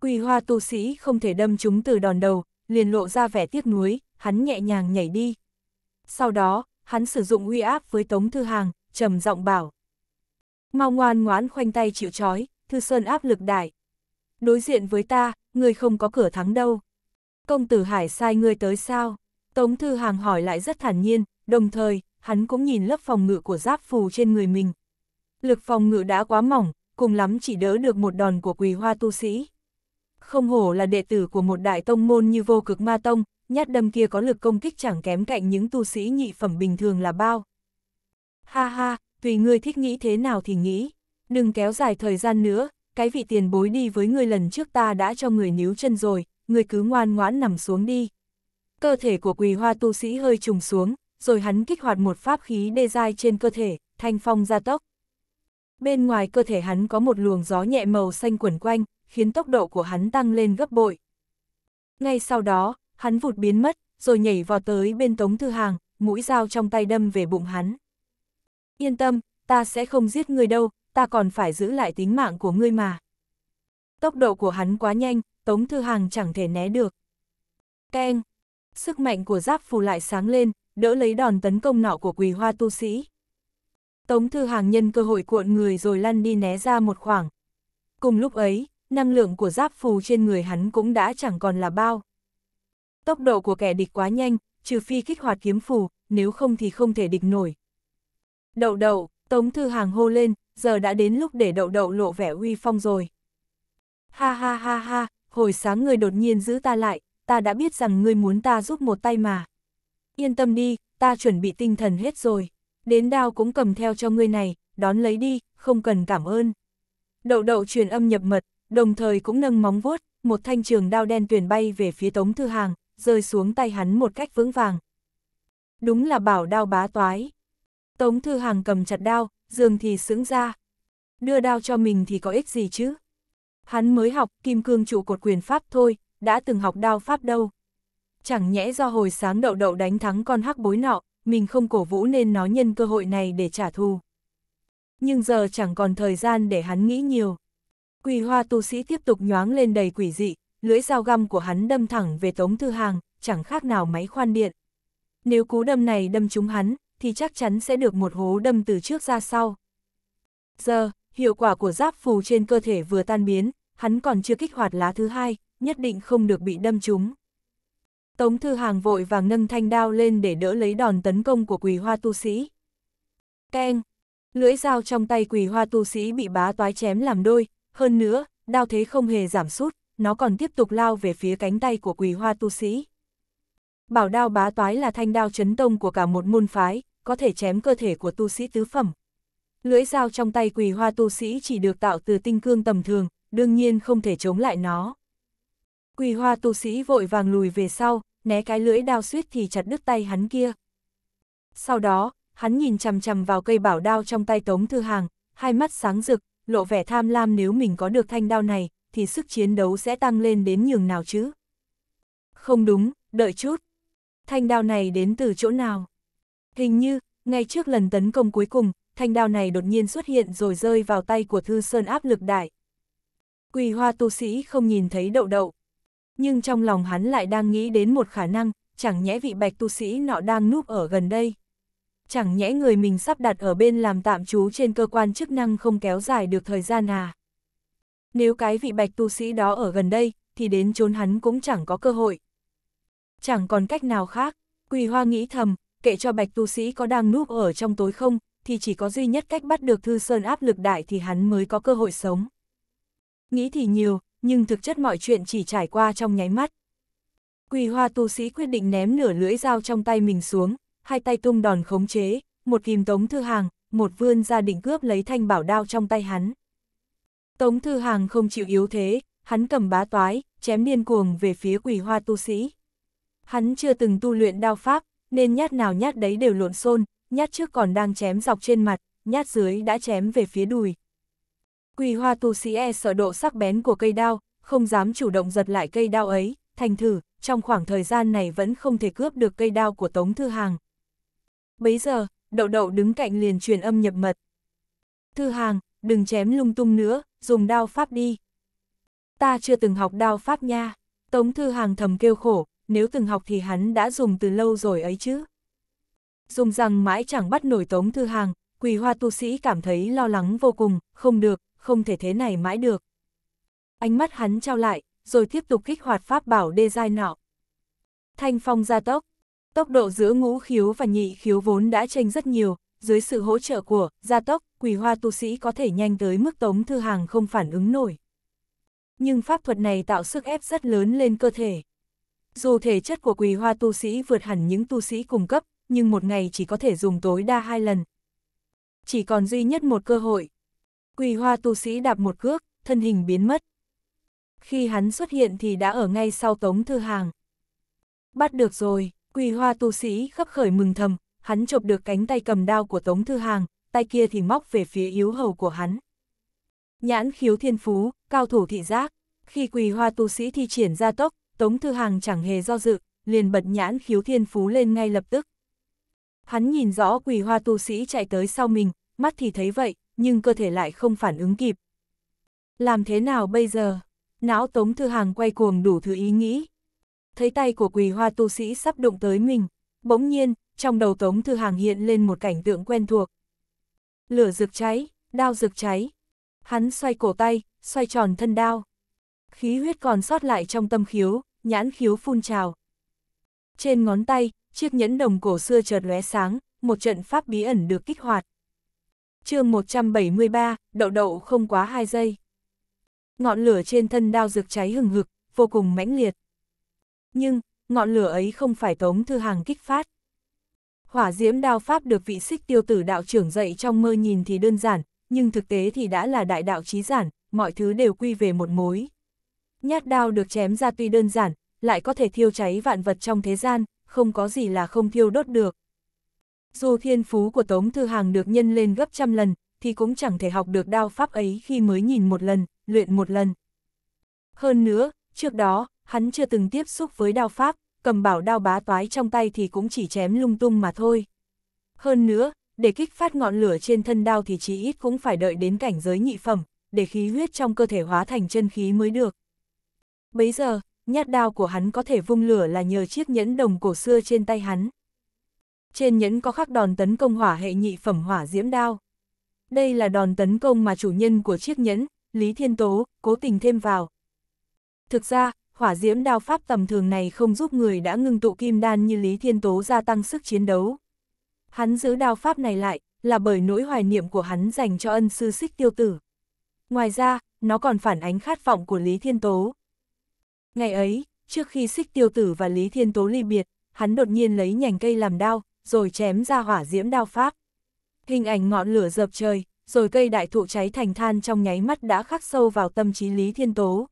Quỳ hoa tu sĩ không thể đâm chúng từ đòn đầu, liền lộ ra vẻ tiếc nuối, hắn nhẹ nhàng nhảy đi. Sau đó, hắn sử dụng uy áp với Tống Thư Hàng, trầm giọng bảo. Mau ngoan ngoãn khoanh tay chịu trói, Thư Sơn áp lực đại. Đối diện với ta, ngươi không có cửa thắng đâu. Công tử Hải sai ngươi tới sao? Tống Thư Hàng hỏi lại rất thản nhiên, đồng thời, hắn cũng nhìn lớp phòng ngự của giáp phù trên người mình. Lực phòng ngự đã quá mỏng, cùng lắm chỉ đỡ được một đòn của quỳ hoa tu sĩ. Không hổ là đệ tử của một đại tông môn như vô cực ma tông, nhát đâm kia có lực công kích chẳng kém cạnh những tu sĩ nhị phẩm bình thường là bao. Ha ha, tùy ngươi thích nghĩ thế nào thì nghĩ, đừng kéo dài thời gian nữa, cái vị tiền bối đi với ngươi lần trước ta đã cho người níu chân rồi, ngươi cứ ngoan ngoãn nằm xuống đi. Cơ thể của quỳ hoa tu sĩ hơi trùng xuống, rồi hắn kích hoạt một pháp khí đê dai trên cơ thể, thanh phong gia tốc. Bên ngoài cơ thể hắn có một luồng gió nhẹ màu xanh quẩn quanh, khiến tốc độ của hắn tăng lên gấp bội. Ngay sau đó, hắn vụt biến mất, rồi nhảy vào tới bên Tống Thư Hàng, mũi dao trong tay đâm về bụng hắn. Yên tâm, ta sẽ không giết ngươi đâu, ta còn phải giữ lại tính mạng của ngươi mà. Tốc độ của hắn quá nhanh, Tống Thư Hàng chẳng thể né được. Keng! Sức mạnh của giáp phù lại sáng lên, đỡ lấy đòn tấn công nọ của quỳ hoa tu sĩ. Tống Thư Hàng nhân cơ hội cuộn người rồi lăn đi né ra một khoảng. Cùng lúc ấy, năng lượng của giáp phù trên người hắn cũng đã chẳng còn là bao. Tốc độ của kẻ địch quá nhanh, trừ phi kích hoạt kiếm phù, nếu không thì không thể địch nổi. Đậu đậu, Tống Thư Hàng hô lên, giờ đã đến lúc để đậu đậu lộ vẻ uy phong rồi. Ha ha ha ha, hồi sáng người đột nhiên giữ ta lại, ta đã biết rằng ngươi muốn ta giúp một tay mà. Yên tâm đi, ta chuẩn bị tinh thần hết rồi đến đao cũng cầm theo cho ngươi này, đón lấy đi, không cần cảm ơn. Đậu đậu truyền âm nhập mật, đồng thời cũng nâng móng vuốt, một thanh trường đao đen tuyển bay về phía Tống Thư Hàng, rơi xuống tay hắn một cách vững vàng. Đúng là bảo đao bá toái. Tống Thư Hàng cầm chặt đao, dường thì sững ra. Đưa đao cho mình thì có ích gì chứ? Hắn mới học kim cương trụ cột quyền pháp thôi, đã từng học đao pháp đâu. Chẳng nhẽ do hồi sáng đậu đậu đánh thắng con hắc bối nọ, mình không cổ vũ nên nó nhân cơ hội này để trả thù. Nhưng giờ chẳng còn thời gian để hắn nghĩ nhiều. Quỳ hoa tu sĩ tiếp tục nhoáng lên đầy quỷ dị, lưỡi dao găm của hắn đâm thẳng về Tống Thư Hàng, chẳng khác nào máy khoan điện. Nếu cú đâm này đâm trúng hắn, thì chắc chắn sẽ được một hố đâm từ trước ra sau. Giờ, hiệu quả của giáp phù trên cơ thể vừa tan biến, hắn còn chưa kích hoạt lá thứ hai, nhất định không được bị đâm trúng. Tống Thư Hàng vội vàng nâng thanh đao lên để đỡ lấy đòn tấn công của quỳ hoa tu sĩ. Keng! Lưỡi dao trong tay quỳ hoa tu sĩ bị bá toái chém làm đôi, hơn nữa, đao thế không hề giảm sút, nó còn tiếp tục lao về phía cánh tay của quỳ hoa tu sĩ. Bảo đao bá toái là thanh đao chấn tông của cả một môn phái, có thể chém cơ thể của tu sĩ tứ phẩm. Lưỡi dao trong tay quỳ hoa tu sĩ chỉ được tạo từ tinh cương tầm thường, đương nhiên không thể chống lại nó. Quỳ hoa tu sĩ vội vàng lùi về sau, né cái lưỡi đao suýt thì chặt đứt tay hắn kia. Sau đó, hắn nhìn chằm chằm vào cây bảo đao trong tay Tống Thư Hàng, hai mắt sáng rực, lộ vẻ tham lam nếu mình có được thanh đao này, thì sức chiến đấu sẽ tăng lên đến nhường nào chứ. Không đúng, đợi chút. Thanh đao này đến từ chỗ nào? Hình như, ngay trước lần tấn công cuối cùng, thanh đao này đột nhiên xuất hiện rồi rơi vào tay của Thư Sơn áp lực đại. Quỳ hoa tu sĩ không nhìn thấy đậu đậu, nhưng trong lòng hắn lại đang nghĩ đến một khả năng, chẳng nhẽ vị bạch tu sĩ nọ đang núp ở gần đây. Chẳng nhẽ người mình sắp đặt ở bên làm tạm trú trên cơ quan chức năng không kéo dài được thời gian à. Nếu cái vị bạch tu sĩ đó ở gần đây, thì đến trốn hắn cũng chẳng có cơ hội. Chẳng còn cách nào khác, Quỳ Hoa nghĩ thầm, kệ cho bạch tu sĩ có đang núp ở trong tối không, thì chỉ có duy nhất cách bắt được Thư Sơn áp lực đại thì hắn mới có cơ hội sống. Nghĩ thì nhiều, nhưng thực chất mọi chuyện chỉ trải qua trong nháy mắt. Quỳ hoa tu sĩ quyết định ném nửa lưỡi dao trong tay mình xuống, hai tay tung đòn khống chế, một kìm tống thư hàng, một vươn ra định cướp lấy thanh bảo đao trong tay hắn. Tống thư hàng không chịu yếu thế, hắn cầm bá toái, chém điên cuồng về phía quỳ hoa tu sĩ. Hắn chưa từng tu luyện đao pháp, nên nhát nào nhát đấy đều lộn xôn, nhát trước còn đang chém dọc trên mặt, nhát dưới đã chém về phía đùi, Quỳ hoa tu sĩ e sợ độ sắc bén của cây đao, không dám chủ động giật lại cây đao ấy, thành thử, trong khoảng thời gian này vẫn không thể cướp được cây đao của Tống Thư Hàng. Bấy giờ, đậu đậu đứng cạnh liền truyền âm nhập mật. Thư Hàng, đừng chém lung tung nữa, dùng đao pháp đi. Ta chưa từng học đao pháp nha. Tống Thư Hàng thầm kêu khổ, nếu từng học thì hắn đã dùng từ lâu rồi ấy chứ. Dùng rằng mãi chẳng bắt nổi Tống Thư Hàng, quỳ hoa tu sĩ cảm thấy lo lắng vô cùng, không được, không thể thế này mãi được. Ánh mắt hắn trao lại, rồi tiếp tục kích hoạt pháp bảo đê dai nọ. Thanh phong gia tốc, tốc độ giữa ngũ khiếu và nhị khiếu vốn đã tranh rất nhiều, dưới sự hỗ trợ của gia tốc, quỳ hoa tu sĩ có thể nhanh tới mức tống thư hàng không phản ứng nổi. Nhưng pháp thuật này tạo sức ép rất lớn lên cơ thể. Dù thể chất của quỳ hoa tu sĩ vượt hẳn những tu sĩ cùng cấp, nhưng một ngày chỉ có thể dùng tối đa hai lần. Chỉ còn duy nhất một cơ hội, Quỳ hoa tu sĩ đạp một cước, thân hình biến mất. Khi hắn xuất hiện thì đã ở ngay sau tống thư hàng. Bắt được rồi, quỳ hoa tu sĩ khắp khởi mừng thầm, hắn chộp được cánh tay cầm đao của tống thư hàng, tay kia thì móc về phía yếu hầu của hắn. Nhãn khiếu thiên phú, cao thủ thị giác, khi quỳ hoa tu sĩ thi triển ra tốc, tống thư hàng chẳng hề do dự, liền bật nhãn khiếu thiên phú lên ngay lập tức. Hắn nhìn rõ quỳ hoa tu sĩ chạy tới sau mình, mắt thì thấy vậy, nhưng cơ thể lại không phản ứng kịp. Làm thế nào bây giờ? Não Tống Thư Hàng quay cuồng đủ thứ ý nghĩ. Thấy tay của quỳ hoa tu sĩ sắp đụng tới mình, bỗng nhiên, trong đầu Tống Thư Hàng hiện lên một cảnh tượng quen thuộc. Lửa rực cháy, đao rực cháy. Hắn xoay cổ tay, xoay tròn thân đao. Khí huyết còn sót lại trong tâm khiếu, nhãn khiếu phun trào. Trên ngón tay, chiếc nhẫn đồng cổ xưa chợt lóe sáng, một trận pháp bí ẩn được kích hoạt chương 173, đậu đậu không quá 2 giây. Ngọn lửa trên thân đao dược cháy hừng hực, vô cùng mãnh liệt. Nhưng, ngọn lửa ấy không phải tống thư hàng kích phát. Hỏa diễm đao pháp được vị xích tiêu tử đạo trưởng dạy trong mơ nhìn thì đơn giản, nhưng thực tế thì đã là đại đạo trí giản, mọi thứ đều quy về một mối. Nhát đao được chém ra tuy đơn giản, lại có thể thiêu cháy vạn vật trong thế gian, không có gì là không thiêu đốt được. Dù thiên phú của Tống Thư Hàng được nhân lên gấp trăm lần, thì cũng chẳng thể học được đao pháp ấy khi mới nhìn một lần, luyện một lần. Hơn nữa, trước đó, hắn chưa từng tiếp xúc với đao pháp, cầm bảo đao bá toái trong tay thì cũng chỉ chém lung tung mà thôi. Hơn nữa, để kích phát ngọn lửa trên thân đao thì chỉ ít cũng phải đợi đến cảnh giới nhị phẩm, để khí huyết trong cơ thể hóa thành chân khí mới được. Bấy giờ, nhát đao của hắn có thể vung lửa là nhờ chiếc nhẫn đồng cổ xưa trên tay hắn trên nhẫn có khắc đòn tấn công hỏa hệ nhị phẩm hỏa diễm đao. Đây là đòn tấn công mà chủ nhân của chiếc nhẫn, Lý Thiên Tố, cố tình thêm vào. Thực ra, hỏa diễm đao pháp tầm thường này không giúp người đã ngưng tụ kim đan như Lý Thiên Tố gia tăng sức chiến đấu. Hắn giữ đao pháp này lại, là bởi nỗi hoài niệm của hắn dành cho ân sư xích tiêu tử. Ngoài ra, nó còn phản ánh khát vọng của Lý Thiên Tố. Ngày ấy, trước khi xích tiêu tử và Lý Thiên Tố ly biệt, hắn đột nhiên lấy nhành cây làm đao, rồi chém ra hỏa diễm đao pháp. Hình ảnh ngọn lửa dập trời, rồi cây đại thụ cháy thành than trong nháy mắt đã khắc sâu vào tâm trí Lý Thiên Tố.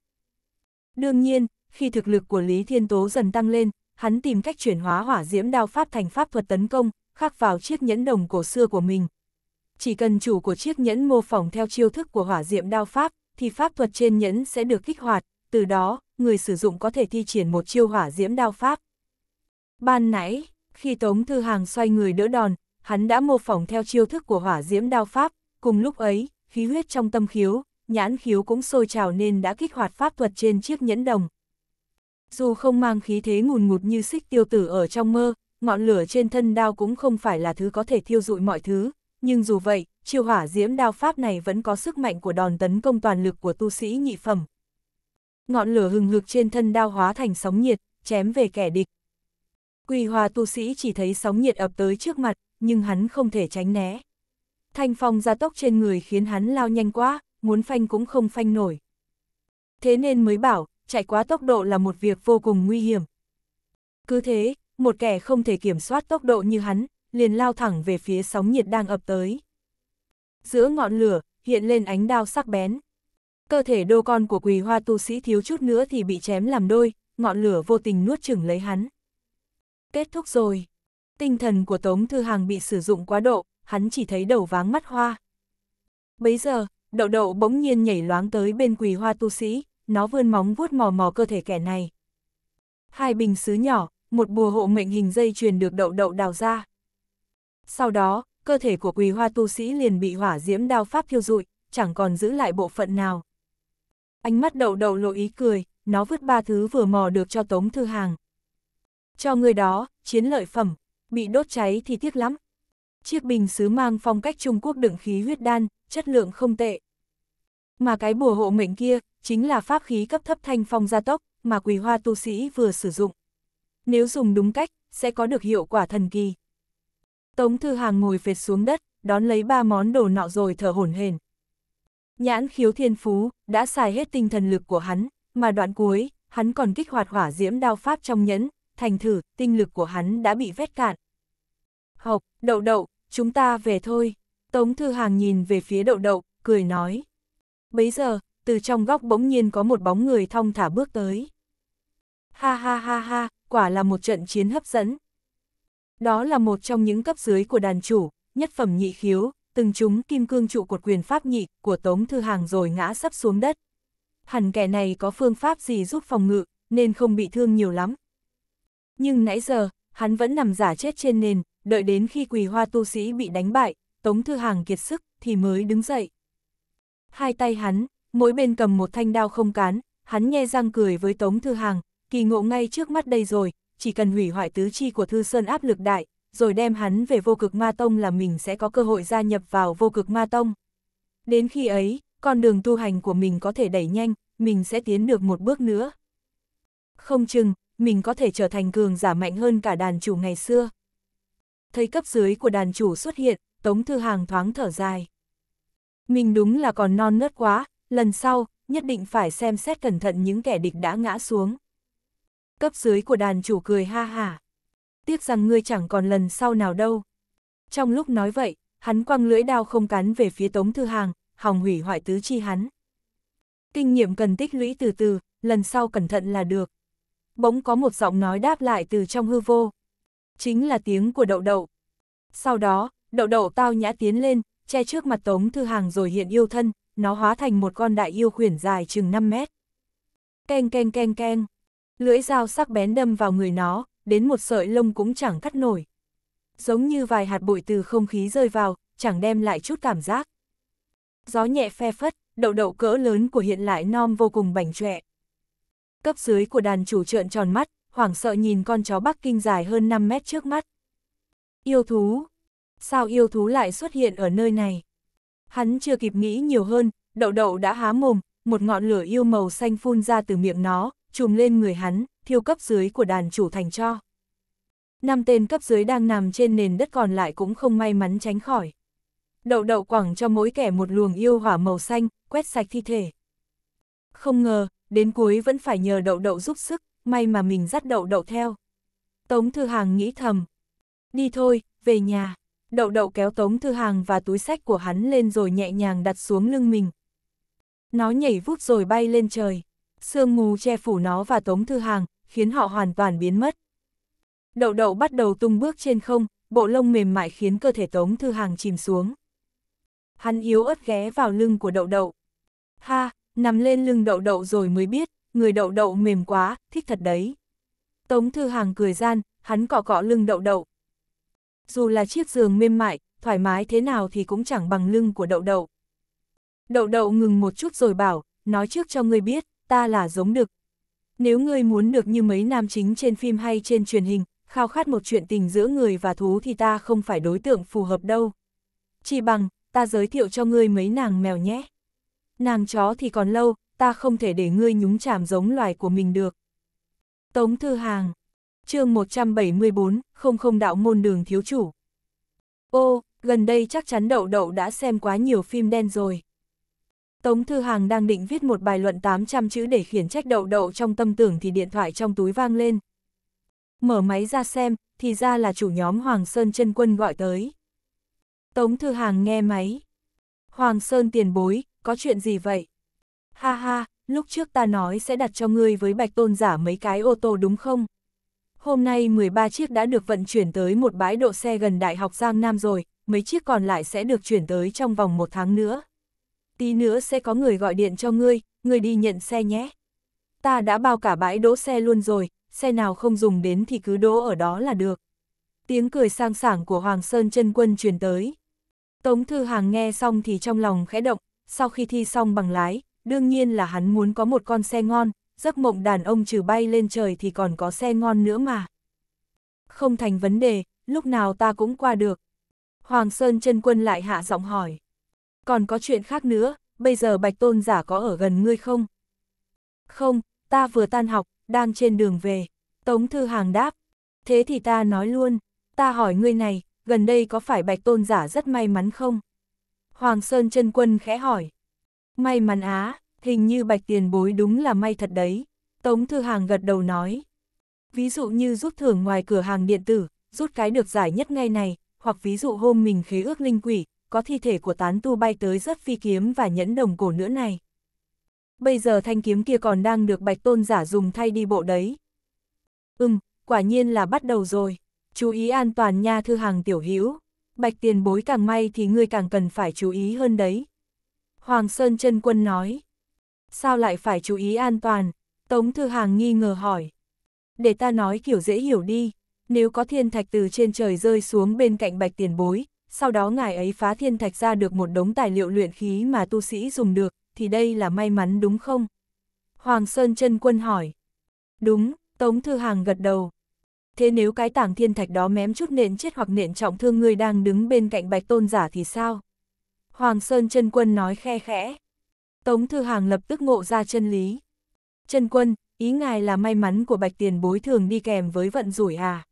Đương nhiên, khi thực lực của Lý Thiên Tố dần tăng lên, hắn tìm cách chuyển hóa hỏa diễm đao pháp thành pháp thuật tấn công, khắc vào chiếc nhẫn đồng cổ xưa của mình. Chỉ cần chủ của chiếc nhẫn mô phỏng theo chiêu thức của hỏa diễm đao pháp, thì pháp thuật trên nhẫn sẽ được kích hoạt, từ đó, người sử dụng có thể thi triển một chiêu hỏa diễm đao pháp. Ban nãy, khi Tống Thư Hàng xoay người đỡ đòn, hắn đã mô phỏng theo chiêu thức của hỏa diễm đao pháp, cùng lúc ấy, khí huyết trong tâm khiếu, nhãn khiếu cũng sôi trào nên đã kích hoạt pháp thuật trên chiếc nhẫn đồng. Dù không mang khí thế ngùn ngụt như xích tiêu tử ở trong mơ, ngọn lửa trên thân đao cũng không phải là thứ có thể thiêu dụi mọi thứ, nhưng dù vậy, chiêu hỏa diễm đao pháp này vẫn có sức mạnh của đòn tấn công toàn lực của tu sĩ nhị phẩm. Ngọn lửa hừng hực trên thân đao hóa thành sóng nhiệt, chém về kẻ địch. Quỳ hòa tu sĩ chỉ thấy sóng nhiệt ập tới trước mặt, nhưng hắn không thể tránh né. Thanh phong gia tốc trên người khiến hắn lao nhanh quá, muốn phanh cũng không phanh nổi. Thế nên mới bảo, chạy quá tốc độ là một việc vô cùng nguy hiểm. Cứ thế, một kẻ không thể kiểm soát tốc độ như hắn, liền lao thẳng về phía sóng nhiệt đang ập tới. Giữa ngọn lửa, hiện lên ánh đao sắc bén. Cơ thể đô con của quỳ hoa tu sĩ thiếu chút nữa thì bị chém làm đôi, ngọn lửa vô tình nuốt chửng lấy hắn kết thúc rồi. Tinh thần của Tống Thư Hàng bị sử dụng quá độ, hắn chỉ thấy đầu váng mắt hoa. Bấy giờ, đậu đậu bỗng nhiên nhảy loáng tới bên quỳ hoa tu sĩ, nó vươn móng vuốt mò mò cơ thể kẻ này. Hai bình sứ nhỏ, một bùa hộ mệnh hình dây truyền được đậu đậu đào ra. Sau đó, cơ thể của quỳ hoa tu sĩ liền bị hỏa diễm đao pháp thiêu rụi, chẳng còn giữ lại bộ phận nào. Ánh mắt đậu đậu lộ ý cười, nó vứt ba thứ vừa mò được cho Tống Thư Hàng. Cho người đó, chiến lợi phẩm, bị đốt cháy thì tiếc lắm. Chiếc bình xứ mang phong cách Trung Quốc đựng khí huyết đan, chất lượng không tệ. Mà cái bùa hộ mệnh kia, chính là pháp khí cấp thấp thanh phong gia tốc, mà quỳ hoa tu sĩ vừa sử dụng. Nếu dùng đúng cách, sẽ có được hiệu quả thần kỳ. Tống Thư Hàng ngồi phệt xuống đất, đón lấy ba món đồ nọ rồi thở hổn hển. Nhãn khiếu thiên phú, đã xài hết tinh thần lực của hắn, mà đoạn cuối, hắn còn kích hoạt hỏa diễm đao pháp trong nhẫn, thành thử, tinh lực của hắn đã bị vét cạn. Học, đậu đậu, chúng ta về thôi. Tống Thư Hàng nhìn về phía đậu đậu, cười nói. Bấy giờ, từ trong góc bỗng nhiên có một bóng người thong thả bước tới. Ha ha ha ha, quả là một trận chiến hấp dẫn. Đó là một trong những cấp dưới của đàn chủ, nhất phẩm nhị khiếu, từng chúng kim cương trụ cột quyền pháp nhị của Tống Thư Hàng rồi ngã sắp xuống đất. Hẳn kẻ này có phương pháp gì giúp phòng ngự, nên không bị thương nhiều lắm, nhưng nãy giờ, hắn vẫn nằm giả chết trên nền, đợi đến khi quỳ hoa tu sĩ bị đánh bại, Tống Thư Hàng kiệt sức, thì mới đứng dậy. Hai tay hắn, mỗi bên cầm một thanh đao không cán, hắn nhe răng cười với Tống Thư Hàng, kỳ ngộ ngay trước mắt đây rồi, chỉ cần hủy hoại tứ chi của Thư Sơn áp lực đại, rồi đem hắn về vô cực ma tông là mình sẽ có cơ hội gia nhập vào vô cực ma tông. Đến khi ấy, con đường tu hành của mình có thể đẩy nhanh, mình sẽ tiến được một bước nữa. Không chừng, mình có thể trở thành cường giả mạnh hơn cả đàn chủ ngày xưa. Thấy cấp dưới của đàn chủ xuất hiện, Tống Thư Hàng thoáng thở dài. Mình đúng là còn non nớt quá, lần sau, nhất định phải xem xét cẩn thận những kẻ địch đã ngã xuống. Cấp dưới của đàn chủ cười ha hả. Tiếc rằng ngươi chẳng còn lần sau nào đâu. Trong lúc nói vậy, hắn quăng lưỡi đao không cắn về phía Tống Thư Hàng, hòng hủy hoại tứ chi hắn. Kinh nghiệm cần tích lũy từ từ, lần sau cẩn thận là được bỗng có một giọng nói đáp lại từ trong hư vô. Chính là tiếng của đậu đậu. Sau đó, đậu đậu tao nhã tiến lên, che trước mặt Tống Thư Hàng rồi hiện yêu thân, nó hóa thành một con đại yêu khuyển dài chừng 5 mét. Keng keng keng keng, lưỡi dao sắc bén đâm vào người nó, đến một sợi lông cũng chẳng cắt nổi. Giống như vài hạt bụi từ không khí rơi vào, chẳng đem lại chút cảm giác. Gió nhẹ phe phất, đậu đậu cỡ lớn của hiện lại non vô cùng bảnh trẻ, cấp dưới của đàn chủ trợn tròn mắt, hoảng sợ nhìn con chó Bắc Kinh dài hơn 5 mét trước mắt. Yêu thú! Sao yêu thú lại xuất hiện ở nơi này? Hắn chưa kịp nghĩ nhiều hơn, đậu đậu đã há mồm, một ngọn lửa yêu màu xanh phun ra từ miệng nó, trùm lên người hắn, thiêu cấp dưới của đàn chủ thành cho. Năm tên cấp dưới đang nằm trên nền đất còn lại cũng không may mắn tránh khỏi. Đậu đậu quẳng cho mỗi kẻ một luồng yêu hỏa màu xanh, quét sạch thi thể. Không ngờ, đến cuối vẫn phải nhờ đậu đậu giúp sức, may mà mình dắt đậu đậu theo. Tống Thư Hàng nghĩ thầm, đi thôi, về nhà. Đậu đậu kéo Tống Thư Hàng và túi sách của hắn lên rồi nhẹ nhàng đặt xuống lưng mình. Nó nhảy vút rồi bay lên trời. Sương mù che phủ nó và Tống Thư Hàng, khiến họ hoàn toàn biến mất. Đậu đậu bắt đầu tung bước trên không, bộ lông mềm mại khiến cơ thể Tống Thư Hàng chìm xuống. Hắn yếu ớt ghé vào lưng của đậu đậu. Ha, nằm lên lưng đậu đậu rồi mới biết, người đậu đậu mềm quá, thích thật đấy. Tống Thư Hàng cười gian, hắn cọ cọ lưng đậu đậu. Dù là chiếc giường mềm mại, thoải mái thế nào thì cũng chẳng bằng lưng của đậu đậu. Đậu đậu ngừng một chút rồi bảo, nói trước cho ngươi biết, ta là giống được Nếu ngươi muốn được như mấy nam chính trên phim hay trên truyền hình, khao khát một chuyện tình giữa người và thú thì ta không phải đối tượng phù hợp đâu. Chỉ bằng, ta giới thiệu cho ngươi mấy nàng mèo nhé nàng chó thì còn lâu, ta không thể để ngươi nhúng chạm giống loài của mình được. Tống Thư Hàng chương 174, không không đạo môn đường thiếu chủ. Ô, gần đây chắc chắn đậu đậu đã xem quá nhiều phim đen rồi. Tống Thư Hàng đang định viết một bài luận 800 chữ để khiển trách đậu đậu trong tâm tưởng thì điện thoại trong túi vang lên. Mở máy ra xem, thì ra là chủ nhóm Hoàng Sơn chân Quân gọi tới. Tống Thư Hàng nghe máy. Hoàng Sơn tiền bối, có chuyện gì vậy? Ha ha, lúc trước ta nói sẽ đặt cho ngươi với bạch tôn giả mấy cái ô tô đúng không? Hôm nay 13 chiếc đã được vận chuyển tới một bãi độ xe gần Đại học Giang Nam rồi, mấy chiếc còn lại sẽ được chuyển tới trong vòng một tháng nữa. Tí nữa sẽ có người gọi điện cho ngươi, ngươi đi nhận xe nhé. Ta đã bao cả bãi đỗ xe luôn rồi, xe nào không dùng đến thì cứ đỗ ở đó là được. Tiếng cười sang sảng của Hoàng Sơn chân Quân truyền tới. Tống Thư Hàng nghe xong thì trong lòng khẽ động, sau khi thi xong bằng lái, đương nhiên là hắn muốn có một con xe ngon, giấc mộng đàn ông trừ bay lên trời thì còn có xe ngon nữa mà. Không thành vấn đề, lúc nào ta cũng qua được. Hoàng Sơn chân quân lại hạ giọng hỏi. Còn có chuyện khác nữa, bây giờ Bạch Tôn giả có ở gần ngươi không? Không, ta vừa tan học, đang trên đường về. Tống Thư Hàng đáp. Thế thì ta nói luôn, ta hỏi ngươi này, gần đây có phải Bạch Tôn giả rất may mắn không? Hoàng Sơn chân quân khẽ hỏi. May mắn á, hình như bạch tiền bối đúng là may thật đấy. Tống Thư Hàng gật đầu nói. Ví dụ như rút thưởng ngoài cửa hàng điện tử, rút cái được giải nhất ngay này, hoặc ví dụ hôm mình khế ước linh quỷ, có thi thể của tán tu bay tới rất phi kiếm và nhẫn đồng cổ nữa này. Bây giờ thanh kiếm kia còn đang được bạch tôn giả dùng thay đi bộ đấy. Ừm, quả nhiên là bắt đầu rồi. Chú ý an toàn nha thư hàng tiểu hữu bạch tiền bối càng may thì ngươi càng cần phải chú ý hơn đấy. Hoàng Sơn Trân Quân nói. Sao lại phải chú ý an toàn? Tống Thư Hàng nghi ngờ hỏi. Để ta nói kiểu dễ hiểu đi, nếu có thiên thạch từ trên trời rơi xuống bên cạnh bạch tiền bối, sau đó ngài ấy phá thiên thạch ra được một đống tài liệu luyện khí mà tu sĩ dùng được, thì đây là may mắn đúng không? Hoàng Sơn Trân Quân hỏi. Đúng, Tống Thư Hàng gật đầu thế nếu cái tảng thiên thạch đó mém chút nện chết hoặc nện trọng thương người đang đứng bên cạnh bạch tôn giả thì sao? Hoàng Sơn chân Quân nói khe khẽ. Tống Thư Hàng lập tức ngộ ra chân lý. chân Quân, ý ngài là may mắn của bạch tiền bối thường đi kèm với vận rủi à?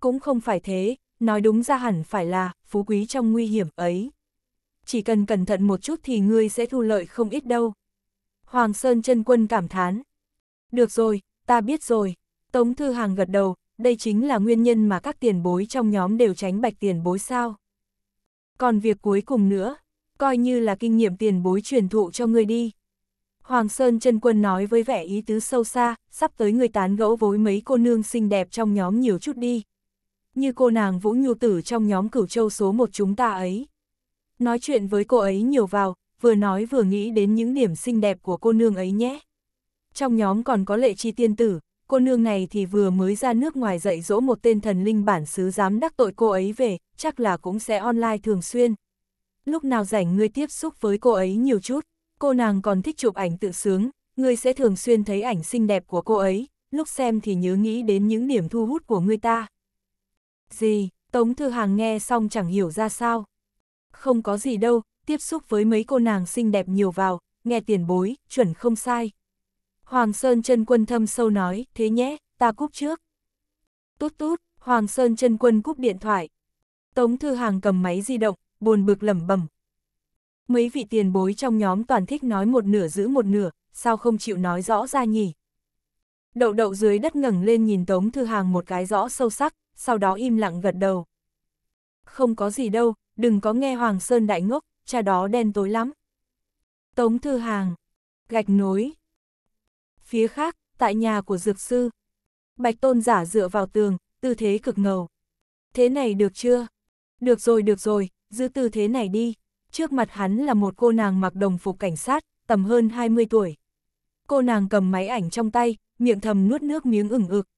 Cũng không phải thế, nói đúng ra hẳn phải là phú quý trong nguy hiểm ấy. Chỉ cần cẩn thận một chút thì ngươi sẽ thu lợi không ít đâu. Hoàng Sơn chân Quân cảm thán. Được rồi, ta biết rồi. Tống Thư Hàng gật đầu, đây chính là nguyên nhân mà các tiền bối trong nhóm đều tránh bạch tiền bối sao. Còn việc cuối cùng nữa, coi như là kinh nghiệm tiền bối truyền thụ cho người đi. Hoàng Sơn chân Quân nói với vẻ ý tứ sâu xa, sắp tới người tán gẫu với mấy cô nương xinh đẹp trong nhóm nhiều chút đi. Như cô nàng Vũ Nhu Tử trong nhóm cửu châu số một chúng ta ấy. Nói chuyện với cô ấy nhiều vào, vừa nói vừa nghĩ đến những điểm xinh đẹp của cô nương ấy nhé. Trong nhóm còn có lệ chi tiên tử, cô nương này thì vừa mới ra nước ngoài dạy dỗ một tên thần linh bản xứ dám đắc tội cô ấy về, chắc là cũng sẽ online thường xuyên. Lúc nào rảnh ngươi tiếp xúc với cô ấy nhiều chút, cô nàng còn thích chụp ảnh tự sướng, ngươi sẽ thường xuyên thấy ảnh xinh đẹp của cô ấy, lúc xem thì nhớ nghĩ đến những điểm thu hút của người ta. Gì, Tống Thư Hàng nghe xong chẳng hiểu ra sao. Không có gì đâu, tiếp xúc với mấy cô nàng xinh đẹp nhiều vào, nghe tiền bối, chuẩn không sai. Hoàng Sơn chân quân thâm sâu nói, thế nhé, ta cúp trước. Tút tút, Hoàng Sơn chân quân cúp điện thoại. Tống Thư Hàng cầm máy di động, buồn bực lẩm bẩm. Mấy vị tiền bối trong nhóm toàn thích nói một nửa giữ một nửa, sao không chịu nói rõ ra nhỉ? Đậu đậu dưới đất ngẩng lên nhìn Tống Thư Hàng một cái rõ sâu sắc, sau đó im lặng gật đầu. Không có gì đâu, đừng có nghe Hoàng Sơn đại ngốc, cha đó đen tối lắm. Tống Thư Hàng, gạch nối, Phía khác, tại nhà của dược sư, Bạch Tôn giả dựa vào tường, tư thế cực ngầu. Thế này được chưa? Được rồi, được rồi, giữ tư thế này đi. Trước mặt hắn là một cô nàng mặc đồng phục cảnh sát, tầm hơn 20 tuổi. Cô nàng cầm máy ảnh trong tay, miệng thầm nuốt nước miếng ửng ực.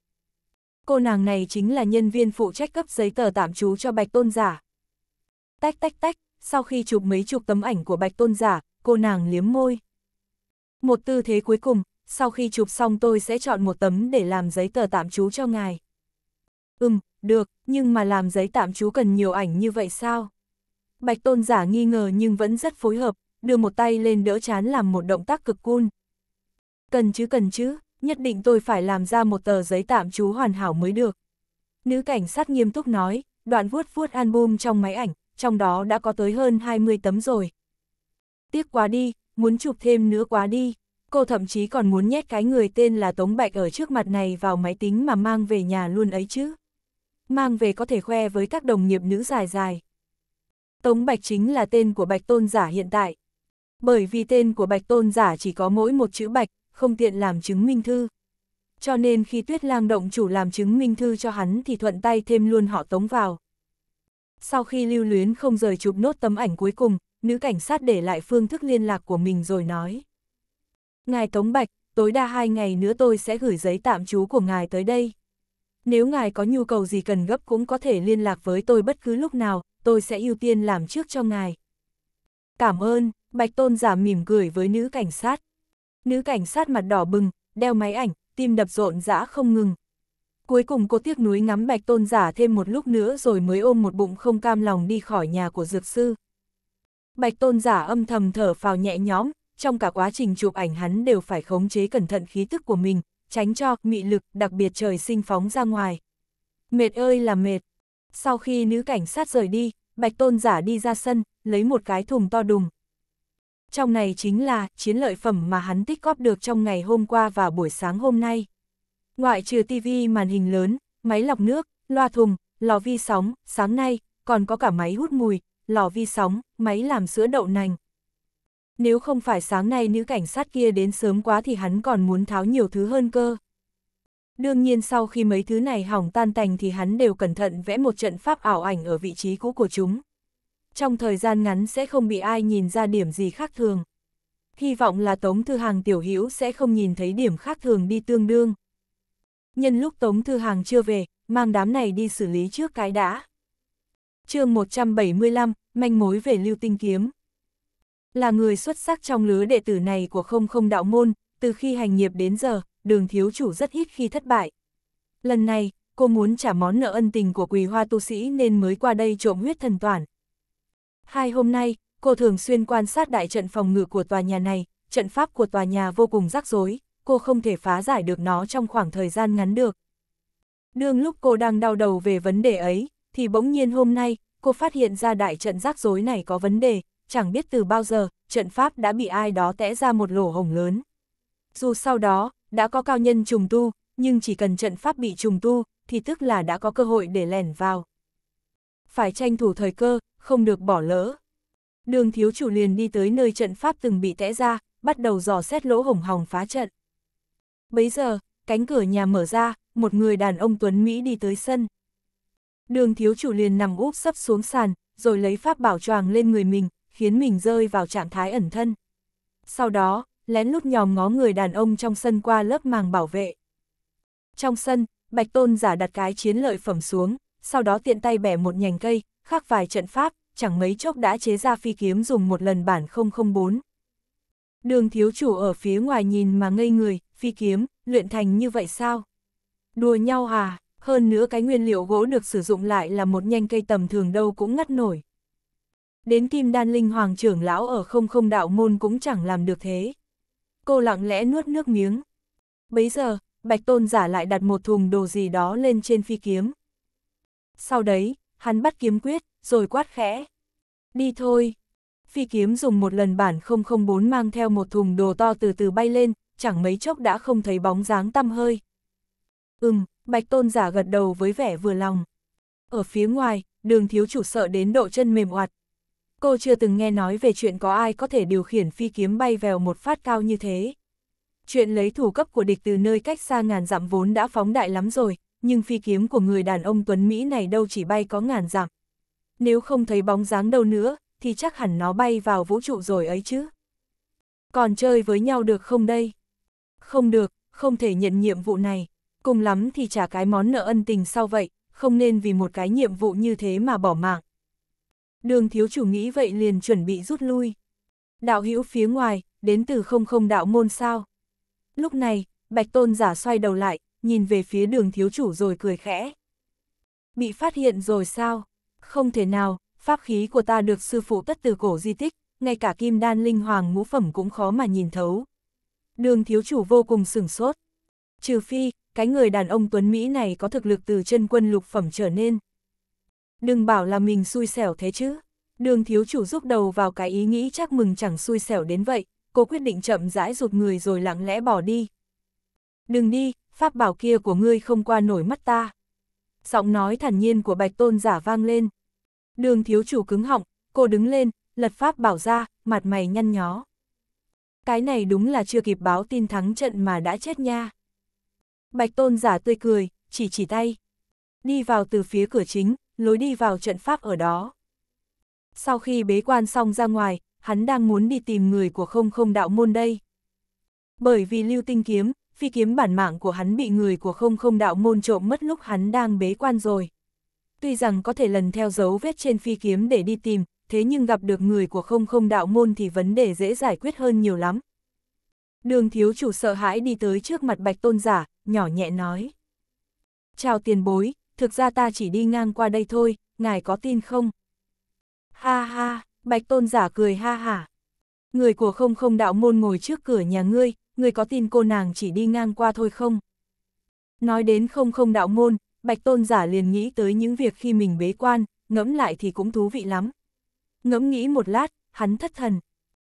Cô nàng này chính là nhân viên phụ trách cấp giấy tờ tạm trú cho Bạch Tôn giả. Tách tách tách, sau khi chụp mấy chục tấm ảnh của Bạch Tôn giả, cô nàng liếm môi. Một tư thế cuối cùng, sau khi chụp xong tôi sẽ chọn một tấm để làm giấy tờ tạm trú cho ngài. Ừm, được, nhưng mà làm giấy tạm trú cần nhiều ảnh như vậy sao? Bạch tôn giả nghi ngờ nhưng vẫn rất phối hợp, đưa một tay lên đỡ chán làm một động tác cực cool. Cần chứ cần chứ, nhất định tôi phải làm ra một tờ giấy tạm trú hoàn hảo mới được. Nữ cảnh sát nghiêm túc nói, đoạn vuốt vuốt album trong máy ảnh, trong đó đã có tới hơn 20 tấm rồi. Tiếc quá đi, muốn chụp thêm nữa quá đi cô thậm chí còn muốn nhét cái người tên là Tống Bạch ở trước mặt này vào máy tính mà mang về nhà luôn ấy chứ. Mang về có thể khoe với các đồng nghiệp nữ dài dài. Tống Bạch chính là tên của Bạch Tôn Giả hiện tại. Bởi vì tên của Bạch Tôn Giả chỉ có mỗi một chữ Bạch, không tiện làm chứng minh thư. Cho nên khi Tuyết Lang động chủ làm chứng minh thư cho hắn thì thuận tay thêm luôn họ Tống vào. Sau khi lưu luyến không rời chụp nốt tấm ảnh cuối cùng, nữ cảnh sát để lại phương thức liên lạc của mình rồi nói. Ngài Tống Bạch, tối đa hai ngày nữa tôi sẽ gửi giấy tạm trú của ngài tới đây. Nếu ngài có nhu cầu gì cần gấp cũng có thể liên lạc với tôi bất cứ lúc nào, tôi sẽ ưu tiên làm trước cho ngài. Cảm ơn, Bạch Tôn giả mỉm cười với nữ cảnh sát. Nữ cảnh sát mặt đỏ bừng, đeo máy ảnh, tim đập rộn rã không ngừng. Cuối cùng cô tiếc núi ngắm Bạch Tôn giả thêm một lúc nữa rồi mới ôm một bụng không cam lòng đi khỏi nhà của dược sư. Bạch Tôn giả âm thầm thở phào nhẹ nhõm, trong cả quá trình chụp ảnh hắn đều phải khống chế cẩn thận khí tức của mình, tránh cho mị lực đặc biệt trời sinh phóng ra ngoài. Mệt ơi là mệt. Sau khi nữ cảnh sát rời đi, Bạch Tôn giả đi ra sân, lấy một cái thùng to đùng. Trong này chính là chiến lợi phẩm mà hắn tích góp được trong ngày hôm qua và buổi sáng hôm nay. Ngoại trừ tivi màn hình lớn, máy lọc nước, loa thùng, lò vi sóng, sáng nay còn có cả máy hút mùi, lò vi sóng, máy làm sữa đậu nành. Nếu không phải sáng nay nữ cảnh sát kia đến sớm quá thì hắn còn muốn tháo nhiều thứ hơn cơ. Đương nhiên sau khi mấy thứ này hỏng tan tành thì hắn đều cẩn thận vẽ một trận pháp ảo ảnh ở vị trí cũ của chúng. Trong thời gian ngắn sẽ không bị ai nhìn ra điểm gì khác thường. Hy vọng là Tống Thư Hàng tiểu hữu sẽ không nhìn thấy điểm khác thường đi tương đương. Nhân lúc Tống Thư Hàng chưa về, mang đám này đi xử lý trước cái đã. chương 175, manh mối về lưu tinh kiếm. Là người xuất sắc trong lứa đệ tử này của không không đạo môn, từ khi hành nghiệp đến giờ, đường thiếu chủ rất ít khi thất bại. Lần này, cô muốn trả món nợ ân tình của quỳ hoa tu sĩ nên mới qua đây trộm huyết thần toàn. Hai hôm nay, cô thường xuyên quan sát đại trận phòng ngự của tòa nhà này, trận pháp của tòa nhà vô cùng rắc rối, cô không thể phá giải được nó trong khoảng thời gian ngắn được. Đương lúc cô đang đau đầu về vấn đề ấy, thì bỗng nhiên hôm nay, cô phát hiện ra đại trận rắc rối này có vấn đề, chẳng biết từ bao giờ, trận pháp đã bị ai đó tẽ ra một lỗ hồng lớn. Dù sau đó, đã có cao nhân trùng tu, nhưng chỉ cần trận pháp bị trùng tu, thì tức là đã có cơ hội để lèn vào. Phải tranh thủ thời cơ, không được bỏ lỡ. Đường thiếu chủ liền đi tới nơi trận pháp từng bị tẽ ra, bắt đầu dò xét lỗ hổng hòng phá trận. Bấy giờ, cánh cửa nhà mở ra, một người đàn ông tuấn Mỹ đi tới sân. Đường thiếu chủ liền nằm úp sấp xuống sàn, rồi lấy pháp bảo choàng lên người mình, khiến mình rơi vào trạng thái ẩn thân. Sau đó, lén lút nhòm ngó người đàn ông trong sân qua lớp màng bảo vệ. Trong sân, Bạch Tôn giả đặt cái chiến lợi phẩm xuống, sau đó tiện tay bẻ một nhành cây, khắc vài trận pháp, chẳng mấy chốc đã chế ra phi kiếm dùng một lần bản 004. Đường thiếu chủ ở phía ngoài nhìn mà ngây người, phi kiếm, luyện thành như vậy sao? Đùa nhau à, hơn nữa cái nguyên liệu gỗ được sử dụng lại là một nhanh cây tầm thường đâu cũng ngắt nổi đến kim đan linh hoàng trưởng lão ở không không đạo môn cũng chẳng làm được thế. Cô lặng lẽ nuốt nước miếng. Bấy giờ, Bạch Tôn giả lại đặt một thùng đồ gì đó lên trên phi kiếm. Sau đấy, hắn bắt kiếm quyết, rồi quát khẽ. Đi thôi. Phi kiếm dùng một lần bản 004 mang theo một thùng đồ to từ từ bay lên, chẳng mấy chốc đã không thấy bóng dáng tăm hơi. Ừm, Bạch Tôn giả gật đầu với vẻ vừa lòng. Ở phía ngoài, đường thiếu chủ sợ đến độ chân mềm oặt, cô chưa từng nghe nói về chuyện có ai có thể điều khiển phi kiếm bay vèo một phát cao như thế. Chuyện lấy thủ cấp của địch từ nơi cách xa ngàn dặm vốn đã phóng đại lắm rồi, nhưng phi kiếm của người đàn ông Tuấn Mỹ này đâu chỉ bay có ngàn dặm. Nếu không thấy bóng dáng đâu nữa, thì chắc hẳn nó bay vào vũ trụ rồi ấy chứ. Còn chơi với nhau được không đây? Không được, không thể nhận nhiệm vụ này. Cùng lắm thì trả cái món nợ ân tình sau vậy, không nên vì một cái nhiệm vụ như thế mà bỏ mạng đường thiếu chủ nghĩ vậy liền chuẩn bị rút lui. Đạo hữu phía ngoài, đến từ không không đạo môn sao. Lúc này, bạch tôn giả xoay đầu lại, nhìn về phía đường thiếu chủ rồi cười khẽ. Bị phát hiện rồi sao? Không thể nào, pháp khí của ta được sư phụ tất từ cổ di tích, ngay cả kim đan linh hoàng ngũ phẩm cũng khó mà nhìn thấu. Đường thiếu chủ vô cùng sửng sốt. Trừ phi, cái người đàn ông tuấn Mỹ này có thực lực từ chân quân lục phẩm trở nên, đừng bảo là mình xui xẻo thế chứ. Đường thiếu chủ rúc đầu vào cái ý nghĩ chắc mừng chẳng xui xẻo đến vậy, cô quyết định chậm rãi rụt người rồi lặng lẽ bỏ đi. Đừng đi, pháp bảo kia của ngươi không qua nổi mắt ta. Giọng nói thản nhiên của bạch tôn giả vang lên. Đường thiếu chủ cứng họng, cô đứng lên, lật pháp bảo ra, mặt mày nhăn nhó. Cái này đúng là chưa kịp báo tin thắng trận mà đã chết nha. Bạch tôn giả tươi cười, chỉ chỉ tay. Đi vào từ phía cửa chính, lối đi vào trận pháp ở đó. Sau khi bế quan xong ra ngoài, hắn đang muốn đi tìm người của không không đạo môn đây. Bởi vì lưu tinh kiếm, phi kiếm bản mạng của hắn bị người của không không đạo môn trộm mất lúc hắn đang bế quan rồi. Tuy rằng có thể lần theo dấu vết trên phi kiếm để đi tìm, thế nhưng gặp được người của không không đạo môn thì vấn đề dễ giải quyết hơn nhiều lắm. Đường thiếu chủ sợ hãi đi tới trước mặt bạch tôn giả, nhỏ nhẹ nói. Chào tiền bối, thực ra ta chỉ đi ngang qua đây thôi, ngài có tin không? Ha ha, bạch tôn giả cười ha hả. Người của không không đạo môn ngồi trước cửa nhà ngươi, ngươi có tin cô nàng chỉ đi ngang qua thôi không? Nói đến không không đạo môn, bạch tôn giả liền nghĩ tới những việc khi mình bế quan, ngẫm lại thì cũng thú vị lắm. Ngẫm nghĩ một lát, hắn thất thần.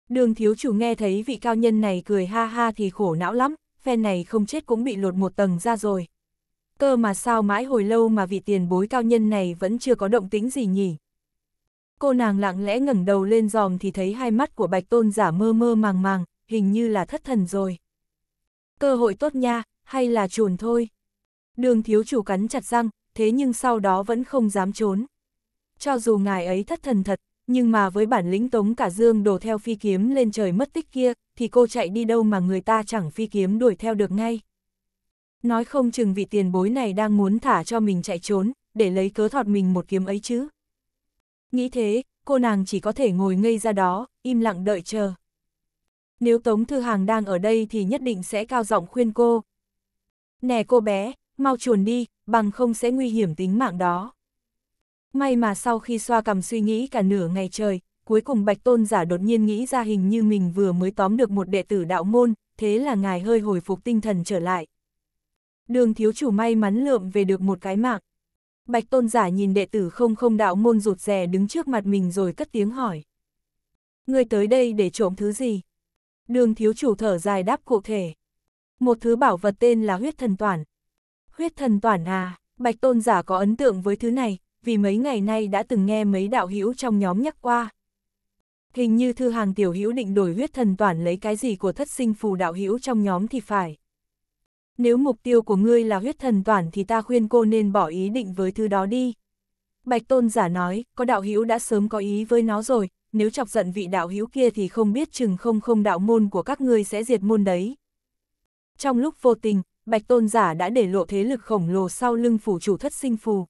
Đường thiếu chủ nghe thấy vị cao nhân này cười ha ha thì khổ não lắm, phen này không chết cũng bị lột một tầng ra rồi cơ mà sao mãi hồi lâu mà vị tiền bối cao nhân này vẫn chưa có động tính gì nhỉ. Cô nàng lặng lẽ ngẩng đầu lên giòm thì thấy hai mắt của bạch tôn giả mơ mơ màng màng, hình như là thất thần rồi. Cơ hội tốt nha, hay là chuồn thôi. Đường thiếu chủ cắn chặt răng, thế nhưng sau đó vẫn không dám trốn. Cho dù ngài ấy thất thần thật, nhưng mà với bản lĩnh tống cả dương đổ theo phi kiếm lên trời mất tích kia, thì cô chạy đi đâu mà người ta chẳng phi kiếm đuổi theo được ngay. Nói không chừng vị tiền bối này đang muốn thả cho mình chạy trốn, để lấy cớ thọt mình một kiếm ấy chứ. Nghĩ thế, cô nàng chỉ có thể ngồi ngây ra đó, im lặng đợi chờ. Nếu Tống Thư Hàng đang ở đây thì nhất định sẽ cao giọng khuyên cô. Nè cô bé, mau chuồn đi, bằng không sẽ nguy hiểm tính mạng đó. May mà sau khi xoa cầm suy nghĩ cả nửa ngày trời, cuối cùng Bạch Tôn giả đột nhiên nghĩ ra hình như mình vừa mới tóm được một đệ tử đạo môn, thế là ngài hơi hồi phục tinh thần trở lại đường thiếu chủ may mắn lượm về được một cái mạng. Bạch tôn giả nhìn đệ tử không không đạo môn rụt rè đứng trước mặt mình rồi cất tiếng hỏi. Người tới đây để trộm thứ gì? Đường thiếu chủ thở dài đáp cụ thể. Một thứ bảo vật tên là huyết thần toàn. Huyết thần toàn à, bạch tôn giả có ấn tượng với thứ này, vì mấy ngày nay đã từng nghe mấy đạo hữu trong nhóm nhắc qua. Hình như thư hàng tiểu hữu định đổi huyết thần toàn lấy cái gì của thất sinh phù đạo hữu trong nhóm thì phải nếu mục tiêu của ngươi là huyết thần toàn thì ta khuyên cô nên bỏ ý định với thứ đó đi. Bạch tôn giả nói, có đạo hữu đã sớm có ý với nó rồi, nếu chọc giận vị đạo hữu kia thì không biết chừng không không đạo môn của các ngươi sẽ diệt môn đấy. Trong lúc vô tình, Bạch tôn giả đã để lộ thế lực khổng lồ sau lưng phủ chủ thất sinh phù.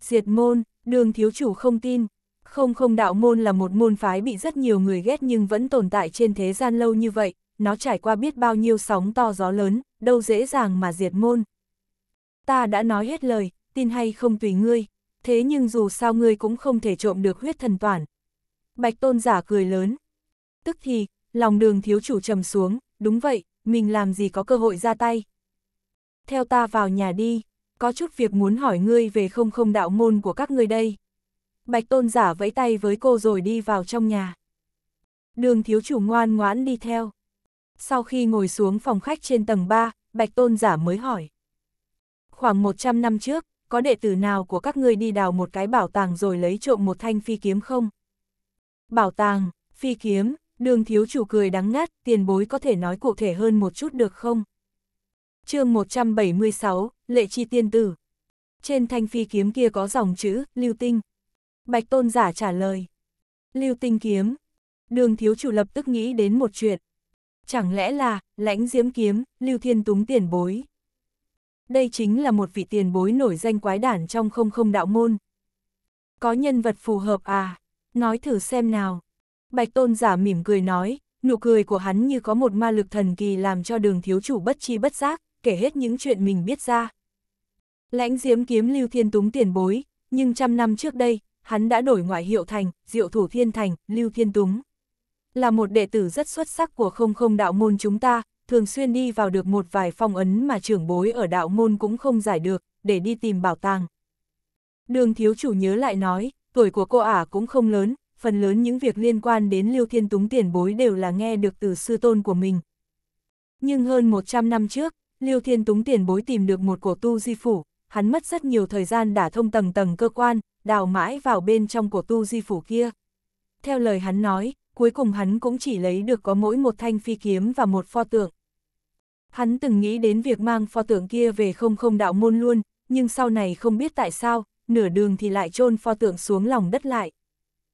Diệt môn, đường thiếu chủ không tin. Không không đạo môn là một môn phái bị rất nhiều người ghét nhưng vẫn tồn tại trên thế gian lâu như vậy, nó trải qua biết bao nhiêu sóng to gió lớn, đâu dễ dàng mà diệt môn. Ta đã nói hết lời, tin hay không tùy ngươi, thế nhưng dù sao ngươi cũng không thể trộm được huyết thần toàn. Bạch tôn giả cười lớn. Tức thì, lòng đường thiếu chủ trầm xuống, đúng vậy, mình làm gì có cơ hội ra tay. Theo ta vào nhà đi, có chút việc muốn hỏi ngươi về không không đạo môn của các ngươi đây. Bạch tôn giả vẫy tay với cô rồi đi vào trong nhà. Đường thiếu chủ ngoan ngoãn đi theo sau khi ngồi xuống phòng khách trên tầng 3, Bạch Tôn giả mới hỏi. Khoảng 100 năm trước, có đệ tử nào của các ngươi đi đào một cái bảo tàng rồi lấy trộm một thanh phi kiếm không? Bảo tàng, phi kiếm, đường thiếu chủ cười đắng ngắt, tiền bối có thể nói cụ thể hơn một chút được không? chương 176, Lệ Chi Tiên Tử Trên thanh phi kiếm kia có dòng chữ, lưu tinh. Bạch Tôn giả trả lời. Lưu tinh kiếm. Đường thiếu chủ lập tức nghĩ đến một chuyện chẳng lẽ là, lãnh diễm kiếm, lưu thiên túng tiền bối. Đây chính là một vị tiền bối nổi danh quái đản trong không không đạo môn. Có nhân vật phù hợp à, nói thử xem nào. Bạch tôn giả mỉm cười nói, nụ cười của hắn như có một ma lực thần kỳ làm cho đường thiếu chủ bất chi bất giác, kể hết những chuyện mình biết ra. Lãnh diễm kiếm lưu thiên túng tiền bối, nhưng trăm năm trước đây, hắn đã đổi ngoại hiệu thành, diệu thủ thiên thành, lưu thiên túng là một đệ tử rất xuất sắc của không không đạo môn chúng ta, thường xuyên đi vào được một vài phong ấn mà trưởng bối ở đạo môn cũng không giải được, để đi tìm bảo tàng. Đường thiếu chủ nhớ lại nói, tuổi của cô ả cũng không lớn, phần lớn những việc liên quan đến lưu Thiên Túng tiền bối đều là nghe được từ sư tôn của mình. Nhưng hơn 100 năm trước, lưu Thiên Túng tiền bối tìm được một cổ tu di phủ, hắn mất rất nhiều thời gian đả thông tầng tầng cơ quan, đào mãi vào bên trong cổ tu di phủ kia. Theo lời hắn nói, cuối cùng hắn cũng chỉ lấy được có mỗi một thanh phi kiếm và một pho tượng. Hắn từng nghĩ đến việc mang pho tượng kia về không không đạo môn luôn, nhưng sau này không biết tại sao, nửa đường thì lại chôn pho tượng xuống lòng đất lại.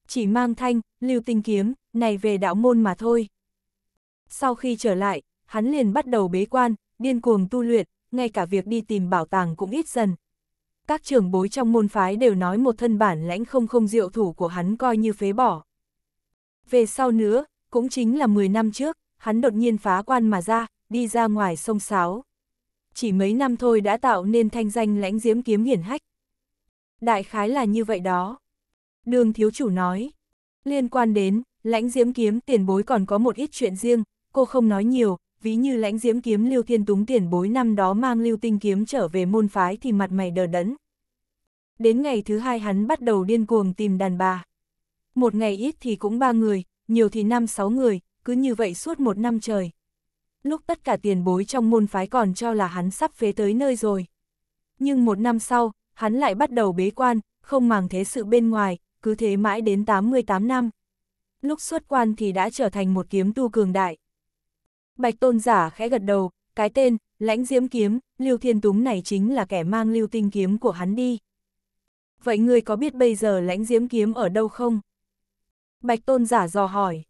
Chỉ mang thanh, lưu tinh kiếm, này về đạo môn mà thôi. Sau khi trở lại, hắn liền bắt đầu bế quan, điên cuồng tu luyện, ngay cả việc đi tìm bảo tàng cũng ít dần. Các trưởng bối trong môn phái đều nói một thân bản lãnh không không diệu thủ của hắn coi như phế bỏ. Về sau nữa, cũng chính là 10 năm trước, hắn đột nhiên phá quan mà ra, đi ra ngoài sông Sáo. Chỉ mấy năm thôi đã tạo nên thanh danh lãnh diếm kiếm hiển hách. Đại khái là như vậy đó. Đường thiếu chủ nói, liên quan đến, lãnh diếm kiếm tiền bối còn có một ít chuyện riêng, cô không nói nhiều, ví như lãnh diếm kiếm lưu thiên túng tiền bối năm đó mang lưu tinh kiếm trở về môn phái thì mặt mày đờ đẫn. Đến ngày thứ hai hắn bắt đầu điên cuồng tìm đàn bà một ngày ít thì cũng ba người, nhiều thì năm sáu người, cứ như vậy suốt một năm trời. Lúc tất cả tiền bối trong môn phái còn cho là hắn sắp phế tới nơi rồi. Nhưng một năm sau, hắn lại bắt đầu bế quan, không màng thế sự bên ngoài, cứ thế mãi đến 88 năm. Lúc xuất quan thì đã trở thành một kiếm tu cường đại. Bạch tôn giả khẽ gật đầu, cái tên, lãnh diễm kiếm, Lưu Thiên Túng này chính là kẻ mang lưu tinh kiếm của hắn đi. Vậy ngươi có biết bây giờ lãnh diễm kiếm ở đâu không? Bạch Tôn giả dò hỏi.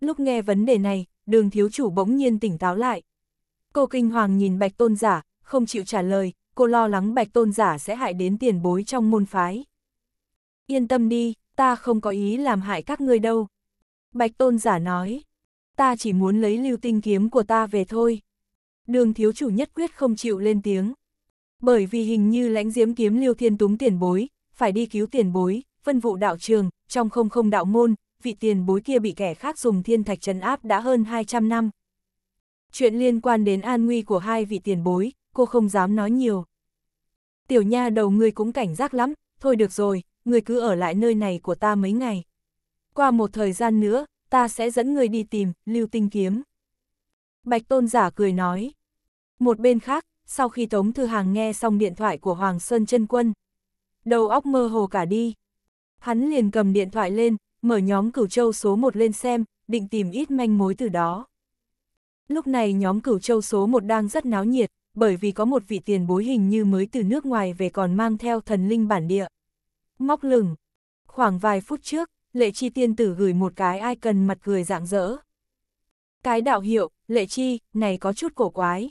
Lúc nghe vấn đề này, đường thiếu chủ bỗng nhiên tỉnh táo lại. Cô kinh hoàng nhìn Bạch Tôn giả, không chịu trả lời, cô lo lắng Bạch Tôn giả sẽ hại đến tiền bối trong môn phái. Yên tâm đi, ta không có ý làm hại các ngươi đâu. Bạch Tôn giả nói, ta chỉ muốn lấy lưu tinh kiếm của ta về thôi. Đường thiếu chủ nhất quyết không chịu lên tiếng. Bởi vì hình như lãnh diễm kiếm lưu thiên túng tiền bối, phải đi cứu tiền bối, phân vụ đạo trường, trong không không đạo môn, vị tiền bối kia bị kẻ khác dùng thiên thạch trấn áp đã hơn 200 năm. Chuyện liên quan đến an nguy của hai vị tiền bối, cô không dám nói nhiều. Tiểu nha đầu ngươi cũng cảnh giác lắm, thôi được rồi, ngươi cứ ở lại nơi này của ta mấy ngày. Qua một thời gian nữa, ta sẽ dẫn ngươi đi tìm, lưu tinh kiếm. Bạch tôn giả cười nói. Một bên khác, sau khi Tống Thư Hàng nghe xong điện thoại của Hoàng Sơn chân Quân, đầu óc mơ hồ cả đi. Hắn liền cầm điện thoại lên, mở nhóm cửu châu số 1 lên xem, định tìm ít manh mối từ đó. Lúc này nhóm cửu châu số 1 đang rất náo nhiệt, bởi vì có một vị tiền bối hình như mới từ nước ngoài về còn mang theo thần linh bản địa. Móc lửng. Khoảng vài phút trước, Lệ Chi tiên tử gửi một cái ai cần mặt cười dạng dỡ. Cái đạo hiệu, Lệ Chi, này có chút cổ quái.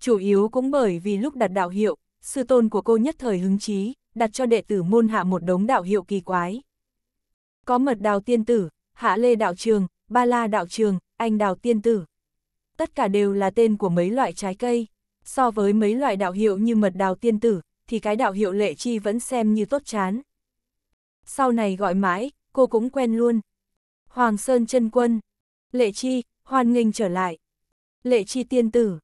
Chủ yếu cũng bởi vì lúc đặt đạo hiệu, sư tôn của cô nhất thời hứng chí, đặt cho đệ tử môn hạ một đống đạo hiệu kỳ quái. Có mật đào tiên tử, hạ lê đạo trường, ba la đạo trường, anh đào tiên tử. Tất cả đều là tên của mấy loại trái cây. So với mấy loại đạo hiệu như mật đào tiên tử, thì cái đạo hiệu lệ chi vẫn xem như tốt chán. Sau này gọi mãi, cô cũng quen luôn. Hoàng Sơn chân Quân, Lệ Chi, hoan nghênh trở lại. Lệ Chi tiên tử,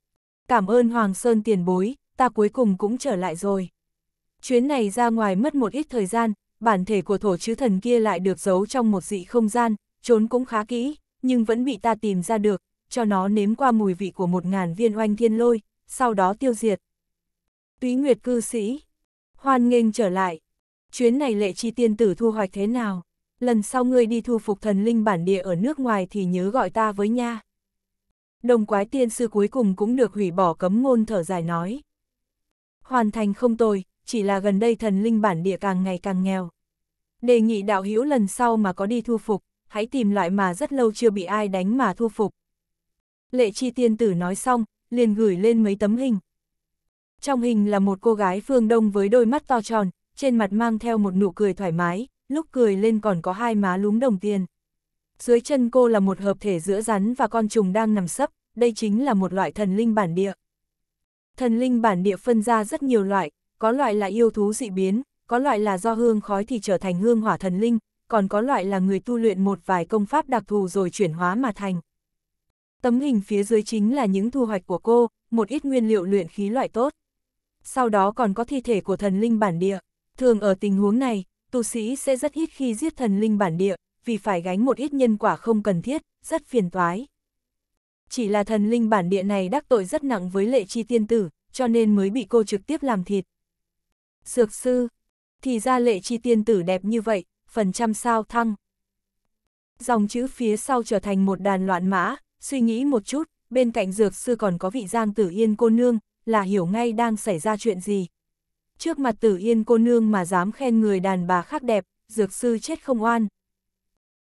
cảm ơn Hoàng Sơn tiền bối, ta cuối cùng cũng trở lại rồi. Chuyến này ra ngoài mất một ít thời gian, bản thể của thổ chứ thần kia lại được giấu trong một dị không gian, trốn cũng khá kỹ, nhưng vẫn bị ta tìm ra được, cho nó nếm qua mùi vị của một ngàn viên oanh thiên lôi, sau đó tiêu diệt. Túy Nguyệt cư sĩ, hoan nghênh trở lại. Chuyến này lệ chi tiên tử thu hoạch thế nào? Lần sau ngươi đi thu phục thần linh bản địa ở nước ngoài thì nhớ gọi ta với nha. Đồng quái tiên sư cuối cùng cũng được hủy bỏ cấm ngôn thở dài nói. Hoàn thành không tồi, chỉ là gần đây thần linh bản địa càng ngày càng nghèo. Đề nghị đạo hữu lần sau mà có đi thu phục, hãy tìm loại mà rất lâu chưa bị ai đánh mà thu phục. Lệ chi tiên tử nói xong, liền gửi lên mấy tấm hình. Trong hình là một cô gái phương đông với đôi mắt to tròn, trên mặt mang theo một nụ cười thoải mái, lúc cười lên còn có hai má lúm đồng tiền. Dưới chân cô là một hợp thể giữa rắn và con trùng đang nằm sấp, đây chính là một loại thần linh bản địa. Thần linh bản địa phân ra rất nhiều loại, có loại là yêu thú dị biến, có loại là do hương khói thì trở thành hương hỏa thần linh, còn có loại là người tu luyện một vài công pháp đặc thù rồi chuyển hóa mà thành. Tấm hình phía dưới chính là những thu hoạch của cô, một ít nguyên liệu luyện khí loại tốt. Sau đó còn có thi thể của thần linh bản địa. Thường ở tình huống này, tu sĩ sẽ rất ít khi giết thần linh bản địa, vì phải gánh một ít nhân quả không cần thiết, rất phiền toái. Chỉ là thần linh bản địa này đắc tội rất nặng với lệ chi tiên tử, cho nên mới bị cô trực tiếp làm thịt. Dược sư, thì ra lệ chi tiên tử đẹp như vậy, phần trăm sao thăng. Dòng chữ phía sau trở thành một đàn loạn mã, suy nghĩ một chút, bên cạnh dược sư còn có vị giang tử yên cô nương, là hiểu ngay đang xảy ra chuyện gì. Trước mặt tử yên cô nương mà dám khen người đàn bà khác đẹp, dược sư chết không oan.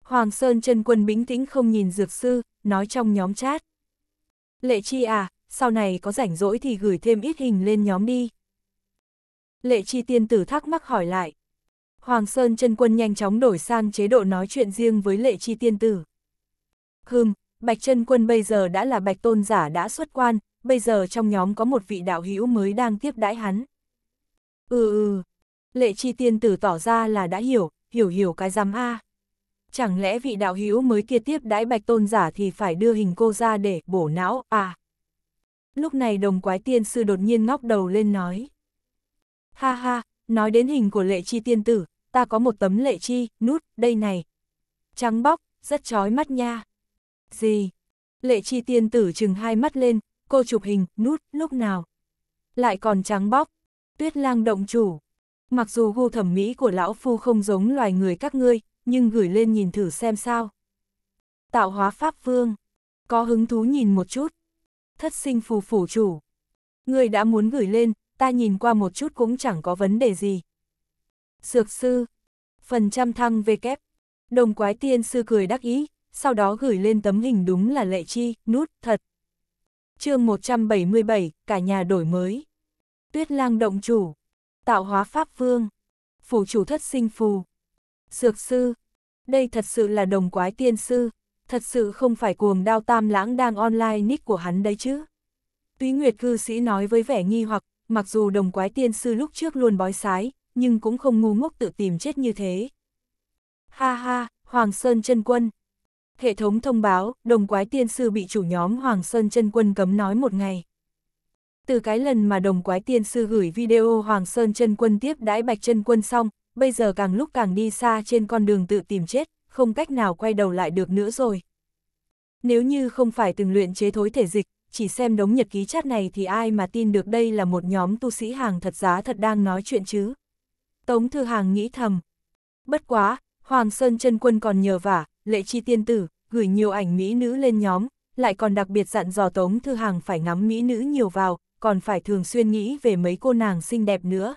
Hoàng Sơn chân quân bính tĩnh không nhìn dược sư, nói trong nhóm chat. Lệ chi à, sau này có rảnh rỗi thì gửi thêm ít hình lên nhóm đi lệ chi tiên tử thắc mắc hỏi lại. Hoàng Sơn chân quân nhanh chóng đổi sang chế độ nói chuyện riêng với lệ chi tiên tử. Hừm, Bạch chân quân bây giờ đã là bạch tôn giả đã xuất quan, bây giờ trong nhóm có một vị đạo hữu mới đang tiếp đãi hắn. Ừ ừ, lệ chi tiên tử tỏ ra là đã hiểu, hiểu hiểu cái giám a. Chẳng lẽ vị đạo hữu mới kia tiếp đãi bạch tôn giả thì phải đưa hình cô ra để bổ não à? Lúc này đồng quái tiên sư đột nhiên ngóc đầu lên nói. Ha ha, nói đến hình của lệ chi tiên tử, ta có một tấm lệ chi, nút, đây này. Trắng bóc, rất chói mắt nha. Gì? Lệ chi tiên tử chừng hai mắt lên, cô chụp hình, nút, lúc nào? Lại còn trắng bóc. Tuyết lang động chủ. Mặc dù gu thẩm mỹ của lão phu không giống loài người các ngươi, nhưng gửi lên nhìn thử xem sao. Tạo hóa pháp vương. Có hứng thú nhìn một chút. Thất sinh phù phủ chủ. Người đã muốn gửi lên, ta nhìn qua một chút cũng chẳng có vấn đề gì. Sược sư, phần trăm thăng V kép, đồng quái tiên sư cười đắc ý, sau đó gửi lên tấm hình đúng là lệ chi, nút, thật. chương 177, cả nhà đổi mới. Tuyết lang động chủ, tạo hóa pháp vương, phủ chủ thất sinh phù. Sược sư, đây thật sự là đồng quái tiên sư, thật sự không phải cuồng đao tam lãng đang online nick của hắn đấy chứ. Tuy Nguyệt cư sĩ nói với vẻ nghi hoặc mặc dù đồng quái tiên sư lúc trước luôn bói sái, nhưng cũng không ngu ngốc tự tìm chết như thế. Ha ha, Hoàng Sơn chân Quân. Hệ thống thông báo, đồng quái tiên sư bị chủ nhóm Hoàng Sơn chân Quân cấm nói một ngày. Từ cái lần mà đồng quái tiên sư gửi video Hoàng Sơn chân Quân tiếp đãi Bạch chân Quân xong, bây giờ càng lúc càng đi xa trên con đường tự tìm chết, không cách nào quay đầu lại được nữa rồi. Nếu như không phải từng luyện chế thối thể dịch, chỉ xem đống nhật ký chat này thì ai mà tin được đây là một nhóm tu sĩ hàng thật giá thật đang nói chuyện chứ. Tống Thư Hàng nghĩ thầm. Bất quá, Hoàng Sơn chân Quân còn nhờ vả, lệ chi tiên tử, gửi nhiều ảnh mỹ nữ lên nhóm, lại còn đặc biệt dặn dò Tống Thư Hàng phải ngắm mỹ nữ nhiều vào, còn phải thường xuyên nghĩ về mấy cô nàng xinh đẹp nữa.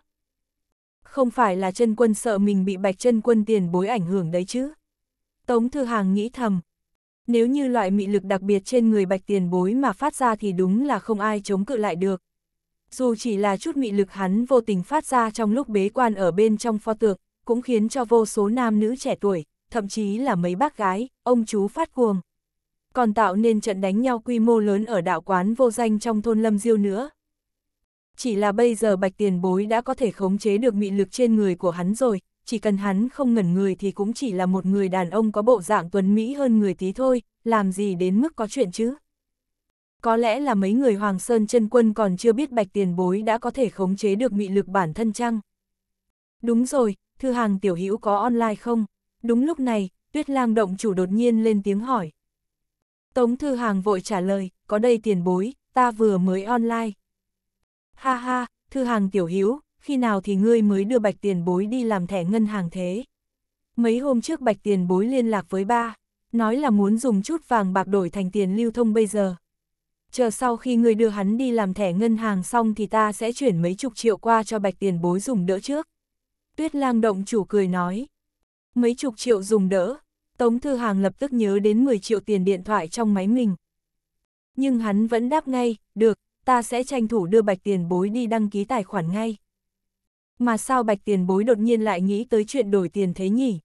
Không phải là chân quân sợ mình bị bạch chân quân tiền bối ảnh hưởng đấy chứ. Tống Thư Hàng nghĩ thầm, nếu như loại mị lực đặc biệt trên người bạch tiền bối mà phát ra thì đúng là không ai chống cự lại được. Dù chỉ là chút mị lực hắn vô tình phát ra trong lúc bế quan ở bên trong pho tượng, cũng khiến cho vô số nam nữ trẻ tuổi, thậm chí là mấy bác gái, ông chú phát cuồng. Còn tạo nên trận đánh nhau quy mô lớn ở đạo quán vô danh trong thôn Lâm Diêu nữa. Chỉ là bây giờ bạch tiền bối đã có thể khống chế được mị lực trên người của hắn rồi, chỉ cần hắn không ngẩn người thì cũng chỉ là một người đàn ông có bộ dạng tuấn Mỹ hơn người tí thôi, làm gì đến mức có chuyện chứ. Có lẽ là mấy người Hoàng Sơn chân quân còn chưa biết bạch tiền bối đã có thể khống chế được mị lực bản thân chăng? Đúng rồi, thư hàng tiểu hữu có online không? Đúng lúc này, tuyết lang động chủ đột nhiên lên tiếng hỏi. Tống thư hàng vội trả lời, có đây tiền bối, ta vừa mới online. Ha ha, thư hàng tiểu hữu khi nào thì ngươi mới đưa bạch tiền bối đi làm thẻ ngân hàng thế? Mấy hôm trước bạch tiền bối liên lạc với ba, nói là muốn dùng chút vàng bạc đổi thành tiền lưu thông bây giờ. Chờ sau khi ngươi đưa hắn đi làm thẻ ngân hàng xong thì ta sẽ chuyển mấy chục triệu qua cho bạch tiền bối dùng đỡ trước. Tuyết lang động chủ cười nói. Mấy chục triệu dùng đỡ, Tống Thư Hàng lập tức nhớ đến 10 triệu tiền điện thoại trong máy mình. Nhưng hắn vẫn đáp ngay, được, ta sẽ tranh thủ đưa bạch tiền bối đi đăng ký tài khoản ngay. Mà sao bạch tiền bối đột nhiên lại nghĩ tới chuyện đổi tiền thế nhỉ?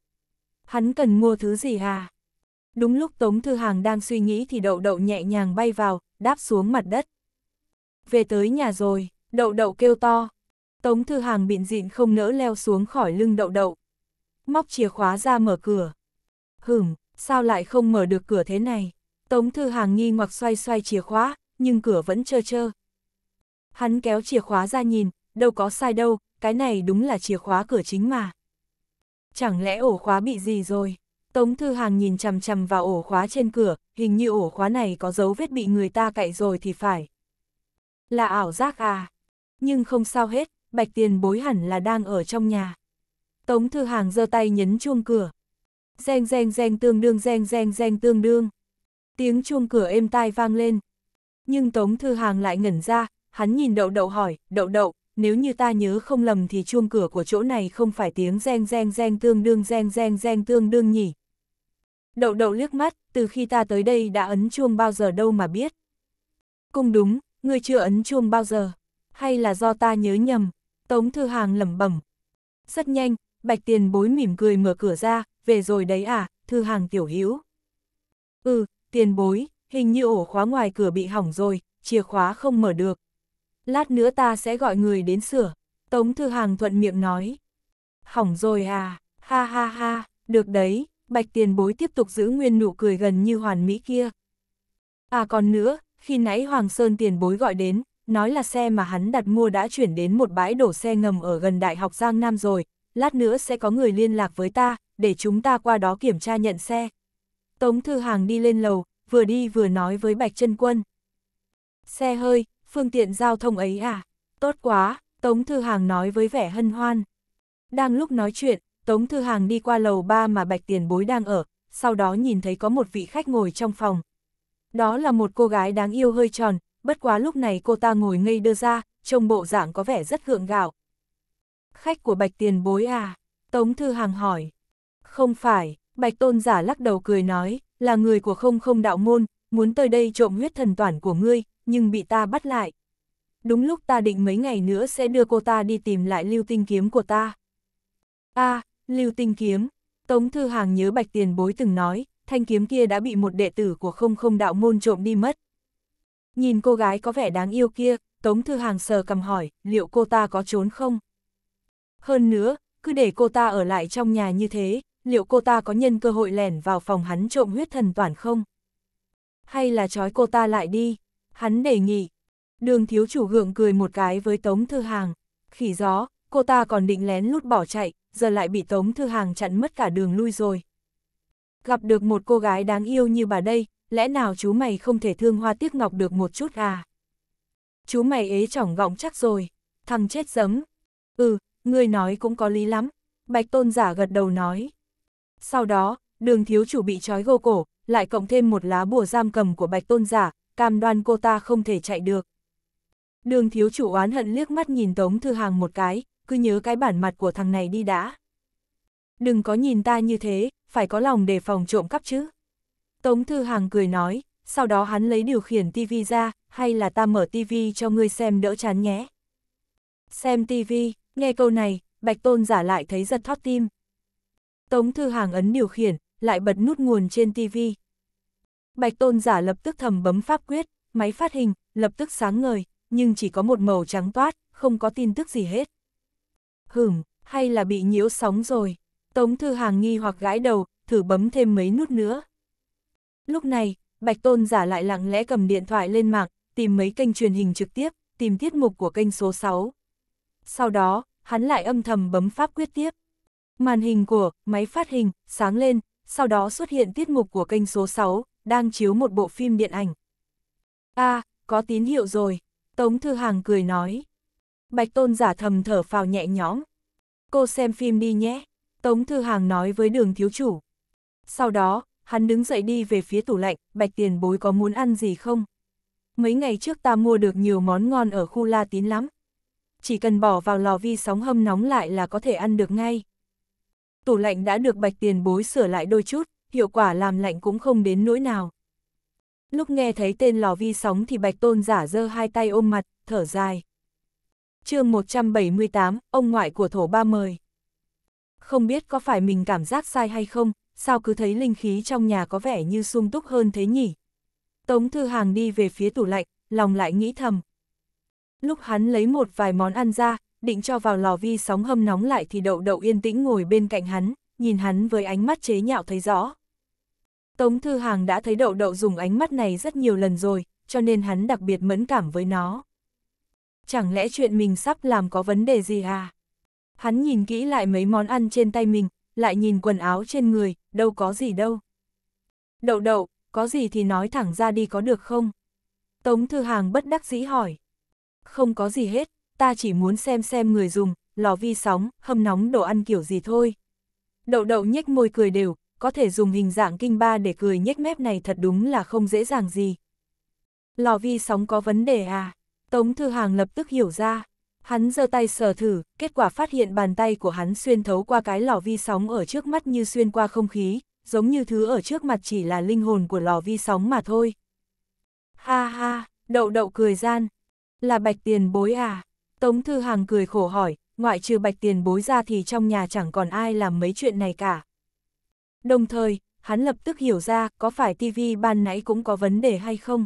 Hắn cần mua thứ gì à? Đúng lúc Tống Thư Hàng đang suy nghĩ thì đậu đậu nhẹ nhàng bay vào, đáp xuống mặt đất. Về tới nhà rồi, đậu đậu kêu to. Tống Thư Hàng bịn dịn không nỡ leo xuống khỏi lưng đậu đậu. Móc chìa khóa ra mở cửa. Hửm, sao lại không mở được cửa thế này? Tống Thư Hàng nghi ngoặc xoay xoay chìa khóa, nhưng cửa vẫn trơ trơ. Hắn kéo chìa khóa ra nhìn, đâu có sai đâu, cái này đúng là chìa khóa cửa chính mà. Chẳng lẽ ổ khóa bị gì rồi? Tống Thư Hàng nhìn chằm chằm vào ổ khóa trên cửa, hình như ổ khóa này có dấu vết bị người ta cậy rồi thì phải. Là ảo giác à? Nhưng không sao hết, Bạch Tiền bối hẳn là đang ở trong nhà. Tống Thư Hàng giơ tay nhấn chuông cửa. Reng reng reng tương đương reng reng reng tương đương. Tiếng chuông cửa êm tai vang lên. Nhưng Tống Thư Hàng lại ngẩn ra, hắn nhìn đậu đậu hỏi, đậu đậu, nếu như ta nhớ không lầm thì chuông cửa của chỗ này không phải tiếng reng reng reng tương đương reng reng reng tương đương nhỉ. Đậu đậu liếc mắt, từ khi ta tới đây đã ấn chuông bao giờ đâu mà biết. Cũng đúng, ngươi chưa ấn chuông bao giờ, hay là do ta nhớ nhầm, Tống Thư Hàng lẩm bẩm. Rất nhanh, Bạch Tiền bối mỉm cười mở cửa ra, về rồi đấy à, Thư Hàng tiểu hữu. Ừ, tiền bối, hình như ổ khóa ngoài cửa bị hỏng rồi, chìa khóa không mở được, Lát nữa ta sẽ gọi người đến sửa. Tống Thư Hàng thuận miệng nói. Hỏng rồi à, ha ha ha, được đấy, bạch tiền bối tiếp tục giữ nguyên nụ cười gần như hoàn mỹ kia. À còn nữa, khi nãy Hoàng Sơn tiền bối gọi đến, nói là xe mà hắn đặt mua đã chuyển đến một bãi đổ xe ngầm ở gần Đại học Giang Nam rồi, lát nữa sẽ có người liên lạc với ta, để chúng ta qua đó kiểm tra nhận xe. Tống Thư Hàng đi lên lầu, vừa đi vừa nói với Bạch chân Quân. Xe hơi, phương tiện giao thông ấy à? Tốt quá, Tống Thư Hàng nói với vẻ hân hoan. Đang lúc nói chuyện, Tống Thư Hàng đi qua lầu ba mà Bạch Tiền Bối đang ở, sau đó nhìn thấy có một vị khách ngồi trong phòng. Đó là một cô gái đáng yêu hơi tròn, bất quá lúc này cô ta ngồi ngây đưa ra, trông bộ dạng có vẻ rất gượng gạo. Khách của Bạch Tiền Bối à? Tống Thư Hàng hỏi. Không phải, Bạch Tôn giả lắc đầu cười nói, là người của không không đạo môn, muốn tới đây trộm huyết thần toàn của ngươi, nhưng bị ta bắt lại. Đúng lúc ta định mấy ngày nữa sẽ đưa cô ta đi tìm lại lưu tinh kiếm của ta. a à, lưu tinh kiếm, Tống Thư Hàng nhớ bạch tiền bối từng nói, thanh kiếm kia đã bị một đệ tử của không không đạo môn trộm đi mất. Nhìn cô gái có vẻ đáng yêu kia, Tống Thư Hàng sờ cầm hỏi, liệu cô ta có trốn không? Hơn nữa, cứ để cô ta ở lại trong nhà như thế, liệu cô ta có nhân cơ hội lẻn vào phòng hắn trộm huyết thần toàn không? Hay là trói cô ta lại đi? hắn đề nghị. Đường thiếu chủ gượng cười một cái với Tống Thư Hàng. Khỉ gió, cô ta còn định lén lút bỏ chạy, giờ lại bị Tống Thư Hàng chặn mất cả đường lui rồi. Gặp được một cô gái đáng yêu như bà đây, lẽ nào chú mày không thể thương hoa tiếc ngọc được một chút à? Chú mày ế chỏng gọng chắc rồi, thằng chết giấm. Ừ, ngươi nói cũng có lý lắm, Bạch Tôn giả gật đầu nói. Sau đó, đường thiếu chủ bị trói gô cổ, lại cộng thêm một lá bùa giam cầm của Bạch Tôn giả, cam đoan cô ta không thể chạy được. Đường thiếu chủ oán hận liếc mắt nhìn Tống Thư Hàng một cái, cứ nhớ cái bản mặt của thằng này đi đã. Đừng có nhìn ta như thế, phải có lòng đề phòng trộm cắp chứ. Tống Thư Hàng cười nói, sau đó hắn lấy điều khiển tivi ra, hay là ta mở tivi cho ngươi xem đỡ chán nhé. Xem tivi, nghe câu này, Bạch Tôn giả lại thấy giật thót tim. Tống Thư Hàng ấn điều khiển, lại bật nút nguồn trên tivi, Bạch tôn giả lập tức thầm bấm pháp quyết, máy phát hình, lập tức sáng ngời, nhưng chỉ có một màu trắng toát, không có tin tức gì hết. Hửm, hay là bị nhiễu sóng rồi. Tống thư hàng nghi hoặc gãi đầu, thử bấm thêm mấy nút nữa. Lúc này, Bạch Tôn giả lại lặng lẽ cầm điện thoại lên mạng, tìm mấy kênh truyền hình trực tiếp, tìm tiết mục của kênh số 6. Sau đó, hắn lại âm thầm bấm pháp quyết tiếp. Màn hình của máy phát hình sáng lên, sau đó xuất hiện tiết mục của kênh số 6, đang chiếu một bộ phim điện ảnh. a à, có tín hiệu rồi, Tống Thư Hàng cười nói. Bạch Tôn giả thầm thở phào nhẹ nhõm. Cô xem phim đi nhé, Tống Thư Hàng nói với đường thiếu chủ. Sau đó, hắn đứng dậy đi về phía tủ lạnh, bạch tiền bối có muốn ăn gì không? Mấy ngày trước ta mua được nhiều món ngon ở khu La Tín lắm. Chỉ cần bỏ vào lò vi sóng hâm nóng lại là có thể ăn được ngay. Tủ lạnh đã được bạch tiền bối sửa lại đôi chút, hiệu quả làm lạnh cũng không đến nỗi nào. Lúc nghe thấy tên lò vi sóng thì Bạch Tôn giả giơ hai tay ôm mặt, thở dài. chương 178, ông ngoại của thổ ba mời. Không biết có phải mình cảm giác sai hay không, sao cứ thấy linh khí trong nhà có vẻ như sung túc hơn thế nhỉ? Tống Thư Hàng đi về phía tủ lạnh, lòng lại nghĩ thầm. Lúc hắn lấy một vài món ăn ra, định cho vào lò vi sóng hâm nóng lại thì đậu đậu yên tĩnh ngồi bên cạnh hắn, nhìn hắn với ánh mắt chế nhạo thấy rõ. Tống Thư Hàng đã thấy đậu đậu dùng ánh mắt này rất nhiều lần rồi, cho nên hắn đặc biệt mẫn cảm với nó. Chẳng lẽ chuyện mình sắp làm có vấn đề gì à? Hắn nhìn kỹ lại mấy món ăn trên tay mình, lại nhìn quần áo trên người, đâu có gì đâu. Đậu đậu, có gì thì nói thẳng ra đi có được không? Tống Thư Hàng bất đắc dĩ hỏi. Không có gì hết, ta chỉ muốn xem xem người dùng, lò vi sóng, hâm nóng đồ ăn kiểu gì thôi. Đậu đậu nhếch môi cười đều, có thể dùng hình dạng kinh ba để cười nhếch mép này thật đúng là không dễ dàng gì. Lò vi sóng có vấn đề à? Tống Thư Hàng lập tức hiểu ra. Hắn giơ tay sờ thử, kết quả phát hiện bàn tay của hắn xuyên thấu qua cái lò vi sóng ở trước mắt như xuyên qua không khí, giống như thứ ở trước mặt chỉ là linh hồn của lò vi sóng mà thôi. Ha ha, đậu đậu cười gian. Là bạch tiền bối à? Tống Thư Hàng cười khổ hỏi, ngoại trừ bạch tiền bối ra thì trong nhà chẳng còn ai làm mấy chuyện này cả. Đồng thời, hắn lập tức hiểu ra có phải TV ban nãy cũng có vấn đề hay không.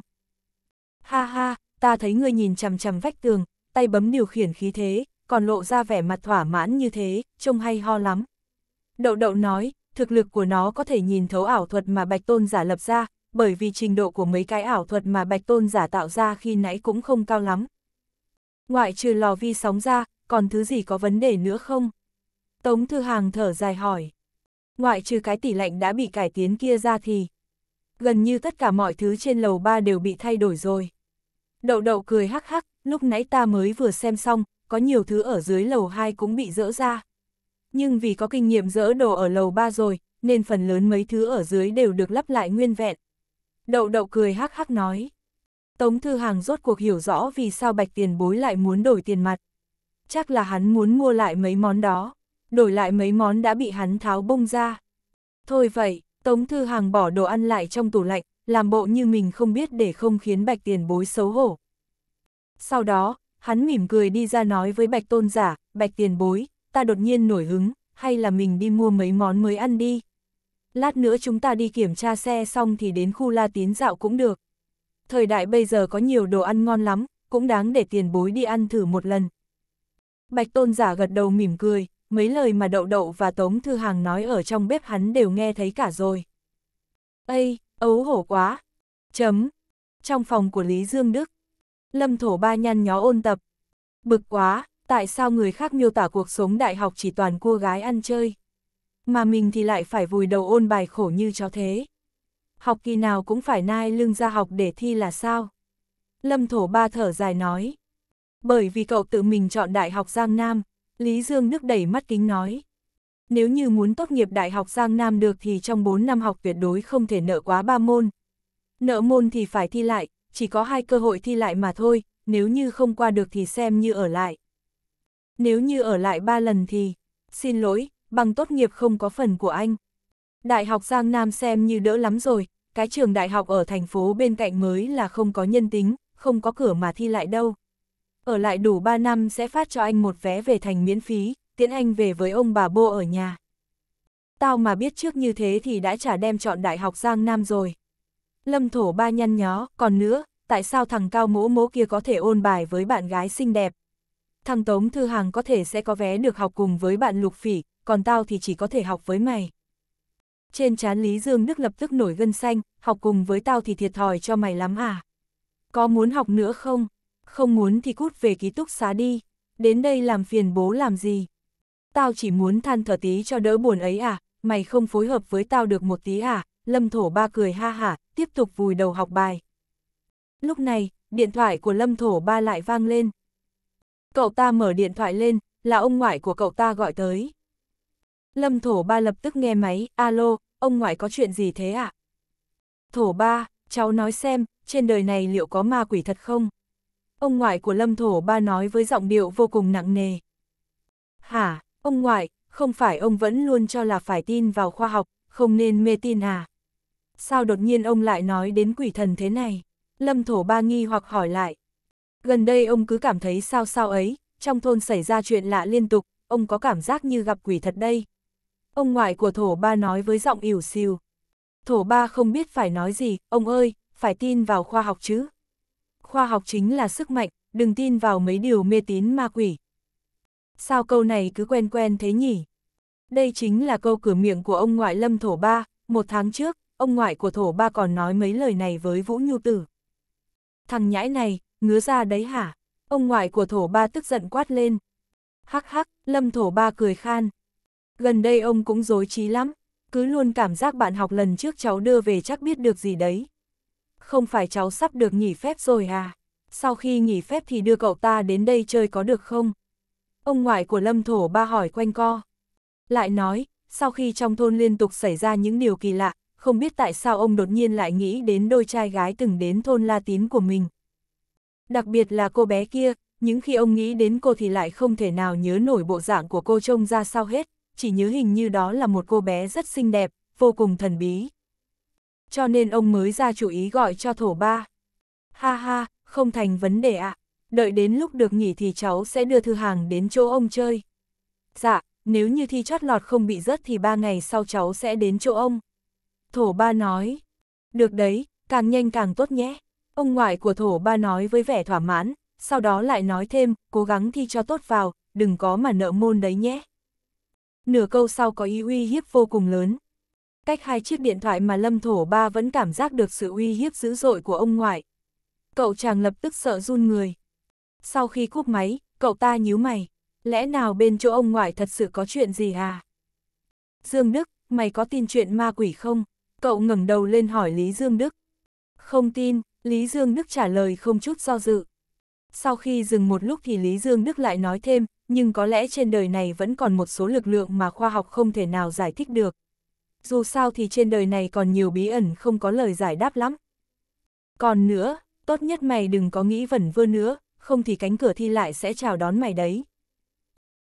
Ha ha, ta thấy ngươi nhìn chằm chằm vách tường, tay bấm điều khiển khí thế, còn lộ ra vẻ mặt thỏa mãn như thế, trông hay ho lắm. Đậu đậu nói, thực lực của nó có thể nhìn thấu ảo thuật mà Bạch Tôn giả lập ra, bởi vì trình độ của mấy cái ảo thuật mà Bạch Tôn giả tạo ra khi nãy cũng không cao lắm. Ngoại trừ lò vi sóng ra, còn thứ gì có vấn đề nữa không? Tống Thư Hàng thở dài hỏi ngoại trừ cái tỷ lệnh đã bị cải tiến kia ra thì gần như tất cả mọi thứ trên lầu ba đều bị thay đổi rồi. Đậu đậu cười hắc hắc, lúc nãy ta mới vừa xem xong, có nhiều thứ ở dưới lầu hai cũng bị dỡ ra. Nhưng vì có kinh nghiệm dỡ đồ ở lầu ba rồi, nên phần lớn mấy thứ ở dưới đều được lắp lại nguyên vẹn. Đậu đậu cười hắc hắc nói. Tống Thư Hàng rốt cuộc hiểu rõ vì sao bạch tiền bối lại muốn đổi tiền mặt. Chắc là hắn muốn mua lại mấy món đó đổi lại mấy món đã bị hắn tháo bông ra. Thôi vậy, Tống Thư Hàng bỏ đồ ăn lại trong tủ lạnh, làm bộ như mình không biết để không khiến bạch tiền bối xấu hổ. Sau đó, hắn mỉm cười đi ra nói với bạch tôn giả, bạch tiền bối, ta đột nhiên nổi hứng, hay là mình đi mua mấy món mới ăn đi. Lát nữa chúng ta đi kiểm tra xe xong thì đến khu la tín dạo cũng được. Thời đại bây giờ có nhiều đồ ăn ngon lắm, cũng đáng để tiền bối đi ăn thử một lần. Bạch tôn giả gật đầu mỉm cười, mấy lời mà Đậu Đậu và Tống Thư Hàng nói ở trong bếp hắn đều nghe thấy cả rồi. Ây, ấu hổ quá! Chấm! Trong phòng của Lý Dương Đức, Lâm Thổ Ba nhăn nhó ôn tập. Bực quá, tại sao người khác miêu tả cuộc sống đại học chỉ toàn cua gái ăn chơi? Mà mình thì lại phải vùi đầu ôn bài khổ như chó thế. Học kỳ nào cũng phải nai lưng ra học để thi là sao? Lâm Thổ Ba thở dài nói. Bởi vì cậu tự mình chọn đại học Giang Nam, Lý Dương nước đẩy mắt kính nói. Nếu như muốn tốt nghiệp Đại học Giang Nam được thì trong 4 năm học tuyệt đối không thể nợ quá 3 môn. Nợ môn thì phải thi lại, chỉ có hai cơ hội thi lại mà thôi, nếu như không qua được thì xem như ở lại. Nếu như ở lại 3 lần thì, xin lỗi, bằng tốt nghiệp không có phần của anh. Đại học Giang Nam xem như đỡ lắm rồi, cái trường đại học ở thành phố bên cạnh mới là không có nhân tính, không có cửa mà thi lại đâu. Ở lại đủ 3 năm sẽ phát cho anh một vé về thành miễn phí, tiễn anh về với ông bà bô ở nhà. Tao mà biết trước như thế thì đã chả đem chọn đại học Giang Nam rồi. Lâm thổ ba nhăn nhó, còn nữa, tại sao thằng cao mỗ mỗ kia có thể ôn bài với bạn gái xinh đẹp? Thằng Tống Thư Hàng có thể sẽ có vé được học cùng với bạn Lục Phỉ, còn tao thì chỉ có thể học với mày. Trên chán Lý Dương Đức lập tức nổi gân xanh, học cùng với tao thì thiệt thòi cho mày lắm à? Có muốn học nữa không? không muốn thì cút về ký túc xá đi, đến đây làm phiền bố làm gì. Tao chỉ muốn than thở tí cho đỡ buồn ấy à, mày không phối hợp với tao được một tí à, Lâm Thổ Ba cười ha hả, tiếp tục vùi đầu học bài. Lúc này, điện thoại của Lâm Thổ Ba lại vang lên. Cậu ta mở điện thoại lên, là ông ngoại của cậu ta gọi tới. Lâm Thổ Ba lập tức nghe máy, alo, ông ngoại có chuyện gì thế ạ? À? Thổ Ba, cháu nói xem, trên đời này liệu có ma quỷ thật không? Ông ngoại của Lâm Thổ Ba nói với giọng điệu vô cùng nặng nề. Hả, ông ngoại, không phải ông vẫn luôn cho là phải tin vào khoa học, không nên mê tin à? Sao đột nhiên ông lại nói đến quỷ thần thế này? Lâm Thổ Ba nghi hoặc hỏi lại. Gần đây ông cứ cảm thấy sao sao ấy, trong thôn xảy ra chuyện lạ liên tục, ông có cảm giác như gặp quỷ thật đây. Ông ngoại của Thổ Ba nói với giọng ỉu xìu. Thổ Ba không biết phải nói gì, ông ơi, phải tin vào khoa học chứ khoa học chính là sức mạnh, đừng tin vào mấy điều mê tín ma quỷ. Sao câu này cứ quen quen thế nhỉ? Đây chính là câu cửa miệng của ông ngoại Lâm Thổ Ba, một tháng trước, ông ngoại của Thổ Ba còn nói mấy lời này với Vũ Nhu Tử. Thằng nhãi này, ngứa ra đấy hả? Ông ngoại của Thổ Ba tức giận quát lên. Hắc hắc, Lâm Thổ Ba cười khan. Gần đây ông cũng dối trí lắm, cứ luôn cảm giác bạn học lần trước cháu đưa về chắc biết được gì đấy không phải cháu sắp được nghỉ phép rồi à? Sau khi nghỉ phép thì đưa cậu ta đến đây chơi có được không? Ông ngoại của Lâm Thổ Ba hỏi quanh co. Lại nói, sau khi trong thôn liên tục xảy ra những điều kỳ lạ, không biết tại sao ông đột nhiên lại nghĩ đến đôi trai gái từng đến thôn La Tín của mình. Đặc biệt là cô bé kia, những khi ông nghĩ đến cô thì lại không thể nào nhớ nổi bộ dạng của cô trông ra sao hết, chỉ nhớ hình như đó là một cô bé rất xinh đẹp, vô cùng thần bí cho nên ông mới ra chủ ý gọi cho thổ ba. Ha ha, không thành vấn đề ạ, à. đợi đến lúc được nghỉ thì cháu sẽ đưa thư hàng đến chỗ ông chơi. Dạ, nếu như thi chót lọt không bị rớt thì ba ngày sau cháu sẽ đến chỗ ông. Thổ ba nói, được đấy, càng nhanh càng tốt nhé. Ông ngoại của thổ ba nói với vẻ thỏa mãn, sau đó lại nói thêm, cố gắng thi cho tốt vào, đừng có mà nợ môn đấy nhé. Nửa câu sau có ý uy hiếp vô cùng lớn, cách hai chiếc điện thoại mà Lâm Thổ Ba vẫn cảm giác được sự uy hiếp dữ dội của ông ngoại. Cậu chàng lập tức sợ run người. Sau khi cúp máy, cậu ta nhíu mày. Lẽ nào bên chỗ ông ngoại thật sự có chuyện gì à? Dương Đức, mày có tin chuyện ma quỷ không? Cậu ngẩng đầu lên hỏi Lý Dương Đức. Không tin, Lý Dương Đức trả lời không chút do dự. Sau khi dừng một lúc thì Lý Dương Đức lại nói thêm, nhưng có lẽ trên đời này vẫn còn một số lực lượng mà khoa học không thể nào giải thích được dù sao thì trên đời này còn nhiều bí ẩn không có lời giải đáp lắm. Còn nữa, tốt nhất mày đừng có nghĩ vẩn vơ nữa, không thì cánh cửa thi lại sẽ chào đón mày đấy.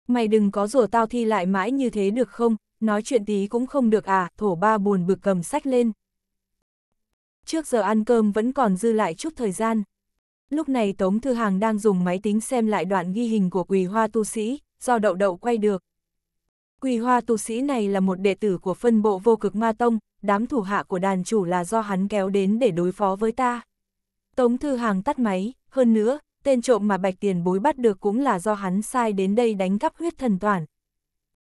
Mày đừng có rủa tao thi lại mãi như thế được không, nói chuyện tí cũng không được à, thổ ba buồn bực cầm sách lên. Trước giờ ăn cơm vẫn còn dư lại chút thời gian. Lúc này Tống Thư Hàng đang dùng máy tính xem lại đoạn ghi hình của quỳ hoa tu sĩ, do đậu đậu quay được. Quỳ hoa tu sĩ này là một đệ tử của phân bộ vô cực ma tông, đám thủ hạ của đàn chủ là do hắn kéo đến để đối phó với ta. Tống Thư Hàng tắt máy, hơn nữa, tên trộm mà Bạch Tiền Bối bắt được cũng là do hắn sai đến đây đánh cắp huyết thần toàn.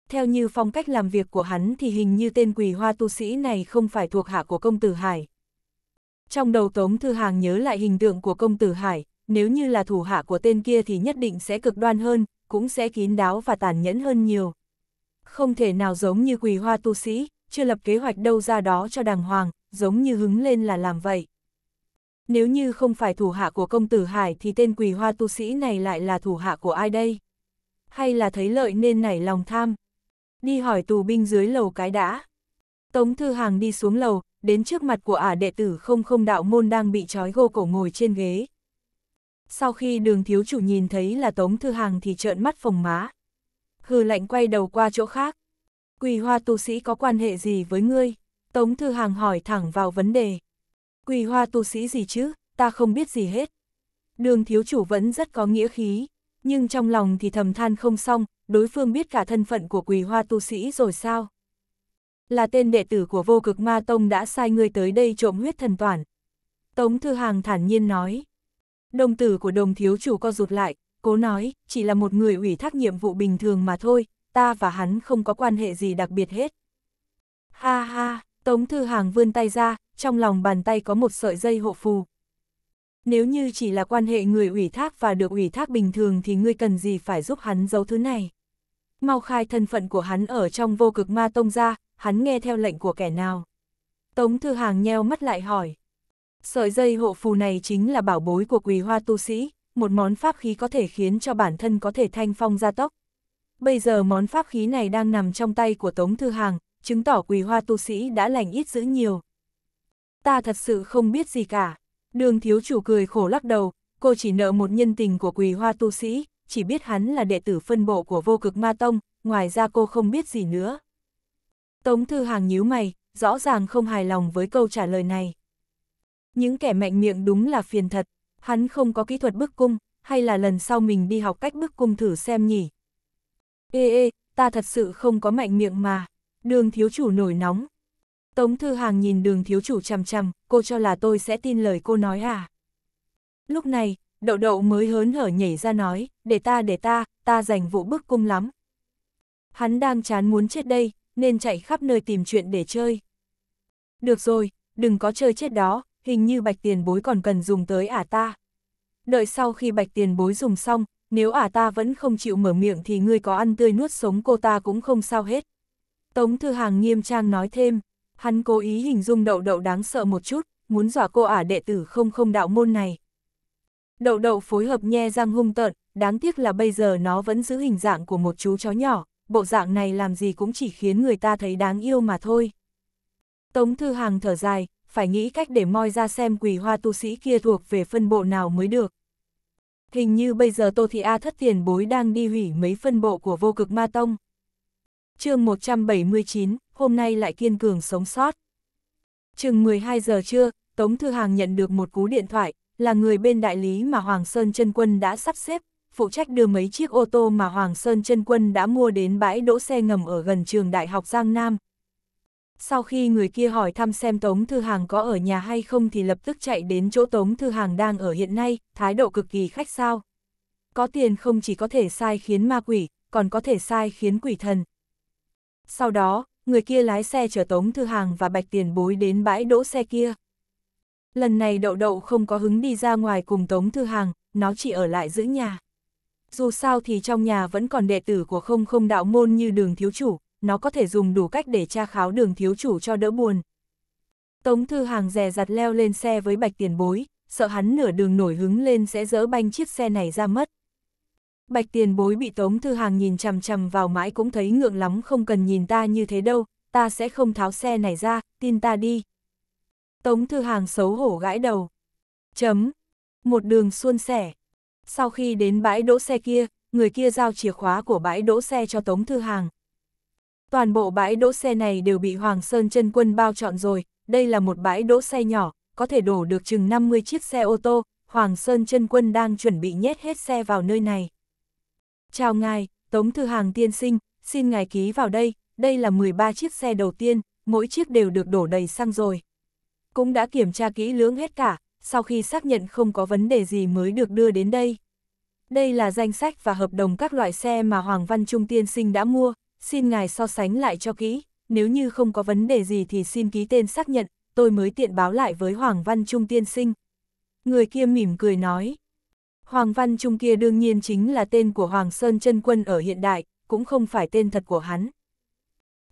Theo như phong cách làm việc của hắn thì hình như tên quỳ hoa tu sĩ này không phải thuộc hạ của công tử Hải. Trong đầu Tống Thư Hàng nhớ lại hình tượng của công tử Hải, nếu như là thủ hạ của tên kia thì nhất định sẽ cực đoan hơn, cũng sẽ kín đáo và tàn nhẫn hơn nhiều không thể nào giống như quỳ hoa tu sĩ, chưa lập kế hoạch đâu ra đó cho đàng hoàng, giống như hứng lên là làm vậy. Nếu như không phải thủ hạ của công tử Hải thì tên quỳ hoa tu sĩ này lại là thủ hạ của ai đây? Hay là thấy lợi nên nảy lòng tham? Đi hỏi tù binh dưới lầu cái đã. Tống Thư Hàng đi xuống lầu, đến trước mặt của ả đệ tử không không đạo môn đang bị trói gô cổ ngồi trên ghế. Sau khi đường thiếu chủ nhìn thấy là Tống Thư Hàng thì trợn mắt phồng má, hừ lạnh quay đầu qua chỗ khác. Quỳ hoa tu sĩ có quan hệ gì với ngươi? Tống Thư Hàng hỏi thẳng vào vấn đề. Quỳ hoa tu sĩ gì chứ, ta không biết gì hết. Đường thiếu chủ vẫn rất có nghĩa khí, nhưng trong lòng thì thầm than không xong, đối phương biết cả thân phận của quỳ hoa tu sĩ rồi sao? Là tên đệ tử của vô cực ma tông đã sai ngươi tới đây trộm huyết thần toàn. Tống Thư Hàng thản nhiên nói. Đồng tử của đồng thiếu chủ co rụt lại, Cố nói, chỉ là một người ủy thác nhiệm vụ bình thường mà thôi, ta và hắn không có quan hệ gì đặc biệt hết. Ha ha, Tống Thư Hàng vươn tay ra, trong lòng bàn tay có một sợi dây hộ phù. Nếu như chỉ là quan hệ người ủy thác và được ủy thác bình thường thì ngươi cần gì phải giúp hắn giấu thứ này. Mau khai thân phận của hắn ở trong vô cực ma tông ra, hắn nghe theo lệnh của kẻ nào. Tống Thư Hàng nheo mắt lại hỏi. Sợi dây hộ phù này chính là bảo bối của quỳ hoa tu sĩ, một món pháp khí có thể khiến cho bản thân có thể thanh phong gia tốc. Bây giờ món pháp khí này đang nằm trong tay của Tống Thư Hàng, chứng tỏ quỳ hoa tu sĩ đã lành ít giữ nhiều. Ta thật sự không biết gì cả. Đường thiếu chủ cười khổ lắc đầu, cô chỉ nợ một nhân tình của quỳ hoa tu sĩ, chỉ biết hắn là đệ tử phân bộ của vô cực ma tông, ngoài ra cô không biết gì nữa. Tống Thư Hàng nhíu mày, rõ ràng không hài lòng với câu trả lời này. Những kẻ mạnh miệng đúng là phiền thật. Hắn không có kỹ thuật bức cung, hay là lần sau mình đi học cách bức cung thử xem nhỉ? Ê ê, ta thật sự không có mạnh miệng mà. Đường thiếu chủ nổi nóng. Tống Thư Hàng nhìn đường thiếu chủ chằm chằm, cô cho là tôi sẽ tin lời cô nói à? Lúc này, đậu đậu mới hớn hở nhảy ra nói, để ta để ta, ta giành vụ bức cung lắm. Hắn đang chán muốn chết đây, nên chạy khắp nơi tìm chuyện để chơi. Được rồi, đừng có chơi chết đó, hình như bạch tiền bối còn cần dùng tới ả ta. Đợi sau khi bạch tiền bối dùng xong, nếu ả ta vẫn không chịu mở miệng thì ngươi có ăn tươi nuốt sống cô ta cũng không sao hết. Tống Thư Hàng nghiêm trang nói thêm, hắn cố ý hình dung đậu đậu đáng sợ một chút, muốn dọa cô ả đệ tử không không đạo môn này. Đậu đậu phối hợp nhe răng hung tợn, đáng tiếc là bây giờ nó vẫn giữ hình dạng của một chú chó nhỏ, bộ dạng này làm gì cũng chỉ khiến người ta thấy đáng yêu mà thôi. Tống Thư Hàng thở dài, phải nghĩ cách để moi ra xem quỳ hoa tu sĩ kia thuộc về phân bộ nào mới được. Hình như bây giờ Tô Thị A thất tiền bối đang đi hủy mấy phân bộ của vô cực ma tông. chương 179, hôm nay lại kiên cường sống sót. Chừng 12 giờ trưa, Tống Thư Hàng nhận được một cú điện thoại, là người bên đại lý mà Hoàng Sơn chân Quân đã sắp xếp, phụ trách đưa mấy chiếc ô tô mà Hoàng Sơn chân Quân đã mua đến bãi đỗ xe ngầm ở gần trường Đại học Giang Nam, sau khi người kia hỏi thăm xem Tống Thư Hàng có ở nhà hay không thì lập tức chạy đến chỗ Tống Thư Hàng đang ở hiện nay, thái độ cực kỳ khách sao. Có tiền không chỉ có thể sai khiến ma quỷ, còn có thể sai khiến quỷ thần. Sau đó, người kia lái xe chở Tống Thư Hàng và Bạch Tiền Bối đến bãi đỗ xe kia. Lần này đậu đậu không có hứng đi ra ngoài cùng Tống Thư Hàng, nó chỉ ở lại giữ nhà. Dù sao thì trong nhà vẫn còn đệ tử của không không đạo môn như đường thiếu chủ, nó có thể dùng đủ cách để tra kháo đường thiếu chủ cho đỡ buồn. Tống Thư Hàng rè rặt leo lên xe với Bạch Tiền Bối, sợ hắn nửa đường nổi hứng lên sẽ dỡ banh chiếc xe này ra mất. Bạch Tiền Bối bị Tống Thư Hàng nhìn chằm chằm vào mãi cũng thấy ngượng lắm không cần nhìn ta như thế đâu, ta sẽ không tháo xe này ra, tin ta đi. Tống Thư Hàng xấu hổ gãi đầu. Chấm. Một đường xuôn sẻ. Sau khi đến bãi đỗ xe kia, người kia giao chìa khóa của bãi đỗ xe cho Tống Thư Hàng, Toàn bộ bãi đỗ xe này đều bị Hoàng Sơn chân quân bao trọn rồi, đây là một bãi đỗ xe nhỏ, có thể đổ được chừng 50 chiếc xe ô tô, Hoàng Sơn chân quân đang chuẩn bị nhét hết xe vào nơi này. Chào ngài, Tống Thư Hàng tiên sinh, xin ngài ký vào đây, đây là 13 chiếc xe đầu tiên, mỗi chiếc đều được đổ đầy xăng rồi. Cũng đã kiểm tra kỹ lưỡng hết cả, sau khi xác nhận không có vấn đề gì mới được đưa đến đây. Đây là danh sách và hợp đồng các loại xe mà Hoàng Văn Trung tiên sinh đã mua, xin ngài so sánh lại cho kỹ, nếu như không có vấn đề gì thì xin ký tên xác nhận, tôi mới tiện báo lại với Hoàng Văn Trung tiên sinh. Người kia mỉm cười nói. Hoàng Văn Trung kia đương nhiên chính là tên của Hoàng Sơn chân Quân ở hiện đại, cũng không phải tên thật của hắn.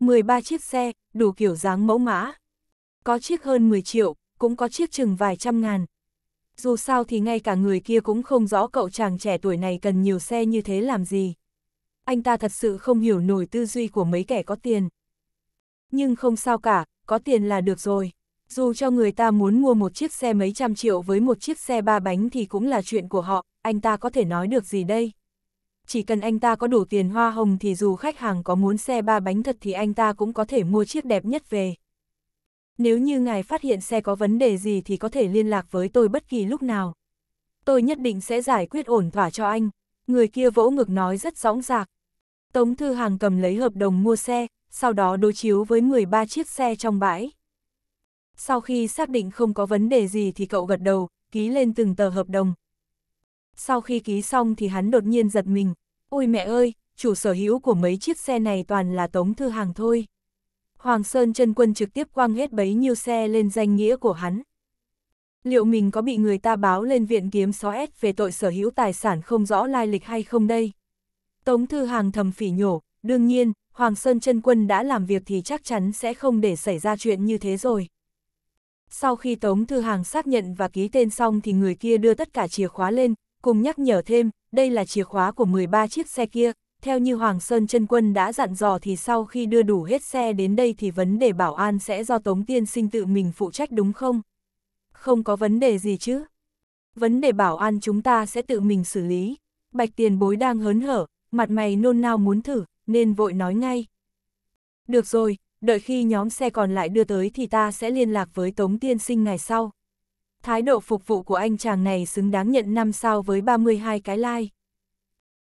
13 chiếc xe, đủ kiểu dáng mẫu mã. Có chiếc hơn 10 triệu, cũng có chiếc chừng vài trăm ngàn. Dù sao thì ngay cả người kia cũng không rõ cậu chàng trẻ tuổi này cần nhiều xe như thế làm gì anh ta thật sự không hiểu nổi tư duy của mấy kẻ có tiền. Nhưng không sao cả, có tiền là được rồi. Dù cho người ta muốn mua một chiếc xe mấy trăm triệu với một chiếc xe ba bánh thì cũng là chuyện của họ, anh ta có thể nói được gì đây? Chỉ cần anh ta có đủ tiền hoa hồng thì dù khách hàng có muốn xe ba bánh thật thì anh ta cũng có thể mua chiếc đẹp nhất về. Nếu như ngài phát hiện xe có vấn đề gì thì có thể liên lạc với tôi bất kỳ lúc nào. Tôi nhất định sẽ giải quyết ổn thỏa cho anh. Người kia vỗ ngực nói rất rõ rạc. Tống Thư Hàng cầm lấy hợp đồng mua xe, sau đó đối chiếu với 13 chiếc xe trong bãi. Sau khi xác định không có vấn đề gì thì cậu gật đầu, ký lên từng tờ hợp đồng. Sau khi ký xong thì hắn đột nhiên giật mình, ôi mẹ ơi, chủ sở hữu của mấy chiếc xe này toàn là Tống Thư Hàng thôi. Hoàng Sơn Trân Quân trực tiếp quăng hết bấy nhiêu xe lên danh nghĩa của hắn. Liệu mình có bị người ta báo lên viện kiếm xóa S về tội sở hữu tài sản không rõ lai lịch hay không đây? Tống Thư Hàng thầm phỉ nhổ, đương nhiên, Hoàng Sơn chân Quân đã làm việc thì chắc chắn sẽ không để xảy ra chuyện như thế rồi. Sau khi Tống Thư Hàng xác nhận và ký tên xong thì người kia đưa tất cả chìa khóa lên, cùng nhắc nhở thêm, đây là chìa khóa của 13 chiếc xe kia, theo như Hoàng Sơn chân Quân đã dặn dò thì sau khi đưa đủ hết xe đến đây thì vấn đề bảo an sẽ do Tống Tiên Sinh tự mình phụ trách đúng không? Không có vấn đề gì chứ. Vấn đề bảo an chúng ta sẽ tự mình xử lý. Bạch tiền bối đang hớn hở, mặt mày nôn nao muốn thử, nên vội nói ngay. Được rồi, đợi khi nhóm xe còn lại đưa tới thì ta sẽ liên lạc với Tống Tiên Sinh ngày sau. Thái độ phục vụ của anh chàng này xứng đáng nhận 5 sao với 32 cái like.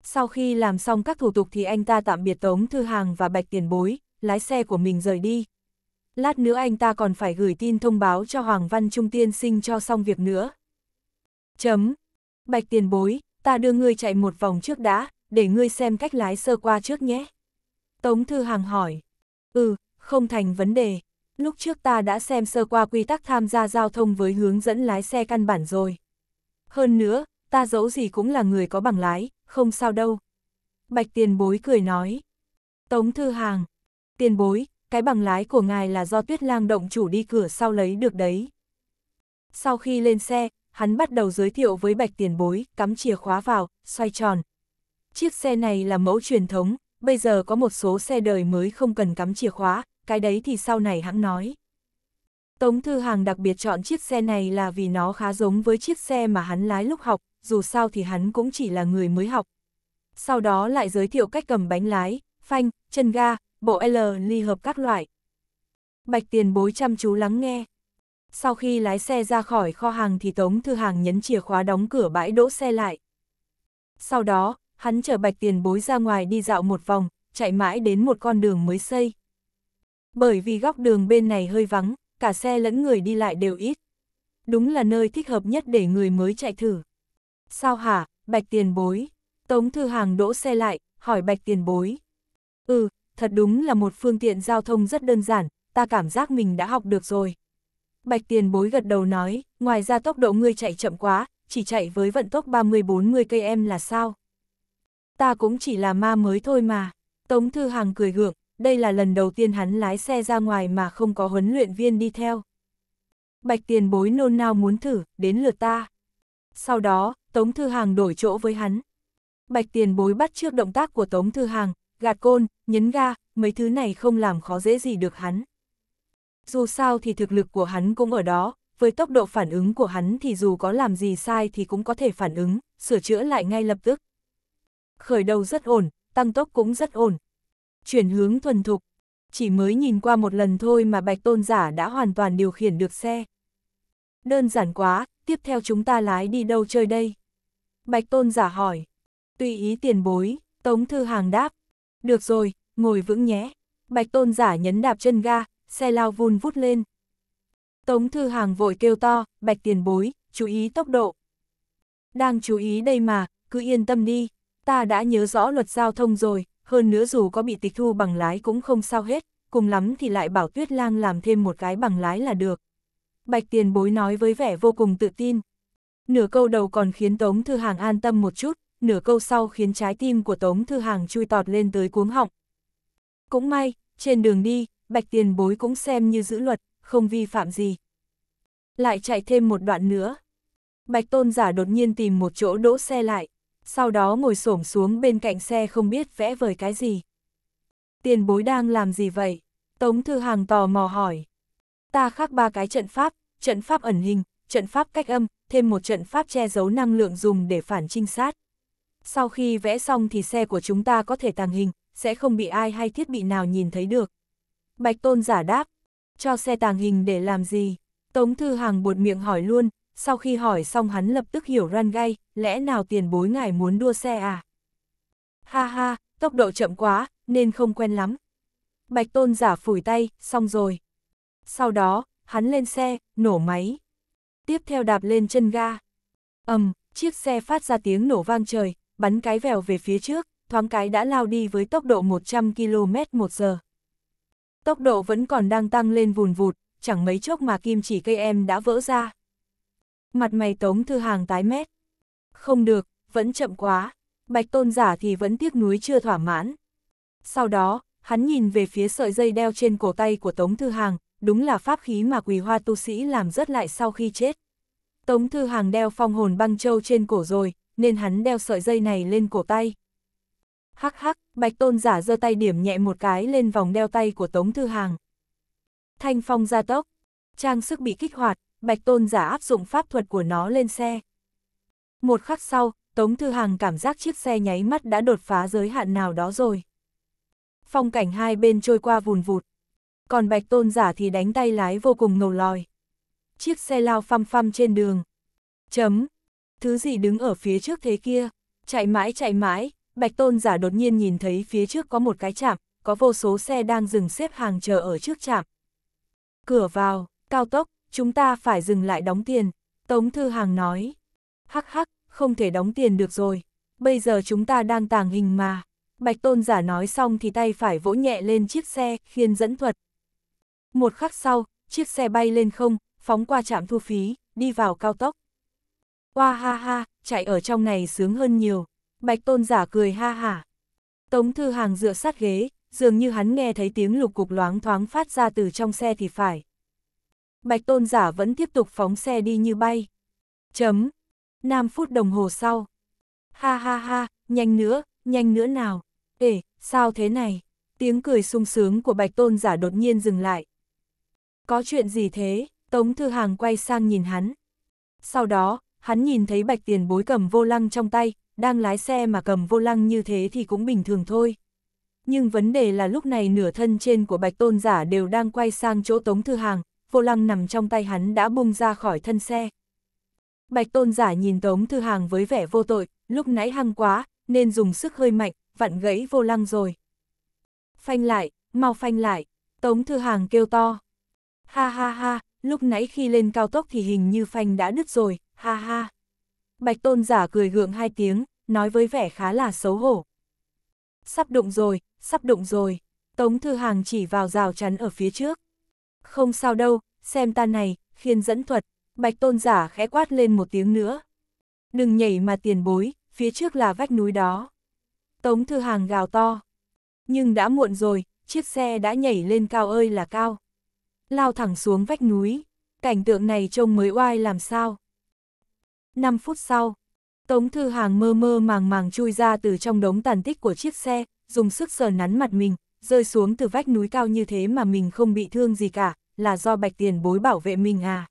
Sau khi làm xong các thủ tục thì anh ta tạm biệt Tống Thư Hàng và Bạch Tiền Bối, lái xe của mình rời đi. Lát nữa anh ta còn phải gửi tin thông báo cho Hoàng Văn Trung Tiên Sinh cho xong việc nữa. Chấm. Bạch Tiền Bối, ta đưa ngươi chạy một vòng trước đã, để ngươi xem cách lái sơ qua trước nhé. Tống Thư Hàng hỏi, ừ, không thành vấn đề, lúc trước ta đã xem sơ qua quy tắc tham gia giao thông với hướng dẫn lái xe căn bản rồi. Hơn nữa, ta dẫu gì cũng là người có bằng lái, không sao đâu. Bạch tiền bối cười nói, Tống Thư Hàng, tiền bối, cái bằng lái của ngài là do tuyết lang động chủ đi cửa sau lấy được đấy. Sau khi lên xe, hắn bắt đầu giới thiệu với bạch tiền bối, cắm chìa khóa vào, xoay tròn, Chiếc xe này là mẫu truyền thống, bây giờ có một số xe đời mới không cần cắm chìa khóa, cái đấy thì sau này hãng nói. Tống Thư Hàng đặc biệt chọn chiếc xe này là vì nó khá giống với chiếc xe mà hắn lái lúc học, dù sao thì hắn cũng chỉ là người mới học. Sau đó lại giới thiệu cách cầm bánh lái, phanh, chân ga, bộ L ly hợp các loại. Bạch tiền bối chăm chú lắng nghe. Sau khi lái xe ra khỏi kho hàng thì Tống Thư Hàng nhấn chìa khóa đóng cửa bãi đỗ xe lại. Sau đó, hắn chở bạch tiền bối ra ngoài đi dạo một vòng, chạy mãi đến một con đường mới xây. Bởi vì góc đường bên này hơi vắng, cả xe lẫn người đi lại đều ít. Đúng là nơi thích hợp nhất để người mới chạy thử. Sao hả, bạch tiền bối? Tống thư hàng đỗ xe lại, hỏi bạch tiền bối. Ừ, thật đúng là một phương tiện giao thông rất đơn giản, ta cảm giác mình đã học được rồi. Bạch tiền bối gật đầu nói, ngoài ra tốc độ ngươi chạy chậm quá, chỉ chạy với vận tốc 30-40 km là sao? ta cũng chỉ là ma mới thôi mà. Tống Thư Hàng cười gượng, đây là lần đầu tiên hắn lái xe ra ngoài mà không có huấn luyện viên đi theo. Bạch tiền bối nôn nao muốn thử, đến lượt ta. Sau đó, Tống Thư Hàng đổi chỗ với hắn. Bạch tiền bối bắt trước động tác của Tống Thư Hàng, gạt côn, nhấn ga, mấy thứ này không làm khó dễ gì được hắn. Dù sao thì thực lực của hắn cũng ở đó, với tốc độ phản ứng của hắn thì dù có làm gì sai thì cũng có thể phản ứng, sửa chữa lại ngay lập tức. Khởi đầu rất ổn, tăng tốc cũng rất ổn. Chuyển hướng thuần thục. Chỉ mới nhìn qua một lần thôi mà bạch tôn giả đã hoàn toàn điều khiển được xe. Đơn giản quá, tiếp theo chúng ta lái đi đâu chơi đây? Bạch tôn giả hỏi. Tùy ý tiền bối, Tống Thư Hàng đáp. Được rồi, ngồi vững nhé. Bạch tôn giả nhấn đạp chân ga, xe lao vun vút lên. Tống Thư Hàng vội kêu to, bạch tiền bối, chú ý tốc độ. Đang chú ý đây mà, cứ yên tâm đi ta đã nhớ rõ luật giao thông rồi, hơn nữa dù có bị tịch thu bằng lái cũng không sao hết, cùng lắm thì lại bảo Tuyết Lang làm thêm một cái bằng lái là được. Bạch tiền bối nói với vẻ vô cùng tự tin. Nửa câu đầu còn khiến Tống Thư Hàng an tâm một chút, nửa câu sau khiến trái tim của Tống Thư Hàng chui tọt lên tới cuống họng. Cũng may, trên đường đi, Bạch tiền bối cũng xem như giữ luật, không vi phạm gì. Lại chạy thêm một đoạn nữa. Bạch tôn giả đột nhiên tìm một chỗ đỗ xe lại sau đó ngồi xổm xuống bên cạnh xe không biết vẽ vời cái gì. Tiền bối đang làm gì vậy? Tống Thư Hàng tò mò hỏi. Ta khắc ba cái trận pháp, trận pháp ẩn hình, trận pháp cách âm, thêm một trận pháp che giấu năng lượng dùng để phản trinh sát. Sau khi vẽ xong thì xe của chúng ta có thể tàng hình, sẽ không bị ai hay thiết bị nào nhìn thấy được. Bạch Tôn giả đáp, cho xe tàng hình để làm gì? Tống Thư Hàng buột miệng hỏi luôn, sau khi hỏi xong hắn lập tức hiểu ran gay, lẽ nào tiền bối ngài muốn đua xe à? Ha ha, tốc độ chậm quá, nên không quen lắm. Bạch tôn giả phủi tay, xong rồi. Sau đó, hắn lên xe, nổ máy. Tiếp theo đạp lên chân ga. ầm, chiếc xe phát ra tiếng nổ vang trời, bắn cái vèo về phía trước, thoáng cái đã lao đi với tốc độ 100 km một giờ. Tốc độ vẫn còn đang tăng lên vùn vụt, chẳng mấy chốc mà kim chỉ cây em đã vỡ ra mặt mày Tống Thư Hàng tái mét. Không được, vẫn chậm quá, bạch tôn giả thì vẫn tiếc núi chưa thỏa mãn. Sau đó, hắn nhìn về phía sợi dây đeo trên cổ tay của Tống Thư Hàng, đúng là pháp khí mà quỳ hoa tu sĩ làm rớt lại sau khi chết. Tống Thư Hàng đeo phong hồn băng châu trên cổ rồi, nên hắn đeo sợi dây này lên cổ tay. Hắc hắc, bạch tôn giả giơ tay điểm nhẹ một cái lên vòng đeo tay của Tống Thư Hàng. Thanh phong gia tốc, trang sức bị kích hoạt, Bạch Tôn giả áp dụng pháp thuật của nó lên xe. Một khắc sau, Tống Thư Hằng cảm giác chiếc xe nháy mắt đã đột phá giới hạn nào đó rồi. Phong cảnh hai bên trôi qua vùn vụt. Còn Bạch Tôn giả thì đánh tay lái vô cùng ngầu lòi. Chiếc xe lao phăm phăm trên đường. Chấm. Thứ gì đứng ở phía trước thế kia? Chạy mãi chạy mãi, Bạch Tôn giả đột nhiên nhìn thấy phía trước có một cái chạm, có vô số xe đang dừng xếp hàng chờ ở trước chạm. Cửa vào, cao tốc, Chúng ta phải dừng lại đóng tiền, Tống Thư Hàng nói. Hắc hắc, không thể đóng tiền được rồi, bây giờ chúng ta đang tàng hình mà. Bạch Tôn giả nói xong thì tay phải vỗ nhẹ lên chiếc xe, khiên dẫn thuật. Một khắc sau, chiếc xe bay lên không, phóng qua trạm thu phí, đi vào cao tốc. Hoa ha ha, chạy ở trong này sướng hơn nhiều. Bạch Tôn giả cười ha hả. Tống Thư Hàng dựa sát ghế, dường như hắn nghe thấy tiếng lục cục loáng thoáng phát ra từ trong xe thì phải. Bạch Tôn Giả vẫn tiếp tục phóng xe đi như bay. Chấm. 5 phút đồng hồ sau. Ha ha ha, nhanh nữa, nhanh nữa nào. Ê, sao thế này? Tiếng cười sung sướng của Bạch Tôn Giả đột nhiên dừng lại. Có chuyện gì thế? Tống Thư Hàng quay sang nhìn hắn. Sau đó, hắn nhìn thấy Bạch Tiền bối cầm vô lăng trong tay, đang lái xe mà cầm vô lăng như thế thì cũng bình thường thôi. Nhưng vấn đề là lúc này nửa thân trên của Bạch Tôn Giả đều đang quay sang chỗ Tống Thư Hàng, vô lăng nằm trong tay hắn đã bung ra khỏi thân xe. Bạch tôn giả nhìn Tống Thư Hàng với vẻ vô tội, lúc nãy hăng quá, nên dùng sức hơi mạnh, vặn gãy vô lăng rồi. Phanh lại, mau phanh lại, Tống Thư Hàng kêu to. Ha ha ha, lúc nãy khi lên cao tốc thì hình như phanh đã đứt rồi, ha ha. Bạch tôn giả cười gượng hai tiếng, nói với vẻ khá là xấu hổ. Sắp đụng rồi, sắp đụng rồi. Tống Thư Hàng chỉ vào rào chắn ở phía trước. Không sao đâu, xem ta này, khiên dẫn thuật, bạch tôn giả khẽ quát lên một tiếng nữa. Đừng nhảy mà tiền bối, phía trước là vách núi đó. Tống thư hàng gào to. Nhưng đã muộn rồi, chiếc xe đã nhảy lên cao ơi là cao. Lao thẳng xuống vách núi, cảnh tượng này trông mới oai làm sao. 5 phút sau, Tống Thư Hàng mơ mơ màng màng chui ra từ trong đống tàn tích của chiếc xe, dùng sức sờ nắn mặt mình, rơi xuống từ vách núi cao như thế mà mình không bị thương gì cả, là do bạch tiền bối bảo vệ mình à.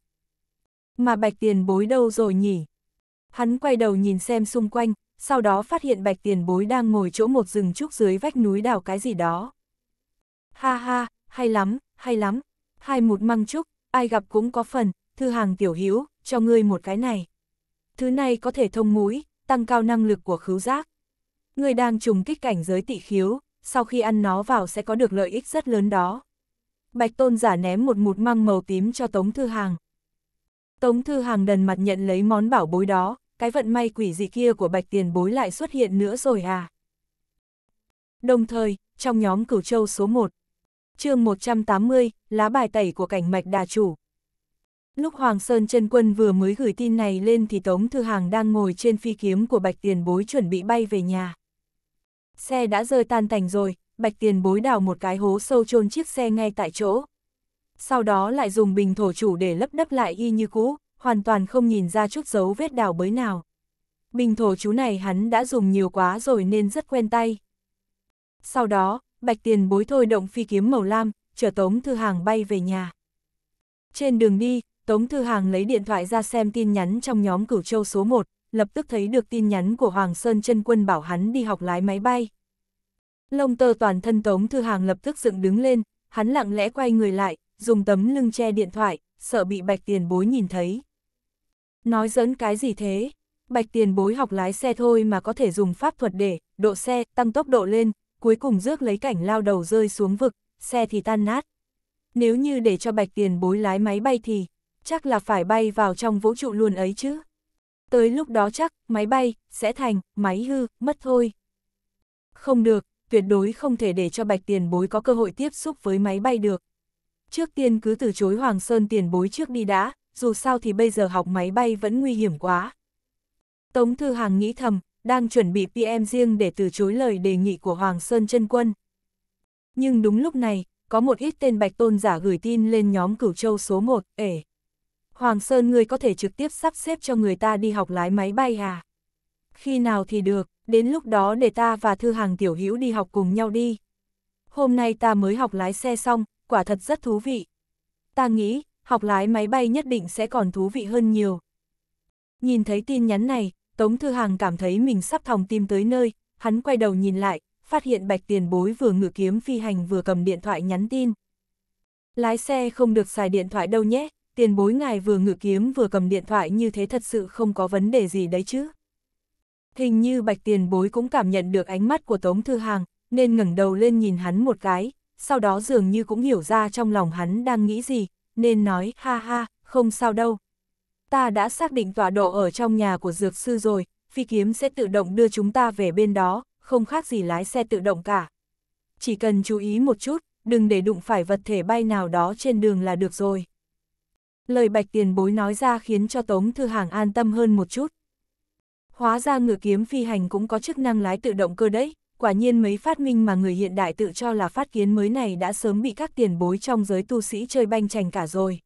Mà bạch tiền bối đâu rồi nhỉ? Hắn quay đầu nhìn xem xung quanh, sau đó phát hiện bạch tiền bối đang ngồi chỗ một rừng trúc dưới vách núi đào cái gì đó. Ha ha, hay lắm, hay lắm, hai một măng trúc, ai gặp cũng có phần, thư hàng tiểu hữu cho ngươi một cái này. Thứ này có thể thông mũi, tăng cao năng lực của khứu giác. Ngươi đang trùng kích cảnh giới tị khiếu, sau khi ăn nó vào sẽ có được lợi ích rất lớn đó. Bạch Tôn giả ném một mụt măng màu tím cho Tống Thư Hàng. Tống Thư Hàng đần mặt nhận lấy món bảo bối đó, cái vận may quỷ dị kia của Bạch Tiền Bối lại xuất hiện nữa rồi à. Đồng thời, trong nhóm Cửu Châu số 1, chương 180, lá bài tẩy của cảnh mạch đà chủ. Lúc Hoàng Sơn chân Quân vừa mới gửi tin này lên thì Tống Thư Hàng đang ngồi trên phi kiếm của Bạch Tiền Bối chuẩn bị bay về nhà. Xe đã rơi tan tành rồi, bạch tiền bối đào một cái hố sâu chôn chiếc xe ngay tại chỗ. Sau đó lại dùng bình thổ chủ để lấp đắp lại y như cũ, hoàn toàn không nhìn ra chút dấu vết đào bới nào. Bình thổ chú này hắn đã dùng nhiều quá rồi nên rất quen tay. Sau đó, bạch tiền bối thôi động phi kiếm màu lam, chở Tống Thư Hàng bay về nhà. Trên đường đi, Tống Thư Hàng lấy điện thoại ra xem tin nhắn trong nhóm cửu châu số 1, lập tức thấy được tin nhắn của Hoàng Sơn chân quân bảo hắn đi học lái máy bay. Lông tơ toàn thân Tống Thư Hàng lập tức dựng đứng lên, hắn lặng lẽ quay người lại, dùng tấm lưng che điện thoại, sợ bị bạch tiền bối nhìn thấy. Nói dẫn cái gì thế? Bạch tiền bối học lái xe thôi mà có thể dùng pháp thuật để, độ xe, tăng tốc độ lên, cuối cùng rước lấy cảnh lao đầu rơi xuống vực, xe thì tan nát. Nếu như để cho bạch tiền bối lái máy bay thì, chắc là phải bay vào trong vũ trụ luôn ấy chứ. Tới lúc đó chắc, máy bay, sẽ thành, máy hư, mất thôi. Không được, tuyệt đối không thể để cho bạch tiền bối có cơ hội tiếp xúc với máy bay được. Trước tiên cứ từ chối Hoàng Sơn tiền bối trước đi đã, dù sao thì bây giờ học máy bay vẫn nguy hiểm quá. Tống Thư Hàng nghĩ thầm, đang chuẩn bị PM riêng để từ chối lời đề nghị của Hoàng Sơn chân Quân. Nhưng đúng lúc này, có một ít tên bạch tôn giả gửi tin lên nhóm cửu châu số 1, ể. Hoàng Sơn ngươi có thể trực tiếp sắp xếp cho người ta đi học lái máy bay à? Khi nào thì được, đến lúc đó để ta và Thư Hàng Tiểu Hữu đi học cùng nhau đi. Hôm nay ta mới học lái xe xong, quả thật rất thú vị. Ta nghĩ, học lái máy bay nhất định sẽ còn thú vị hơn nhiều. Nhìn thấy tin nhắn này, Tống Thư Hàng cảm thấy mình sắp thòng tim tới nơi, hắn quay đầu nhìn lại, phát hiện bạch tiền bối vừa ngự kiếm phi hành vừa cầm điện thoại nhắn tin. Lái xe không được xài điện thoại đâu nhé, tiền bối ngài vừa ngự kiếm vừa cầm điện thoại như thế thật sự không có vấn đề gì đấy chứ. Hình như bạch tiền bối cũng cảm nhận được ánh mắt của Tống Thư Hàng, nên ngẩng đầu lên nhìn hắn một cái, sau đó dường như cũng hiểu ra trong lòng hắn đang nghĩ gì, nên nói ha ha, không sao đâu. Ta đã xác định tọa độ ở trong nhà của dược sư rồi, phi kiếm sẽ tự động đưa chúng ta về bên đó, không khác gì lái xe tự động cả. Chỉ cần chú ý một chút, đừng để đụng phải vật thể bay nào đó trên đường là được rồi. Lời bạch tiền bối nói ra khiến cho Tống Thư Hàng an tâm hơn một chút. Hóa ra ngựa kiếm phi hành cũng có chức năng lái tự động cơ đấy, quả nhiên mấy phát minh mà người hiện đại tự cho là phát kiến mới này đã sớm bị các tiền bối trong giới tu sĩ chơi banh chành cả rồi.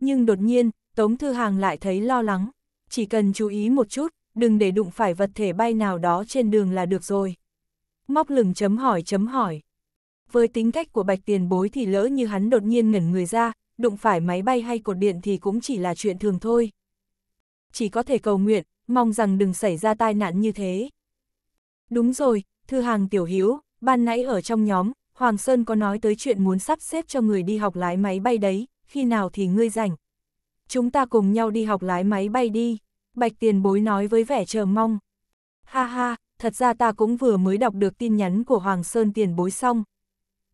Nhưng đột nhiên, Tống Thư Hàng lại thấy lo lắng, chỉ cần chú ý một chút, đừng để đụng phải vật thể bay nào đó trên đường là được rồi. Móc lửng chấm hỏi chấm hỏi. Với tính cách của bạch tiền bối thì lỡ như hắn đột nhiên ngẩn người ra, đụng phải máy bay hay cột điện thì cũng chỉ là chuyện thường thôi. Chỉ có thể cầu nguyện, mong rằng đừng xảy ra tai nạn như thế. Đúng rồi, thư hàng tiểu hữu ban nãy ở trong nhóm, Hoàng Sơn có nói tới chuyện muốn sắp xếp cho người đi học lái máy bay đấy, khi nào thì ngươi rảnh. Chúng ta cùng nhau đi học lái máy bay đi, Bạch Tiền Bối nói với vẻ chờ mong. Ha ha, thật ra ta cũng vừa mới đọc được tin nhắn của Hoàng Sơn Tiền Bối xong.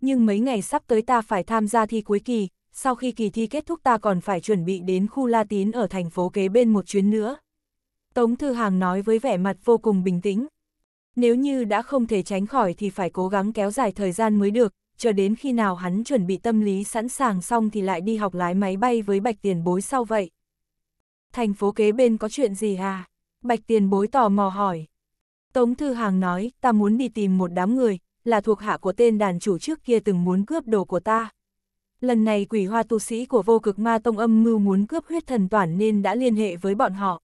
Nhưng mấy ngày sắp tới ta phải tham gia thi cuối kỳ, sau khi kỳ thi kết thúc ta còn phải chuẩn bị đến khu La Tín ở thành phố kế bên một chuyến nữa. Tống Thư Hàng nói với vẻ mặt vô cùng bình tĩnh. Nếu như đã không thể tránh khỏi thì phải cố gắng kéo dài thời gian mới được, chờ đến khi nào hắn chuẩn bị tâm lý sẵn sàng xong thì lại đi học lái máy bay với Bạch Tiền Bối sau vậy. Thành phố kế bên có chuyện gì à? Bạch Tiền Bối tò mò hỏi. Tống Thư Hàng nói, ta muốn đi tìm một đám người, là thuộc hạ của tên đàn chủ trước kia từng muốn cướp đồ của ta lần này quỷ hoa tu sĩ của vô cực ma tông âm mưu muốn cướp huyết thần toàn nên đã liên hệ với bọn họ.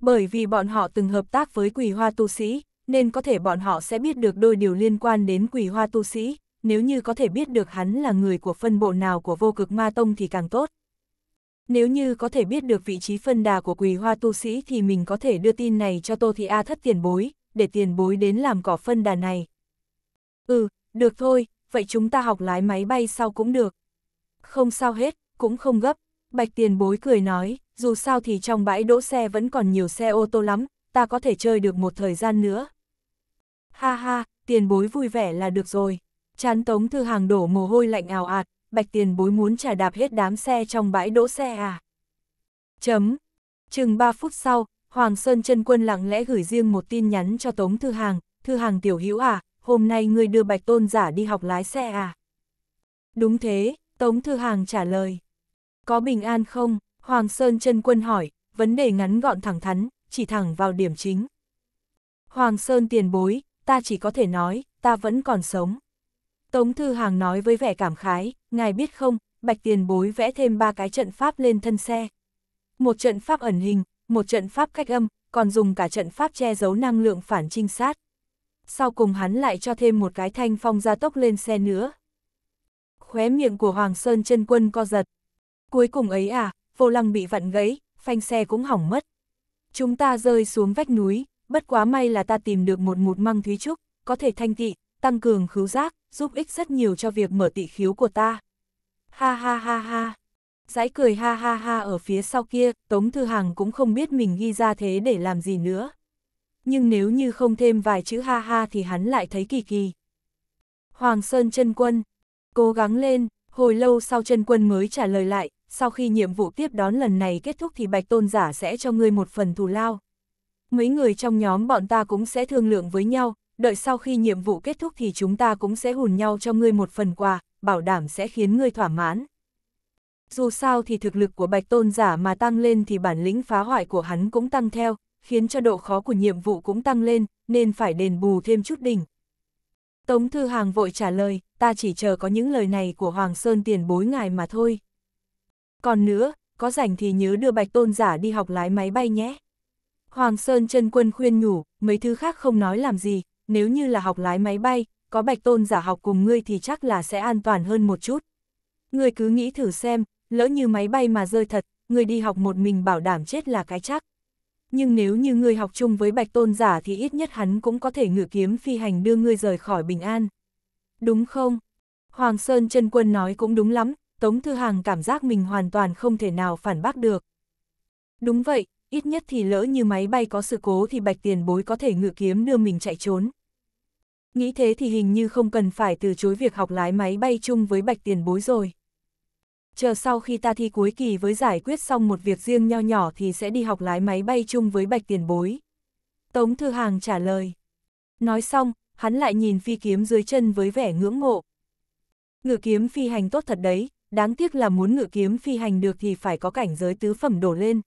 Bởi vì bọn họ từng hợp tác với quỷ hoa tu sĩ, nên có thể bọn họ sẽ biết được đôi điều liên quan đến quỷ hoa tu sĩ, nếu như có thể biết được hắn là người của phân bộ nào của vô cực ma tông thì càng tốt. Nếu như có thể biết được vị trí phân đà của quỷ hoa tu sĩ thì mình có thể đưa tin này cho Tô Thị A thất tiền bối, để tiền bối đến làm cỏ phân đà này. Ừ, được thôi, vậy chúng ta học lái máy bay sau cũng được. Không sao hết, cũng không gấp. Bạch tiền bối cười nói, dù sao thì trong bãi đỗ xe vẫn còn nhiều xe ô tô lắm, ta có thể chơi được một thời gian nữa. Ha ha, tiền bối vui vẻ là được rồi. Chán tống thư hàng đổ mồ hôi lạnh ào ạt, bạch tiền bối muốn trả đạp hết đám xe trong bãi đỗ xe à. Chấm. Chừng 3 phút sau, Hoàng Sơn chân Quân lặng lẽ gửi riêng một tin nhắn cho Tống Thư Hàng, Thư Hàng tiểu hữu à, hôm nay ngươi đưa Bạch Tôn giả đi học lái xe à. Đúng thế, Tống Thư Hàng trả lời. Có bình an không? Hoàng Sơn chân Quân hỏi, vấn đề ngắn gọn thẳng thắn, chỉ thẳng vào điểm chính. Hoàng Sơn tiền bối, ta chỉ có thể nói, ta vẫn còn sống. Tống Thư Hàng nói với vẻ cảm khái, ngài biết không, bạch tiền bối vẽ thêm ba cái trận pháp lên thân xe. Một trận pháp ẩn hình, một trận pháp cách âm, còn dùng cả trận pháp che giấu năng lượng phản trinh sát. Sau cùng hắn lại cho thêm một cái thanh phong gia tốc lên xe nữa, khóe miệng của Hoàng Sơn chân quân co giật. Cuối cùng ấy à, vô lăng bị vặn gãy, phanh xe cũng hỏng mất. Chúng ta rơi xuống vách núi, bất quá may là ta tìm được một mụt măng thúy trúc, có thể thanh tị, tăng cường khứu giác, giúp ích rất nhiều cho việc mở tị khiếu của ta. Ha ha ha ha. Giãi cười ha ha ha ở phía sau kia, Tống Thư Hằng cũng không biết mình ghi ra thế để làm gì nữa. Nhưng nếu như không thêm vài chữ ha ha thì hắn lại thấy kỳ kỳ. Hoàng Sơn chân Quân, Cố gắng lên, hồi lâu sau chân quân mới trả lời lại, sau khi nhiệm vụ tiếp đón lần này kết thúc thì bạch tôn giả sẽ cho ngươi một phần thù lao. Mấy người trong nhóm bọn ta cũng sẽ thương lượng với nhau, đợi sau khi nhiệm vụ kết thúc thì chúng ta cũng sẽ hùn nhau cho ngươi một phần quà, bảo đảm sẽ khiến ngươi thỏa mãn. Dù sao thì thực lực của bạch tôn giả mà tăng lên thì bản lĩnh phá hoại của hắn cũng tăng theo, khiến cho độ khó của nhiệm vụ cũng tăng lên, nên phải đền bù thêm chút đỉnh. Tống Thư Hàng vội trả lời, ta chỉ chờ có những lời này của Hoàng Sơn tiền bối ngài mà thôi. Còn nữa, có rảnh thì nhớ đưa bạch tôn giả đi học lái máy bay nhé. Hoàng Sơn chân quân khuyên nhủ, mấy thứ khác không nói làm gì, nếu như là học lái máy bay, có bạch tôn giả học cùng ngươi thì chắc là sẽ an toàn hơn một chút. Ngươi cứ nghĩ thử xem, lỡ như máy bay mà rơi thật, ngươi đi học một mình bảo đảm chết là cái chắc. Nhưng nếu như ngươi học chung với bạch tôn giả thì ít nhất hắn cũng có thể ngự kiếm phi hành đưa ngươi rời khỏi bình an đúng không? Hoàng Sơn Trân Quân nói cũng đúng lắm, Tống Thư Hàng cảm giác mình hoàn toàn không thể nào phản bác được. Đúng vậy, ít nhất thì lỡ như máy bay có sự cố thì bạch tiền bối có thể ngự kiếm đưa mình chạy trốn. Nghĩ thế thì hình như không cần phải từ chối việc học lái máy bay chung với bạch tiền bối rồi. Chờ sau khi ta thi cuối kỳ với giải quyết xong một việc riêng nho nhỏ thì sẽ đi học lái máy bay chung với bạch tiền bối. Tống Thư Hàng trả lời. Nói xong, hắn lại nhìn phi kiếm dưới chân với vẻ ngưỡng mộ. Ngự kiếm phi hành tốt thật đấy, đáng tiếc là muốn ngự kiếm phi hành được thì phải có cảnh giới tứ phẩm đổ lên.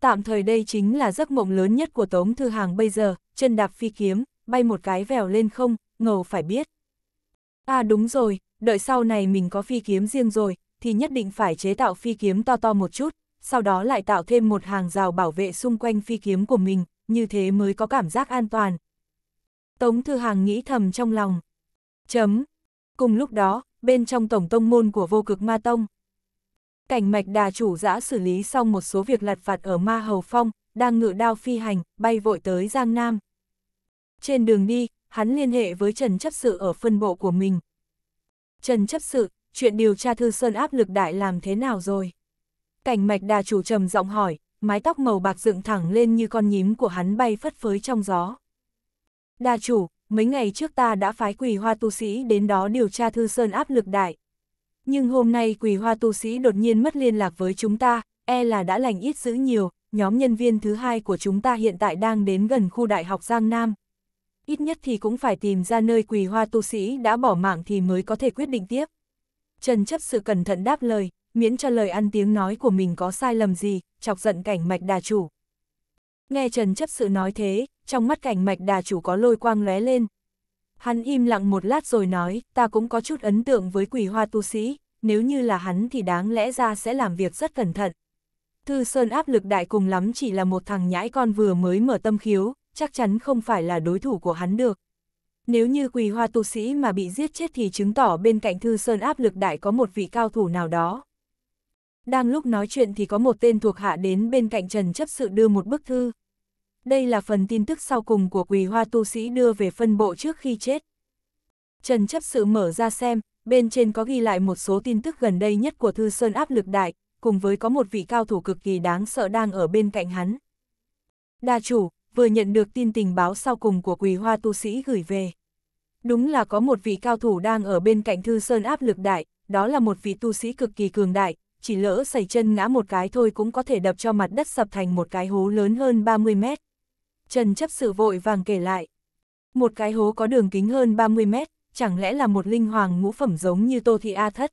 Tạm thời đây chính là giấc mộng lớn nhất của Tống Thư Hàng bây giờ, chân đạp phi kiếm, bay một cái vèo lên không, ngầu phải biết. À đúng rồi, đợi sau này mình có phi kiếm riêng rồi, thì nhất định phải chế tạo phi kiếm to to một chút, sau đó lại tạo thêm một hàng rào bảo vệ xung quanh phi kiếm của mình, như thế mới có cảm giác an toàn, Tống Thư Hàng nghĩ thầm trong lòng. Chấm. Cùng lúc đó, bên trong tổng tông môn của vô cực ma tông. Cảnh mạch đà chủ giã xử lý xong một số việc lặt vặt ở ma hầu phong, đang ngự đao phi hành, bay vội tới Giang Nam. Trên đường đi, hắn liên hệ với Trần Chấp Sự ở phân bộ của mình. Trần Chấp Sự, chuyện điều tra thư sơn áp lực đại làm thế nào rồi? Cảnh mạch đà chủ trầm giọng hỏi, mái tóc màu bạc dựng thẳng lên như con nhím của hắn bay phất phới trong gió. Đa chủ, mấy ngày trước ta đã phái quỷ hoa tu sĩ đến đó điều tra thư sơn áp lực đại. Nhưng hôm nay quỷ hoa tu sĩ đột nhiên mất liên lạc với chúng ta, e là đã lành ít dữ nhiều, nhóm nhân viên thứ hai của chúng ta hiện tại đang đến gần khu đại học Giang Nam. Ít nhất thì cũng phải tìm ra nơi quỳ hoa tu sĩ đã bỏ mạng thì mới có thể quyết định tiếp. Trần chấp sự cẩn thận đáp lời, miễn cho lời ăn tiếng nói của mình có sai lầm gì, chọc giận cảnh mạch đà chủ. Nghe Trần chấp sự nói thế, trong mắt cảnh mạch đà chủ có lôi quang lóe lên. Hắn im lặng một lát rồi nói, ta cũng có chút ấn tượng với quỷ hoa tu sĩ, nếu như là hắn thì đáng lẽ ra sẽ làm việc rất cẩn thận. Thư Sơn áp lực đại cùng lắm chỉ là một thằng nhãi con vừa mới mở tâm khiếu, chắc chắn không phải là đối thủ của hắn được. Nếu như quỳ hoa tu sĩ mà bị giết chết thì chứng tỏ bên cạnh Thư Sơn áp lực đại có một vị cao thủ nào đó. Đang lúc nói chuyện thì có một tên thuộc hạ đến bên cạnh Trần chấp sự đưa một bức thư. Đây là phần tin tức sau cùng của quỳ hoa tu sĩ đưa về phân bộ trước khi chết. Trần chấp sự mở ra xem, bên trên có ghi lại một số tin tức gần đây nhất của Thư Sơn áp lực đại, cùng với có một vị cao thủ cực kỳ đáng sợ đang ở bên cạnh hắn. Đa chủ, vừa nhận được tin tình báo sau cùng của quỳ hoa tu sĩ gửi về. Đúng là có một vị cao thủ đang ở bên cạnh Thư Sơn áp lực đại, đó là một vị tu sĩ cực kỳ cường đại, chỉ lỡ xảy chân ngã một cái thôi cũng có thể đập cho mặt đất sập thành một cái hố lớn hơn 30 mét. Trần chấp sự vội vàng kể lại. Một cái hố có đường kính hơn 30 mét, chẳng lẽ là một linh hoàng ngũ phẩm giống như Tô Thị A Thất.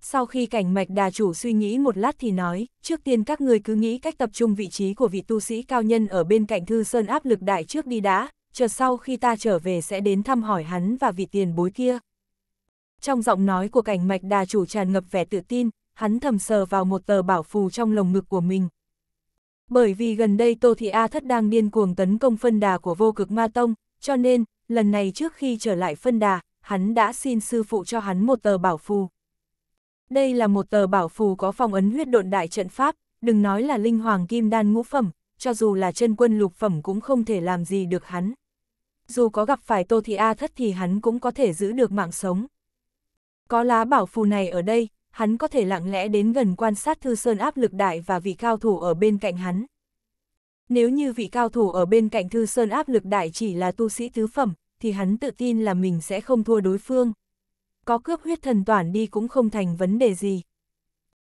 Sau khi cảnh mạch đà chủ suy nghĩ một lát thì nói, trước tiên các người cứ nghĩ cách tập trung vị trí của vị tu sĩ cao nhân ở bên cạnh thư sơn áp lực đại trước đi đã, chờ sau khi ta trở về sẽ đến thăm hỏi hắn và vị tiền bối kia. Trong giọng nói của cảnh mạch đà chủ tràn ngập vẻ tự tin, hắn thầm sờ vào một tờ bảo phù trong lồng ngực của mình. Bởi vì gần đây Tô Thị A Thất đang điên cuồng tấn công phân đà của vô cực ma tông, cho nên, lần này trước khi trở lại phân đà, hắn đã xin sư phụ cho hắn một tờ bảo phù. Đây là một tờ bảo phù có phong ấn huyết độn đại trận pháp, đừng nói là linh hoàng kim đan ngũ phẩm, cho dù là chân quân lục phẩm cũng không thể làm gì được hắn. Dù có gặp phải Tô Thị A Thất thì hắn cũng có thể giữ được mạng sống. Có lá bảo phù này ở đây, hắn có thể lặng lẽ đến gần quan sát Thư Sơn áp lực đại và vị cao thủ ở bên cạnh hắn. Nếu như vị cao thủ ở bên cạnh Thư Sơn áp lực đại chỉ là tu sĩ tứ phẩm, thì hắn tự tin là mình sẽ không thua đối phương. Có cướp huyết thần toàn đi cũng không thành vấn đề gì.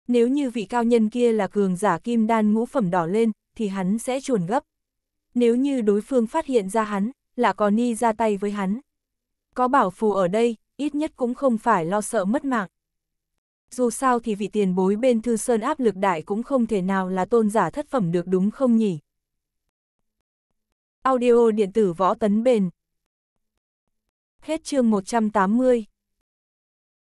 Nếu như vị cao nhân kia là cường giả kim đan ngũ phẩm đỏ lên, thì hắn sẽ chuồn gấp. Nếu như đối phương phát hiện ra hắn, là có ni ra tay với hắn. Có bảo phù ở đây, ít nhất cũng không phải lo sợ mất mạng dù sao thì vị tiền bối bên Thư Sơn áp lực đại cũng không thể nào là tôn giả thất phẩm được đúng không nhỉ? Audio điện tử võ tấn bền Hết chương 180